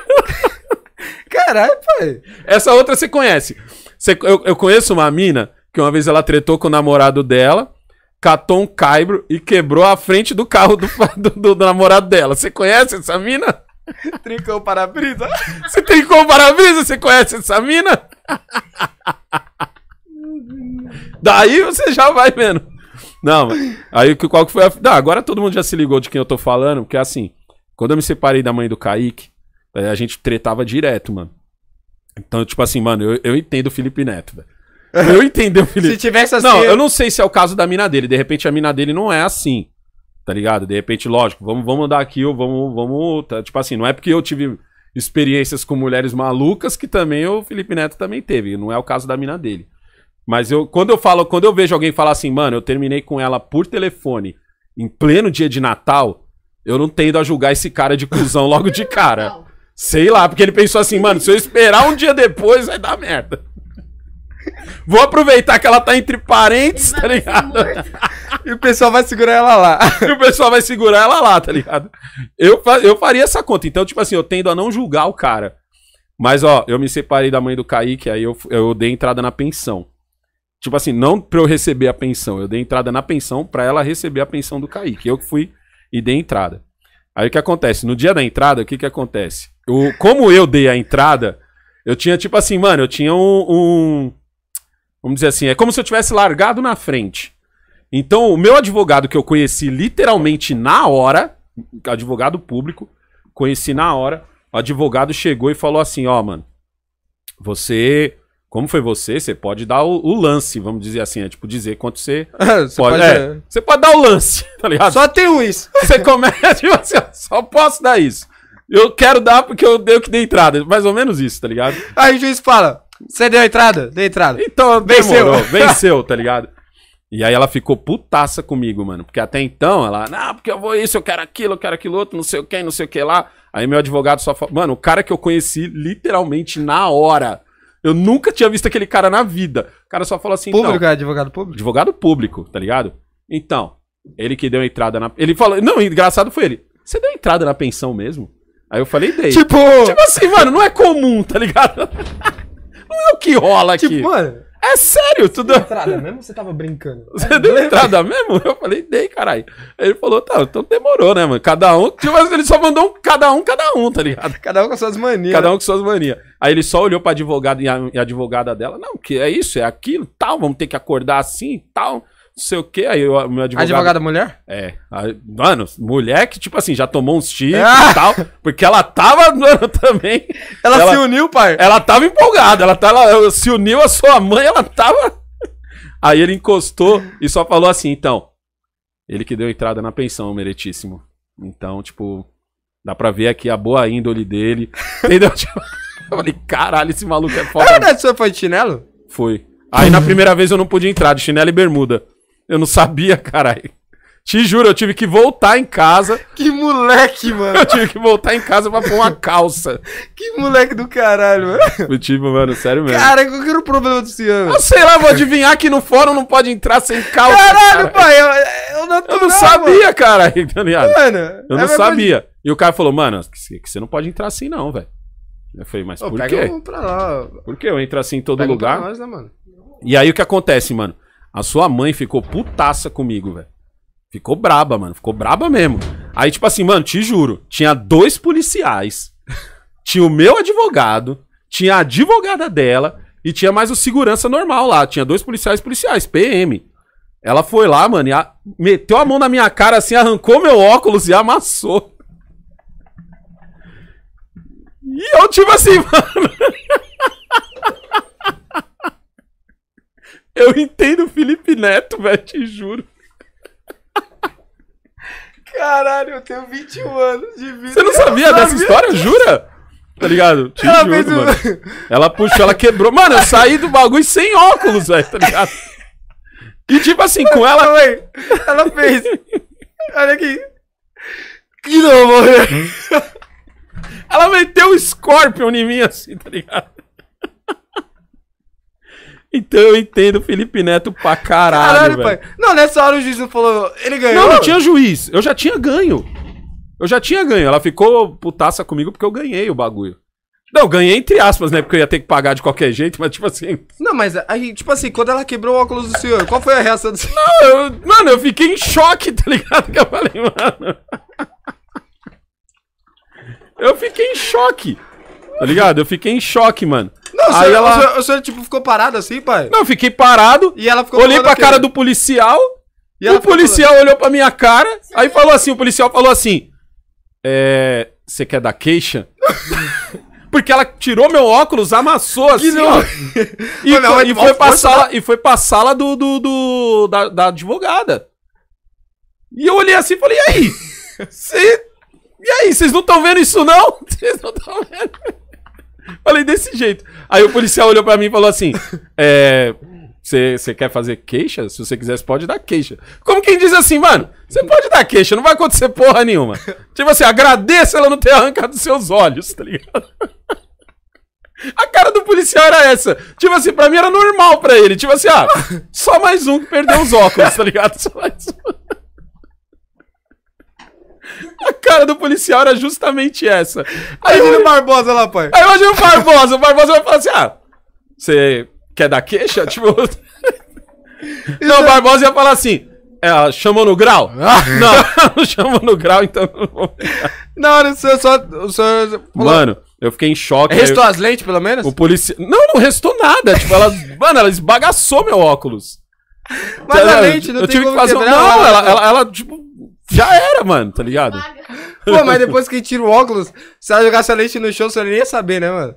Caralho, pai. Essa outra você conhece. Você, eu, eu conheço uma mina que uma vez ela tretou com o namorado dela catou um caibro e quebrou a frente do carro do, (laughs) do, do, do namorado dela. Você conhece essa mina? (laughs) Trincou o para-brisa? Você trincou o para-brisa? Você conhece essa mina? Daí você já vai vendo. Não, aí qual que foi a. Não, agora todo mundo já se ligou de quem eu tô falando, porque assim, quando eu me separei da mãe do Kaique, é, a gente tretava direto, mano. Então, tipo assim, mano, eu, eu entendo o Felipe Neto, velho. (laughs) Eu entendo o Felipe. se tivesse assim. Não, eu não sei se é o caso da mina dele. De repente a mina dele não é assim. Tá ligado? De repente, lógico, vamos, vamos andar aqui ou vamos. vamos tá, tipo assim, não é porque eu tive experiências com mulheres malucas que também o Felipe Neto também teve. Não é o caso da mina dele. Mas eu, quando eu falo, quando eu vejo alguém falar assim, mano, eu terminei com ela por telefone em pleno dia de Natal, eu não tendo a julgar esse cara de cuzão logo de cara. Sei lá, porque ele pensou assim, mano, se eu esperar um dia depois, vai dar merda. Vou aproveitar que ela tá entre parentes, tá ligado? e o pessoal vai segurar ela lá. (laughs) e o pessoal vai segurar ela lá, tá ligado? Eu, eu faria essa conta. Então, tipo assim, eu tendo a não julgar o cara. Mas, ó, eu me separei da mãe do Kaique, aí eu, eu dei entrada na pensão. Tipo assim, não pra eu receber a pensão, eu dei entrada na pensão pra ela receber a pensão do Kaique. Eu que fui e dei entrada. Aí o que acontece? No dia da entrada, o que que acontece? O, como eu dei a entrada, eu tinha tipo assim, mano, eu tinha um, um. Vamos dizer assim, é como se eu tivesse largado na frente. Então, o meu advogado que eu conheci literalmente na hora, advogado público, conheci na hora, o advogado chegou e falou assim: Ó, oh, mano, você. Como foi você, você pode dar o, o lance, vamos dizer assim, é tipo dizer quanto você. (laughs) você pode, pode é, você pode dar o lance, (laughs) tá ligado? Só tem um isso. Você começa, (laughs) tipo assim, só posso dar isso. Eu quero dar porque eu dei o que dei entrada. Mais ou menos isso, tá ligado? Aí o juiz fala: Você deu a entrada? deu a entrada. Então, venceu. Demorou, venceu, tá ligado? E aí ela ficou putaça comigo, mano. Porque até então ela, não, porque eu vou isso, eu quero aquilo, eu quero aquilo outro, não sei o que, não sei o que lá. Aí meu advogado só falou, mano, o cara que eu conheci literalmente na hora. Eu nunca tinha visto aquele cara na vida. O cara só falou assim, Público, então, é advogado público? Advogado público, tá ligado? Então, ele que deu entrada na... Ele falou, não, engraçado foi ele. Você deu entrada na pensão mesmo? Aí eu falei dei. Tipo... Tipo assim, mano, não é comum, tá ligado? (laughs) não é o que rola tipo, aqui. Tipo, mano... É sério, tudo. deu entrada mesmo você tava brincando? Você deu entrada mesmo? Eu falei, dei, caralho. Aí ele falou, tá, então demorou, né, mano? Cada um. Tipo, ele só mandou um cada um, cada um, tá ligado? (laughs) Cada um com suas manias. Cada né? um com suas manias. Aí ele só olhou pra advogado e a, advogada dela, não, que é isso, é aquilo, tal, vamos ter que acordar assim, tal sei o quê. Aí o meu advogado. Advogada mulher? É. A, mano, mulher que, tipo assim, já tomou uns tiros ah! e tal. Porque ela tava, (laughs) mano, também. Ela, ela, se uniu, pai? Ela tava empolgada. Ela, tava, ela se uniu à sua mãe, ela tava. (laughs) Aí ele encostou e só falou assim: então, ele que deu entrada na pensão, meritíssimo. Então, tipo, dá pra ver aqui a boa índole dele. (laughs) Entendeu? Tipo, eu falei: caralho, esse maluco é foda. Na é verdade, você foi de chinelo? Fui. Aí na primeira vez eu não pude entrar, de chinelo e bermuda. Eu não sabia, caralho. Te juro, eu tive que voltar em casa. Que moleque, mano. Eu tive que voltar em casa pra pôr uma (laughs) calça. que moleque do caralho, mano. Tipo, mano, sério mesmo. Cara, qual que era o problema do Ciano? Eu sei lá, vou adivinhar que no fórum não pode entrar sem calça. Caralho, caralho. pai, eu, eu, natural, eu não sabia, mano. caralho, tá ligado? Mano, eu é não sabia. E o cara falou, mano, que, você não pode entrar assim não, velho. Eu falei, mas Ô, por pega quê? Um pra lá. Por que eu entro assim em todo pega lugar? Um nós, né, mano? E aí o que acontece, mano? A sua mãe ficou putaça comigo, velho. Ficou braba, mano. Ficou braba mesmo. Aí, tipo assim, mano, te juro, tinha dois policiais, (laughs) tinha o meu advogado, tinha a advogada dela e tinha mais o segurança normal lá. Tinha dois policiais policiais, PM. Ela foi lá, mano, e a... meteu a mão na minha cara assim, arrancou meu óculos e amassou. E eu, tipo assim, (laughs) mano. Eu entendo o Felipe Neto, velho, te juro. Caralho, eu tenho 21 anos de vida. Você não sabia, sabia dessa história? Jura? Tá ligado? Te ela juro, mano. Um... Ela puxou, ela quebrou. Mano, eu saí do bagulho sem óculos, velho, tá ligado? E tipo assim, com ela. Ela fez. Olha aqui. Que não, mano. Ela meteu o Scorpion em mim assim, tá ligado? Então eu entendo Felipe Neto pra caralho. Caralho, pai. Não, nessa hora o juiz não falou. Ele ganhou. Não, não tinha juiz. Eu já tinha ganho. Eu já tinha ganho. Ela ficou putaça comigo porque eu ganhei o bagulho. Não, ganhei entre aspas, né? Porque eu ia ter que pagar de qualquer jeito, mas tipo assim. Não, mas aí, tipo assim, quando ela quebrou o óculos do senhor, qual foi a reação do senhor? Não, eu, mano, eu fiquei em choque, tá ligado? Que eu falei, mano. Eu fiquei em choque. Tá ligado? Eu fiquei em choque, mano. Não, aí senhor, ela... o, senhor, tipo, ficou parado assim, pai? Não, eu fiquei parado. E ela ficou Olhei pra cara do policial. E o policial falando... olhou pra minha cara. Aí falou assim: o policial falou assim. É. Você quer dar queixa? (laughs) Porque ela tirou meu óculos, amassou assim, não... ó. (laughs) E, é foi, e, foi pra sala, da... Né? e foi pra sala do, do, do da, da, advogada. E eu olhei assim e falei, e aí? (laughs) Cê... E aí, vocês não estão vendo isso não? Vocês não estão vendo? Falei desse jeito. Aí o policial olhou pra mim e falou assim: É. Você quer fazer queixa? Se você quiser, pode dar queixa. Como quem diz assim, mano, você pode dar queixa, não vai acontecer porra nenhuma. Tipo assim, agradeça ela não ter arrancado seus olhos, tá ligado? A cara do policial era essa. Tipo assim, pra mim era normal pra ele. Tipo assim, ah, só mais um que perdeu os óculos, tá ligado? Só mais um. A cara do policial era justamente essa. Aí imagina eu... o Barbosa lá, pai. Aí imagina o Barbosa. O Barbosa vai falar assim: ah, você quer dar queixa? Tipo. (laughs) Não, o é- Barbosa ia falar assim. É, chamou no grau? (laughs) Ah. Não, (laughs) não chamou no grau, então. Na hora, o senhor só. Mano, eu fiquei em choque. Restou as lentes, pelo menos? O policial. Não, não restou nada. Tipo, ela. Mano, ela esbagaçou meu óculos. Mas então, a lente, não eu tive que fazer. Quebrar, não, ela, ela, ela, ela, tipo, já era, mano, tá ligado? Pô, mas depois que tira o óculos, se ela jogasse a leite no chão, você nem ia saber, né, mano?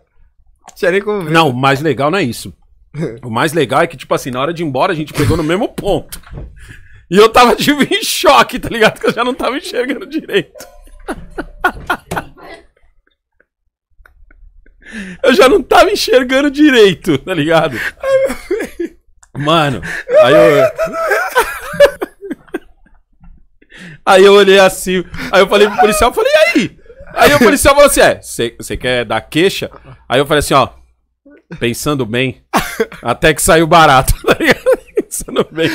Tinha nem como ver. Não, o mais legal não é isso. O mais legal é que, tipo assim, na hora de ir embora, a gente pegou no mesmo ponto. E eu tava, tipo, em choque, tá ligado? Que eu já não tava enxergando direito. Eu já não tava enxergando direito, tá ligado? Mano, aí eu. Aí eu olhei assim, aí eu falei pro policial, eu falei, e aí? Aí o policial falou assim: é, você quer dar queixa? Aí eu falei assim, ó, pensando bem, até que saiu barato, (laughs) tá Pensando bem.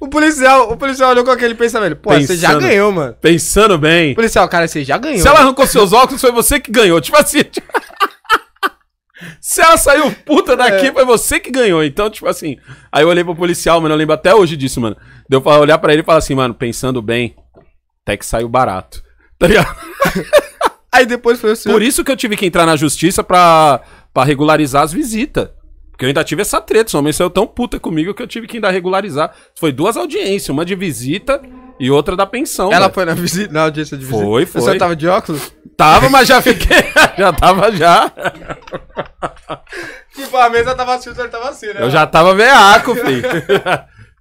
O policial, o policial olhou com aquele pensamento. Pô, pensando, você já ganhou, mano. Pensando bem. O policial, cara, você já ganhou. Se ela arrancou seus óculos, foi você que ganhou. Tipo assim. Tipo... (laughs) Se ela saiu puta daqui, é. foi você que ganhou. Então, tipo assim. Aí eu olhei pro policial, mano. Eu lembro até hoje disso, mano. Deu pra olhar pra ele e falar assim, mano, pensando bem até que saiu barato. (laughs) Tá ligado? (laughs) Aí depois foi assim. Por isso que eu tive que entrar na justiça pra, pra regularizar as visitas. Porque eu ainda tive essa treta. Sua mãe saiu tão puta comigo que eu tive que ainda regularizar. Foi duas audiências, uma de visita e outra da pensão. Ela foi na, visita, na audiência de visita? Foi, foi. Você tava de óculos? Tava, mas já fiquei. (laughs) já tava já. tipo, a mesa tava assim, ele tava assim, né? Eu já tava veaco, filho.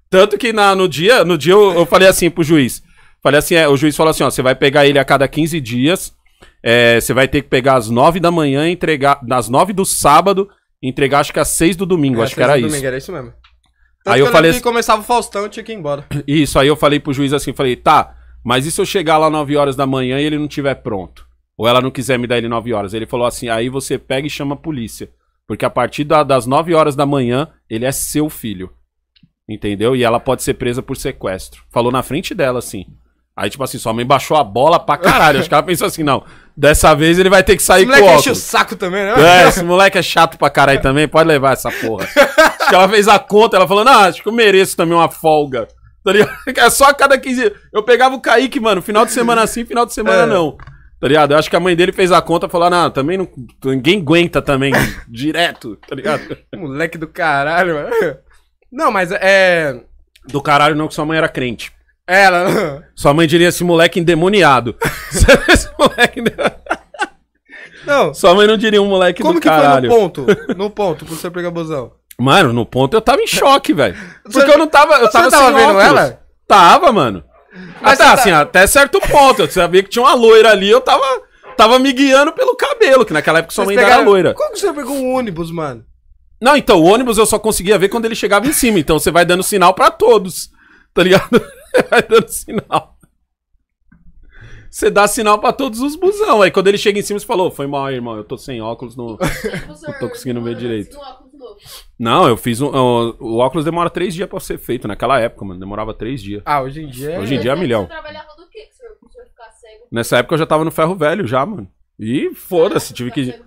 Tanto que na, no dia, no dia eu, eu falei assim pro juiz. Falei assim, é, o juiz falou assim, ó, você vai pegar ele a cada 15 dias, é, você vai ter que pegar às 9 da manhã, entregar, nas 9 do sábado, entregar acho que às 6 do domingo, é, acho que era domingo, isso. era isso mesmo. Tanto aí eu falei assim que começava o Faustão, eu tinha que ir embora. (laughs) Isso, aí eu falei pro juiz assim, falei, tá, mas e se eu chegar lá 9 horas da manhã e ele não tiver pronto? Ou ela não quiser me dar ele 9 horas? Ele falou assim, aí você pega e chama a polícia. Porque a partir da, das 9 horas da manhã, ele é seu filho. Entendeu? E ela pode ser presa por sequestro. Falou na frente dela, assim. Aí, tipo assim, sua mãe baixou a bola pra caralho. Acho que ela pensou assim, não, dessa vez ele vai ter que sair com o moleque enche o saco também, né? É, esse moleque é chato pra caralho também, pode levar essa porra. acho que ela fez a conta, ela falou, não, acho que eu mereço também uma folga. Tá ligado? É só a cada 15 dias. Eu pegava o Kaique, mano, final de semana sim, final de semana é. não. Tá ligado? Eu acho que a mãe dele fez a conta e falou, ah, não, também não, ninguém aguenta também, direto, tá ligado? Moleque do caralho, mano. Não, mas é... é do caralho não, que sua mãe era crente. Ela. Sua mãe diria esse moleque endemoniado. (laughs) esse moleque endemoniado. Não. Sua mãe não diria um moleque Como do caralho. que foi no ponto? No ponto, pro seu pegabozão. Mano, no ponto eu tava em choque, velho. Porque eu não tava. Eu tava, Você tava vendo óculos. ela? Tava, mano. Mas até, assim, tá... assim, até certo ponto. Eu sabia que tinha uma loira ali, eu tava, tava me guiando pelo cabelo, que naquela época sua mãe pegaram... era loira. Como que você pegou um ônibus, mano? Não, então, o ônibus eu só conseguia ver quando ele chegava em cima. Então você vai dando sinal para todos tá ligado? (laughs) Vai dando sinal. Você dá sinal pra todos os busão. Aí quando ele chega em cima, você falou: Foi mal, irmão, eu tô sem óculos, no... não tô conseguindo ver direito. Não, eu fiz um. o óculos demora três dias pra ser feito. Naquela época, mano, demorava três dias. Ah, hoje em dia. É. Hoje em dia é milhão. Você trabalhava do Nessa época eu já tava no ferro velho já, mano. E foda-se, tive que.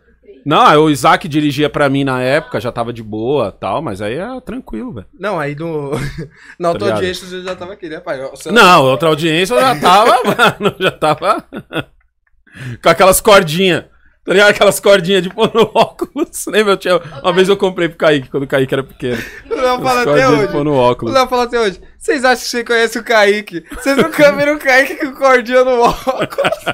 Não, o Isaac dirigia para mim na época, já tava de boa tal, mas aí é tranquilo, velho. Não, aí no... (laughs) na outra tá audiência você já tava aqui, né, pai? Você é não, outra audiência já tava, (laughs) mano, já tava (laughs) com aquelas cordinhas. Tá ligado? Aquelas cordinhas de pôr no óculos. Lembra? Eu tinha... Uma vez eu comprei pro Kaique, quando o Kaique era pequeno. O Léo fala até hoje. Pôr no óculos. O Léo fala até hoje. Vocês acham que você conhece o Kaique? Vocês nunca viram o Kaique com cordinha no óculos.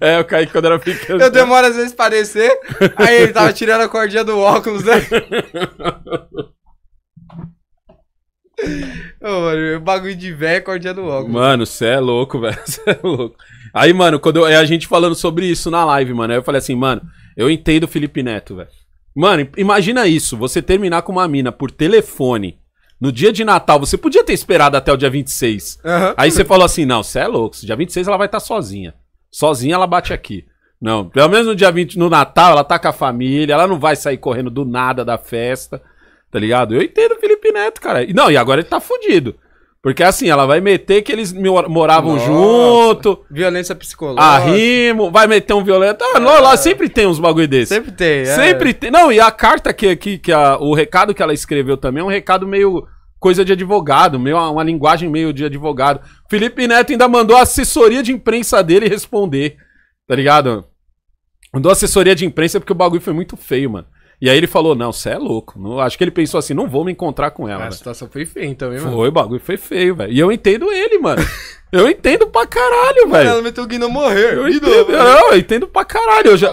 É, o Kaique quando era pequeno. Eu demoro às vezes pra descer, aí ele tava tirando a cordinha do óculos, né? (laughs) Ô, mano, bagulho de velho, é cordinha do óculos. Mano, cê é louco, (laughs) velho, cê é louco. Aí, mano, quando eu, é, a gente falando sobre isso na live, mano, aí eu falei assim, mano, eu entendo o Felipe Neto, velho. Mano, imagina isso, você terminar com uma mina por telefone no dia de Natal, você podia ter esperado até o dia 26. Uhum. Aí você falou assim: não, você é louco, dia 26 ela vai estar tá sozinha. Sozinha ela bate aqui. Não, pelo menos no dia 20, no Natal, ela tá com a família, ela não vai sair correndo do nada da festa, tá ligado? Eu entendo o Felipe Neto, cara. E, não, e agora ele tá fudido. Porque assim, ela vai meter que eles moravam Nossa. junto. Violência psicológica. Arrimo, ah, vai meter um violento. Ah, é. lá sempre tem uns bagulho desse. Sempre tem, é. Sempre tem. Não, e a carta que, que, que a, o recado que ela escreveu também é um recado meio coisa de advogado, meio, uma linguagem meio de advogado. Felipe Neto ainda mandou a assessoria de imprensa dele responder, tá ligado? Mandou assessoria de imprensa porque o bagulho foi muito feio, mano. E aí ele falou, não, você é louco. Não, acho que ele pensou assim, não vou me encontrar com ela. A situação foi feia então, mano? Foi, o bagulho foi feio, velho. E eu entendo ele, mano. eu entendo pra caralho, velho. Ela meteu o morrer. Eu entendo, né? não, eu entendo pra caralho. Eu já,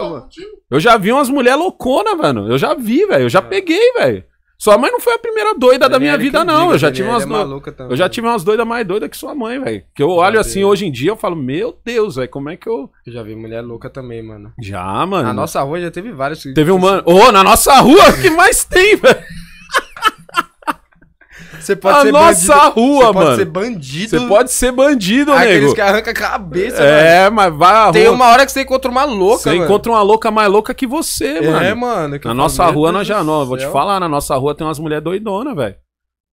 eu já vi umas mulheres louconas, mano. Eu já vi, velho. Eu já é. peguei, velho. Sua mãe não foi a primeira doida da minha vida, não. É eu, já tive umas eu já tive umas doidas mais doidas que sua mãe, velho. Que eu olho assim hoje em dia, eu falo, meu Deus, velho, como é que eu. Eu já vi mulher louca também, mano. Já, mano. Na nossa rua já teve várias. Teve um mano. Ô, na nossa rua, o que mais tem, (laughs) velho? Você pode a ser nossa bandido. rua, você mano. Você pode ser bandido. Você pode ser bandido, Aqueles nego. Aqueles que arrancam a cabeça, É, mano. mas vai rua. Tem uma hora que você encontra uma louca, Você encontra uma louca mais louca que você, é, mano. É, mano. Na nossa rua, nós já... Não, vou te falar, na nossa rua tem umas mulheres doidonas, velho.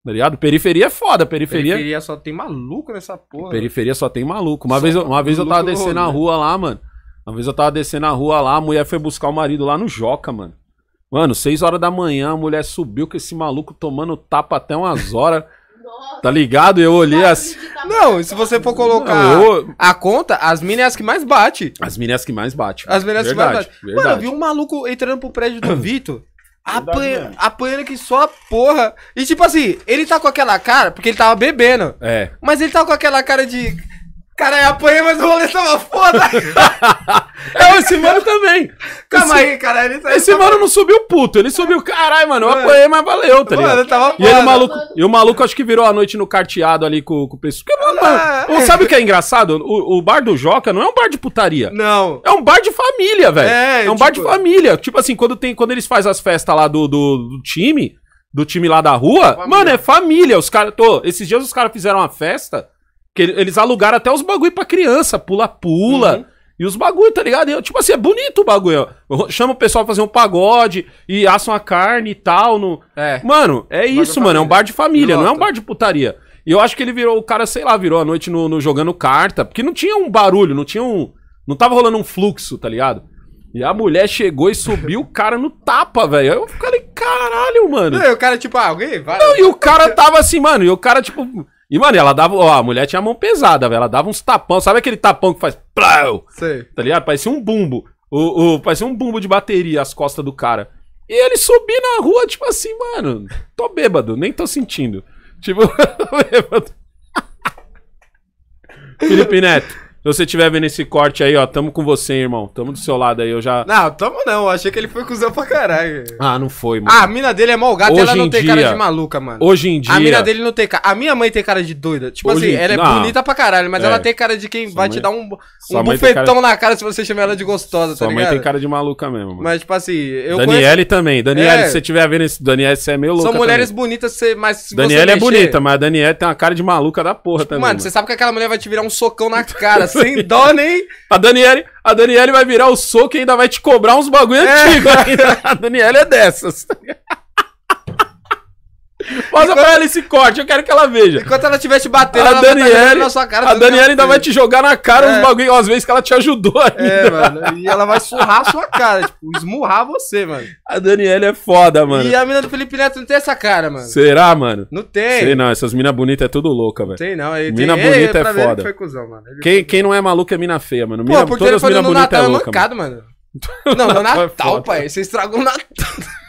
Tá ligado? Periferia é foda, periferia. Periferia só tem maluco nessa porra. Periferia só tem maluco. Uma vez, eu, uma vez eu tava descendo na né? rua lá, mano. Uma vez eu tava descendo na rua lá, a mulher foi buscar o marido lá no Joca, mano. Mano, 6 horas da manhã, a mulher subiu com esse maluco tomando tapa até umas horas. Tá ligado? Eu olhei assim. Não, se você for né? colocar Não, eu- a conta, as minas que mais bate. As as que mais bate. As minas é que mais bate. É Mano, eu vi um maluco entrando pro prédio do (clears throat) Vitor. Apanha, apanhando que só a porra. E tipo assim, ele tá com aquela cara, porque ele tava bebendo. É. Mas ele tá com aquela cara de. Cara, eu apanhei, mas o rolê tava foda. (laughs) é, esse mano também. Calma esse, aí, cara. Ele tá esse mano não subiu puto, ele subiu. Caralho, mano, eu é. apanhei, mas valeu, tá ligado? Mano, tava e, ele, maluco, e o maluco acho que virou a noite no carteado ali com, com o pessoal. Porque, mano, é. sabe o que é engraçado? O, o, bar do Joca não é um bar de putaria. Não. É um bar de família, velho. É, é um tipo... bar de tipo- família. Tipo assim, quando, tem, quando eles fazem as festas lá do, do, do time, do time lá da rua, mano, é família. Os caras. Esses dias os caras fizeram uma festa que eles alugaram até os bagulho pra criança, pula-pula. Uhum. E os bagulho, tá ligado? Eu, tipo assim, é bonito o bagulho. Chama o pessoal pra fazer um pagode e assa uma carne e tal. No... É. Mano, é isso, mano. É um bar de família, não é um bar de putaria. E eu acho que ele virou, o cara, sei lá, virou a noite no, no, jogando carta. Porque não tinha um barulho, não tinha um. Não tava rolando um fluxo, tá ligado? E a mulher chegou e subiu o cara no tapa, velho. eu eu falei, caralho, mano. Não, e o cara, tipo, ah, alguém vai. Não, e o cara tava assim, mano. E o cara, tipo. E, mano, ela dava. Ó, a mulher tinha a mão pesada, velho. Ela dava uns tapão. Sabe aquele tapão que faz. Plau! Sei. Tá ligado? Parecia um bumbo. O, o, parecia um bumbo de bateria as costas do cara. E ele subia na rua, tipo assim, mano. Tô bêbado, nem tô sentindo. Tipo, (laughs) tô bêbado. (laughs) Felipe Neto. Se você estiver vendo esse corte aí, ó, tamo com você, irmão. Tamo do seu lado aí, eu já. Não, tamo não. achei que ele foi cuzão pra caralho. Ah, não foi, mano. Ah, a mina dele é mal gata hoje ela não tem dia... cara de maluca, mano. Hoje em dia. A mina dele não tem cara. A minha mãe tem cara de doida. Tipo hoje assim, ela é não. bonita pra caralho, mas é. ela tem cara de quem Sua vai mãe... te dar um, um bufetão cara... na cara se você chamar ela de gostosa, Sua tá ligado? Sua mãe tem cara de maluca mesmo, mano. Mas, tipo assim, eu. Daniele conheço... também. Daniele, é. se você estiver vendo esse. Daniele, você é meio louca. São mulheres também. bonitas, você... mas. Se Daniele você é mexer... bonita, mas a Daniele tem uma cara de maluca da porra tipo, também. Mano, você sabe que aquela mulher vai te virar um socão na cara, (laughs) assim, sem dó nem. A Daniele, a Daniele vai virar o soco e ainda vai te cobrar uns bagulho é. antigo. (laughs) A Daniele é dessas. (laughs) Mostra pra ela esse corte, eu quero que ela veja. Enquanto ela estiver te batendo, a ela Daniela, tá na sua cara. A Daniela ainda vai te jogar na cara é. uns bagulho, às vezes que ela te ajudou é, ainda. É, mano. E ela vai surrar a sua cara, tipo, esmurrar você, mano. A Daniela é foda, mano. E a mina do Felipe Neto não tem essa cara, mano. Será, mano? Não tem. Sei não, essas minas bonitas é tudo louca, velho. Tem não. aí. mina tem... bonita Ei, é foda. Ele cuzão, mano. Ele quem, quem não é maluco é mina feia, mano. Mina, Pô, porque todas ele foi no é Natal é louca, mano. Não, no (laughs) Natal, pai. Você estragou o Natal.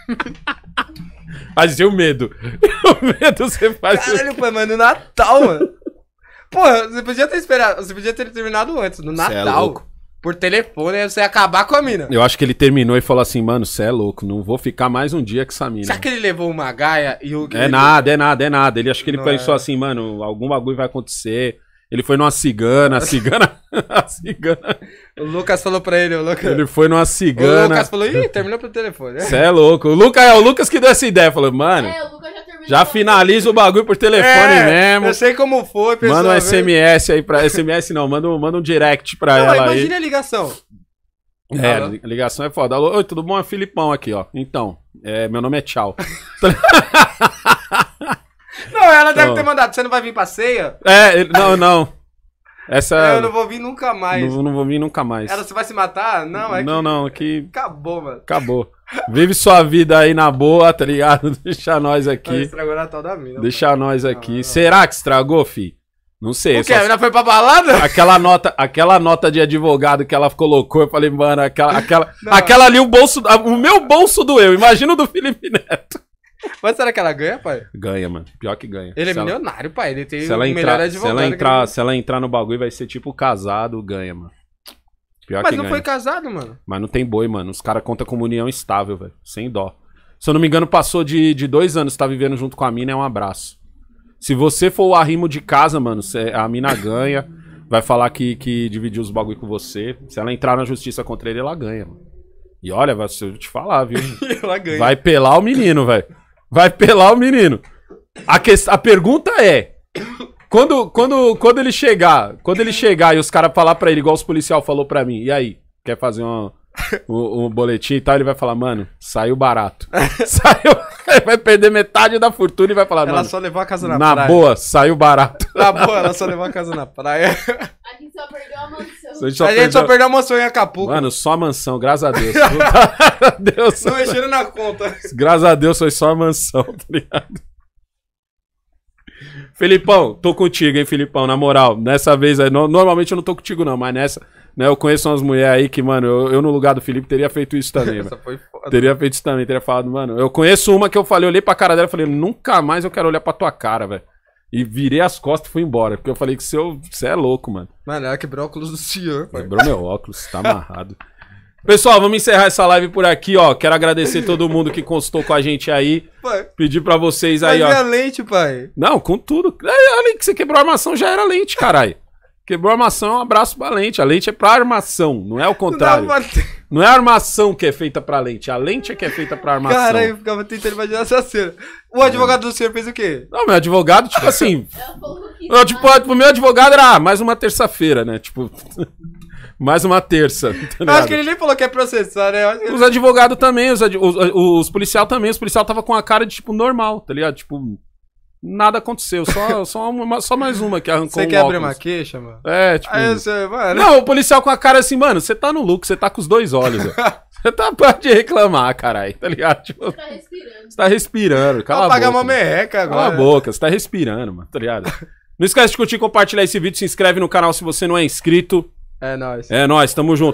(laughs) fazer o medo. (laughs) o medo você faz. Caralho, pai, é, mas no Natal, mano. Porra, você podia ter esperado. Você podia ter terminado antes, no é Natal. É louco. Por telefone, aí você ia acabar com a mina. Eu acho que ele terminou e falou assim, mano, você é louco, não vou ficar mais um dia com essa mina. Será que ele levou uma gaia e o. É ele... nada, é nada, é nada. Ele acho que ele não pensou é. assim, mano, algum bagulho vai acontecer. Ele foi numa cigana, a cigana. (laughs) A cigana. O Lucas falou pra ele, o Lucas. Ele foi numa cigana. O Lucas falou, ih, terminou pelo telefone. Você é louco. O Lucas é o Lucas que deu essa ideia. Falou, mano. É, o Lucas já terminou. Já finaliza o bagulho por telefone é, mesmo. Eu sei como foi, pessoal. Manda um SMS aí pra. SMS não, manda um, manda um direct pra não, ela. Imagina aí. a ligação. É, a ligação é foda. Alô, oi, tudo bom? É Filipão aqui, ó. Então, é, meu nome é Tchau. (laughs) Não, ela deve ter mandado. Você não vai vir pra ceia? É, não, não. Essa. (laughs) Eu não vou vir nunca mais. Não, não vou vir nunca mais. Ela, você vai se matar? Não, é Não, que... não, que. Acabou, mano. Acabou. Vive sua vida aí na boa, tá ligado? (laughs) Deixa nós aqui. Não, estragou na tal da mina. Deixa nós aqui. Não, Será que estragou, fi? Não sei. O só... a mina foi pra balada? (laughs) Aquela nota, aquela nota de advogado que ela colocou, eu falei, mano, aquela, aquela, aquela ali, o bolso, o meu bolso doeu. Imagina o do Felipe Neto. Mas será que ela ganha, pai? Ganha, mano. Pior que ganha. Ele é milionário, pai. Ele tem se o melhor advogado. Se ela, entrar, se ela entrar no bagulho, vai ser tipo casado, ganha, mano. Pior Mas não ganha. foi casado, mano. Mas não tem boi, mano. Os caras contam como união estável, velho. Sem dó. Se eu não me engano, passou de, de dois anos, tá vivendo junto com a mina, é um abraço. Se você for o arrimo de casa, mano, a mina ganha. vai falar que, que dividiu os bagulho com você. Se ela entrar na justiça contra ele, ela ganha, mano. E olha, se eu te falar, viu? (laughs) ela ganha. Vai pelar o menino, velho. Vai pelar o menino. A, que, a pergunta é: quando, quando, quando ele chegar, quando ele chegar e os caras falar para ele, igual os policial falou para mim, e aí? Quer fazer uma, o, o, boletim e tal, ele vai falar, mano, saiu barato. (laughs) saiu. Vai perder metade da fortuna e vai falar, ela mano. Ela só levou a casa na, na praia. Na boa, saiu barato. Na boa, ela só levou a casa na praia. A gente só perdeu a mansão. A gente só, perdeu... a mansão em Acapulco. Mano, só a mansão, graças a Deus. (laughs) Deus Não mexeram na conta. Graças a Deus foi só a mansão, tá ligado? Felipão, tô contigo, hein, Felipão, na moral. Nessa vez aí, normalmente eu não tô contigo não, mas nessa né, eu conheço umas mulheres aí que, mano, eu, eu, no lugar do Felipe teria feito isso também. Essa foi foda. Teria feito isso também, teria falado, mano. Eu conheço uma que eu falei, olhei pra cara dela e falei, nunca mais eu quero olhar pra tua cara, velho. E virei as costas e fui embora. Porque eu falei que você é louco, mano. Mano, ela quebrou o óculos do senhor. Pai. Quebrou meu óculos, tá amarrado. Pessoal, vamos encerrar essa live por aqui, ó. Quero agradecer todo mundo que consultou com a gente aí. Pai, Pedir para vocês aí, ó. minha é lente, pai. Não, com tudo. É, a lente que você quebrou a armação já era lente, caralho. Quebrou a armação, um abraço pra lente. A lente é pra armação, não é o contrário. Não, não é a armação que é feita pra lente, a lente é que é feita pra armação. Cara, eu ficava tentando imaginar essa cena. O é. advogado do senhor fez o quê? Não, meu advogado, tipo (laughs) assim. É eu, tipo, né? o meu advogado era, ah, mais uma terça-feira, né? Tipo. (laughs) mais uma terça. Tá acho que ele nem falou que é processar, né? Os advogados também, os, ad... os, os policial também. Os policial tava com a cara de, tipo, normal, tá ligado? Tipo. Nada aconteceu, só, (laughs) só, uma, só mais uma que arrancou Você quer abrir uma queixa, mano? É, tipo. Aí você, mano... Né? Não, o policial com a cara assim, mano, você tá no lucro, você tá com os dois olhos, (laughs) Você tá pra de reclamar, caralho, tá ligado? Tipo, você tá respirando. Você tá respirando, cala Vai a boca. uma merreca agora. Cala a boca, você tá respirando, mano, tá ligado? Não esquece de curtir, compartilhar esse vídeo, se inscreve no canal se você não é inscrito. É nóis. É nóis, tamo junto.